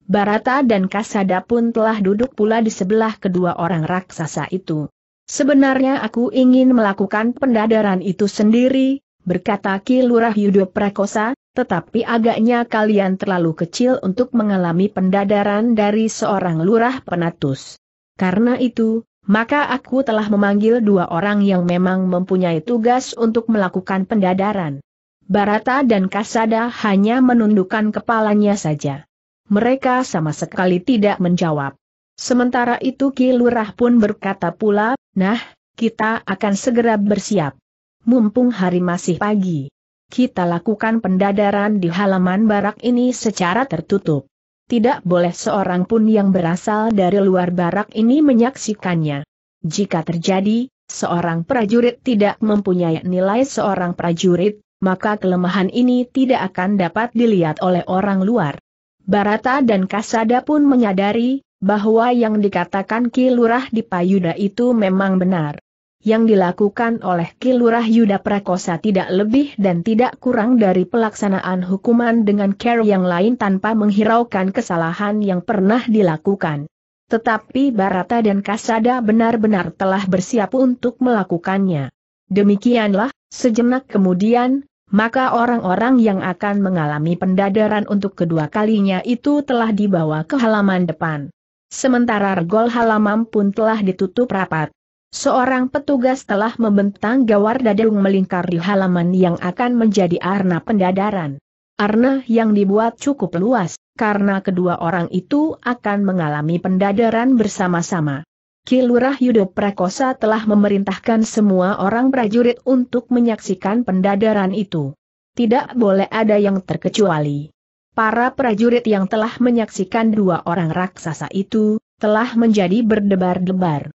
Barata dan Kasada pun telah duduk pula di sebelah kedua orang raksasa itu. Sebenarnya aku ingin melakukan pendadaran itu sendiri, berkata Kilurah Yudo Prakosa, tetapi agaknya kalian terlalu kecil untuk mengalami pendadaran dari seorang lurah penatus. Karena itu, maka aku telah memanggil dua orang yang memang mempunyai tugas untuk melakukan pendadaran. Barata dan Kasada hanya menundukkan kepalanya saja. Mereka sama sekali tidak menjawab. Sementara itu Ki Lurah pun berkata pula, nah, kita akan segera bersiap. Mumpung hari masih pagi kita lakukan pendadaran di halaman barak ini secara tertutup. Tidak boleh seorang pun yang berasal dari luar barak ini menyaksikannya. Jika terjadi, seorang prajurit tidak mempunyai nilai seorang prajurit, maka kelemahan ini tidak akan dapat dilihat oleh orang luar. Barata dan Kasada pun menyadari bahwa yang dikatakan Ki Lurah di Payuda itu memang benar yang dilakukan oleh Kilurah Yuda Prakosa tidak lebih dan tidak kurang dari pelaksanaan hukuman dengan care yang lain tanpa menghiraukan kesalahan yang pernah dilakukan. Tetapi Barata dan Kasada benar-benar telah bersiap untuk melakukannya. Demikianlah, sejenak kemudian, maka orang-orang yang akan mengalami pendadaran untuk kedua kalinya itu telah dibawa ke halaman depan. Sementara regol halaman pun telah ditutup rapat. Seorang petugas telah membentang gawar dadung melingkar di halaman yang akan menjadi arna pendadaran. Arna yang dibuat cukup luas, karena kedua orang itu akan mengalami pendadaran bersama-sama. Kilurah Yudo Prakosa telah memerintahkan semua orang prajurit untuk menyaksikan pendadaran itu. Tidak boleh ada yang terkecuali. Para prajurit yang telah menyaksikan dua orang raksasa itu, telah menjadi berdebar-debar.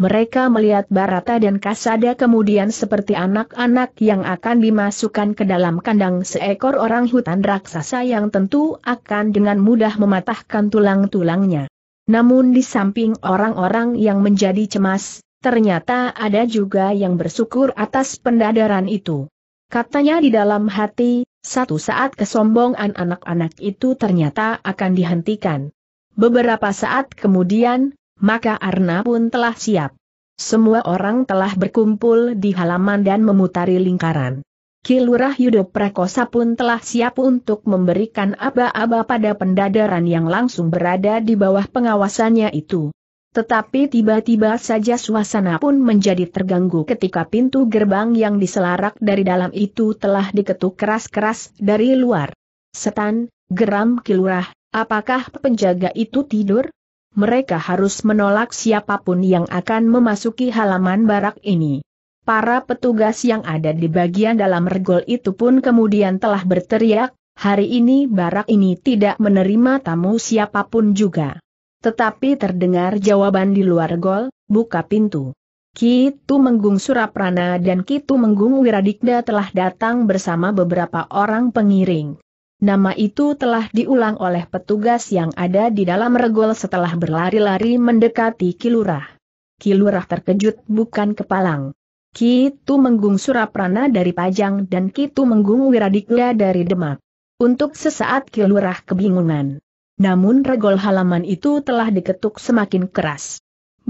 Mereka melihat Barata dan Kasada kemudian seperti anak-anak yang akan dimasukkan ke dalam kandang seekor orang hutan raksasa yang tentu akan dengan mudah mematahkan tulang-tulangnya. Namun di samping orang-orang yang menjadi cemas, ternyata ada juga yang bersyukur atas pendadaran itu. Katanya di dalam hati, satu saat kesombongan anak-anak itu ternyata akan dihentikan. Beberapa saat kemudian, maka Arna pun telah siap. Semua orang telah berkumpul di halaman dan memutari lingkaran. Kilurah Yudo Prakosa pun telah siap untuk memberikan aba-aba pada pendadaran yang langsung berada di bawah pengawasannya itu. Tetapi tiba-tiba saja suasana pun menjadi terganggu ketika pintu gerbang yang diselarak dari dalam itu telah diketuk keras-keras dari luar. Setan, geram Kilurah, apakah penjaga itu tidur? mereka harus menolak siapapun yang akan memasuki halaman barak ini. Para petugas yang ada di bagian dalam regol itu pun kemudian telah berteriak, hari ini barak ini tidak menerima tamu siapapun juga. Tetapi terdengar jawaban di luar gol, buka pintu. Kitu Menggung Suraprana dan Kitu Menggung Wiradikda telah datang bersama beberapa orang pengiring. Nama itu telah diulang oleh petugas yang ada di dalam regol setelah berlari-lari mendekati Kilurah. Kilurah terkejut bukan kepalang. Kitu Menggung Suraprana dari Pajang dan Kitu Menggung Wiradikla dari Demak. Untuk sesaat Kilurah kebingungan. Namun regol halaman itu telah diketuk semakin keras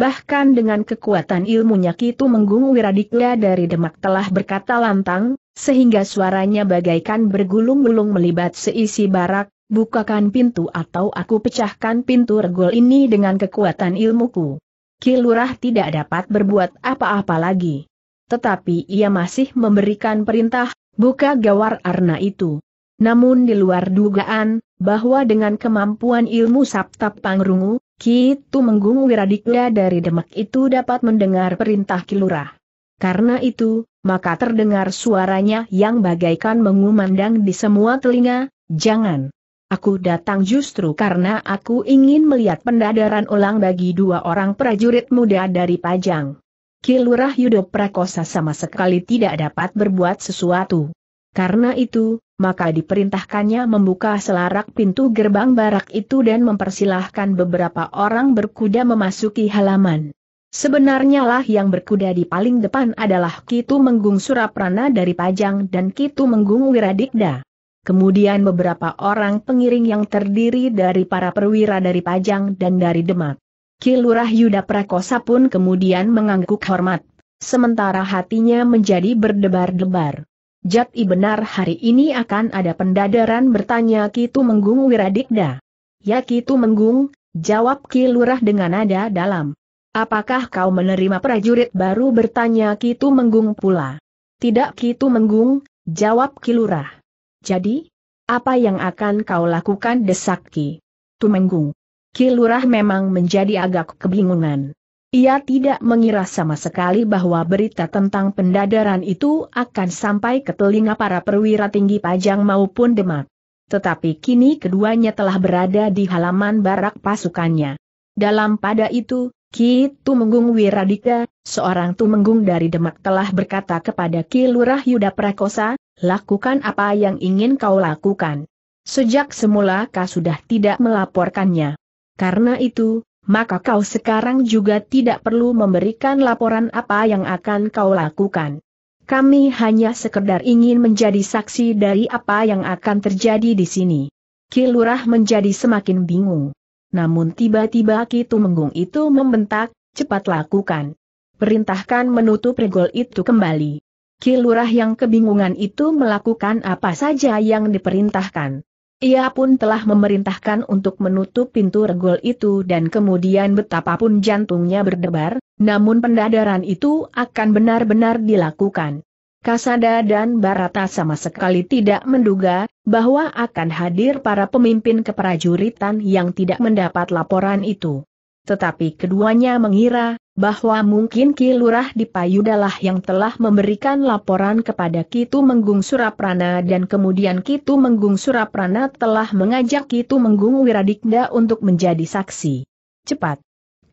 bahkan dengan kekuatan ilmunya itu Menggung Wiradikya dari Demak telah berkata lantang, sehingga suaranya bagaikan bergulung-gulung melibat seisi barak, bukakan pintu atau aku pecahkan pintu regol ini dengan kekuatan ilmuku. Kilurah tidak dapat berbuat apa-apa lagi. Tetapi ia masih memberikan perintah, buka gawar arna itu. Namun di luar dugaan, bahwa dengan kemampuan ilmu Sabta Pangrungu, Ki menggung wiradiknya dari Demak itu dapat mendengar perintah Kilurah. Karena itu, maka terdengar suaranya yang bagaikan mengumandang di semua telinga, jangan. Aku datang justru karena aku ingin melihat pendadaran ulang bagi dua orang prajurit muda dari Pajang. Kilurah Yudo Prakosa sama sekali tidak dapat berbuat sesuatu. Karena itu, maka diperintahkannya membuka selarak pintu gerbang barak itu dan mempersilahkan beberapa orang berkuda memasuki halaman. Sebenarnya lah yang berkuda di paling depan adalah Kitu Menggung Suraprana dari Pajang dan Kitu Menggung Wiradikda. Kemudian beberapa orang pengiring yang terdiri dari para perwira dari Pajang dan dari Demak. Kilurah Yuda Prakosa pun kemudian mengangguk hormat, sementara hatinya menjadi berdebar-debar. Jati benar hari ini akan ada pendadaran bertanya Kitu Menggung Wiradikda. Ya Kitu Menggung, jawab kilurah dengan nada dalam. Apakah kau menerima prajurit baru bertanya Kitu Menggung pula? Tidak Kitu Menggung, jawab kilurah. Jadi, apa yang akan kau lakukan desak Ki? Tumenggung. Ki Lurah memang menjadi agak kebingungan. Ia tidak mengira sama sekali bahwa berita tentang pendadaran itu akan sampai ke telinga para perwira tinggi Pajang maupun Demak. Tetapi kini keduanya telah berada di halaman barak pasukannya. Dalam pada itu, Ki Tumenggung Wiradika, seorang tumenggung dari Demak telah berkata kepada Ki Lurah Yuda Prakosa, lakukan apa yang ingin kau lakukan. Sejak semula kau sudah tidak melaporkannya. Karena itu, maka kau sekarang juga tidak perlu memberikan laporan apa yang akan kau lakukan. Kami hanya sekedar ingin menjadi saksi dari apa yang akan terjadi di sini. Kilurah menjadi semakin bingung. Namun tiba-tiba Kitu Menggung itu membentak, cepat lakukan. Perintahkan menutup regol itu kembali. Kilurah yang kebingungan itu melakukan apa saja yang diperintahkan. Ia pun telah memerintahkan untuk menutup pintu regol itu dan kemudian betapapun jantungnya berdebar, namun pendadaran itu akan benar-benar dilakukan. Kasada dan Barata sama sekali tidak menduga bahwa akan hadir para pemimpin keprajuritan yang tidak mendapat laporan itu tetapi keduanya mengira bahwa mungkin Ki Lurah di Payudalah yang telah memberikan laporan kepada Kitu Menggung Suraprana dan kemudian Kitu Menggung Suraprana telah mengajak Kitu Menggung Wiradikda untuk menjadi saksi. Cepat!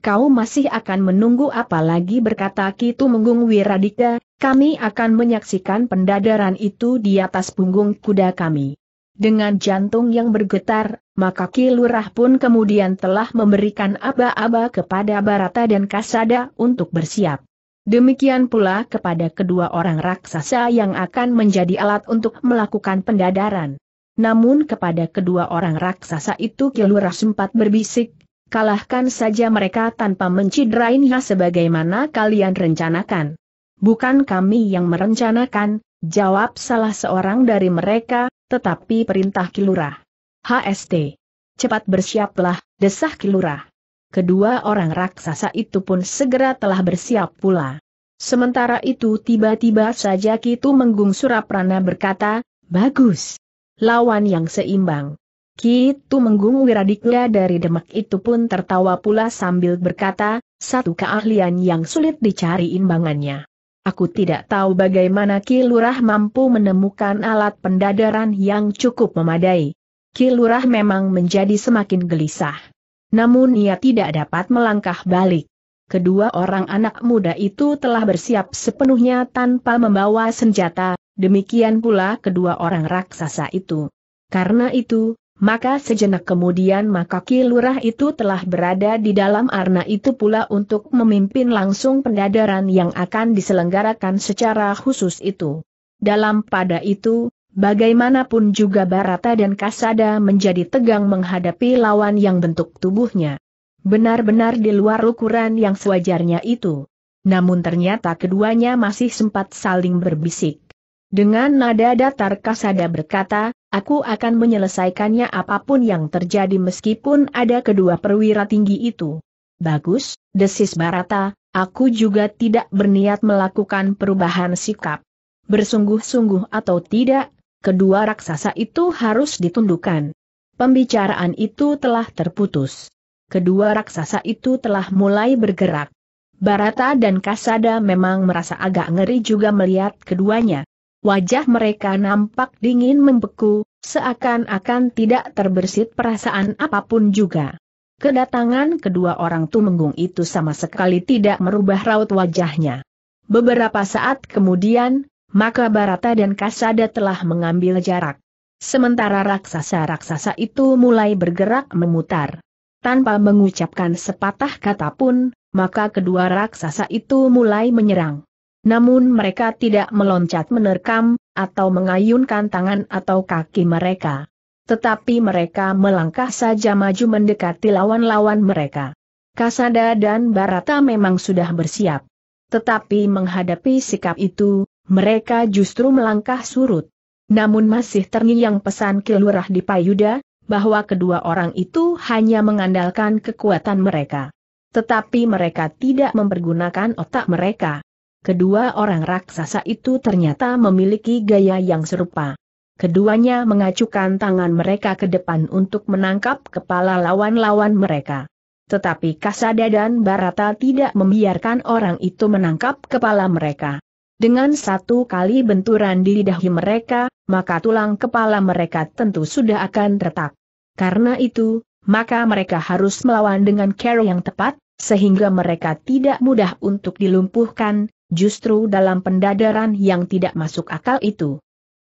Kau masih akan menunggu apalagi? berkata Kitu Menggung Wiradikda, kami akan menyaksikan pendadaran itu di atas punggung kuda kami. Dengan jantung yang bergetar, maka Kilurah pun kemudian telah memberikan aba-aba kepada Barata dan Kasada untuk bersiap. Demikian pula kepada kedua orang raksasa yang akan menjadi alat untuk melakukan pendadaran. Namun kepada kedua orang raksasa itu Kilurah sempat berbisik, kalahkan saja mereka tanpa menciderainya sebagaimana kalian rencanakan. Bukan kami yang merencanakan, jawab salah seorang dari mereka, tetapi perintah Kilurah. HST. Cepat bersiaplah, desah kilurah. Kedua orang raksasa itu pun segera telah bersiap pula. Sementara itu tiba-tiba saja Kitu Menggung Suraprana berkata, Bagus. Lawan yang seimbang. Kitu Menggung Wiradikla dari Demak itu pun tertawa pula sambil berkata, satu keahlian yang sulit dicari imbangannya. Aku tidak tahu bagaimana Ki Lurah mampu menemukan alat pendadaran yang cukup memadai. Kilurah memang menjadi semakin gelisah. Namun ia tidak dapat melangkah balik. Kedua orang anak muda itu telah bersiap sepenuhnya tanpa membawa senjata, demikian pula kedua orang raksasa itu. Karena itu, maka sejenak kemudian maka kilurah itu telah berada di dalam arna itu pula untuk memimpin langsung pendadaran yang akan diselenggarakan secara khusus itu. Dalam pada itu, Bagaimanapun juga Barata dan Kasada menjadi tegang menghadapi lawan yang bentuk tubuhnya. Benar-benar di luar ukuran yang sewajarnya itu. Namun ternyata keduanya masih sempat saling berbisik. Dengan nada datar Kasada berkata, aku akan menyelesaikannya apapun yang terjadi meskipun ada kedua perwira tinggi itu. Bagus, desis Barata, aku juga tidak berniat melakukan perubahan sikap bersungguh-sungguh atau tidak, kedua raksasa itu harus ditundukkan. Pembicaraan itu telah terputus. Kedua raksasa itu telah mulai bergerak. Barata dan Kasada memang merasa agak ngeri juga melihat keduanya. Wajah mereka nampak dingin membeku, seakan-akan tidak terbersit perasaan apapun juga. Kedatangan kedua orang tumenggung itu sama sekali tidak merubah raut wajahnya. Beberapa saat kemudian, maka Barata dan Kasada telah mengambil jarak. Sementara raksasa-raksasa itu mulai bergerak memutar. Tanpa mengucapkan sepatah kata pun, maka kedua raksasa itu mulai menyerang. Namun mereka tidak meloncat menerkam, atau mengayunkan tangan atau kaki mereka. Tetapi mereka melangkah saja maju mendekati lawan-lawan mereka. Kasada dan Barata memang sudah bersiap. Tetapi menghadapi sikap itu, mereka justru melangkah surut. Namun masih terngiang pesan Kilurah di Payuda, bahwa kedua orang itu hanya mengandalkan kekuatan mereka. Tetapi mereka tidak mempergunakan otak mereka. Kedua orang raksasa itu ternyata memiliki gaya yang serupa. Keduanya mengacukan tangan mereka ke depan untuk menangkap kepala lawan-lawan mereka. Tetapi Kasada dan Barata tidak membiarkan orang itu menangkap kepala mereka. Dengan satu kali benturan di dahi mereka, maka tulang kepala mereka tentu sudah akan retak. Karena itu, maka mereka harus melawan dengan cara yang tepat, sehingga mereka tidak mudah untuk dilumpuhkan, justru dalam pendadaran yang tidak masuk akal itu.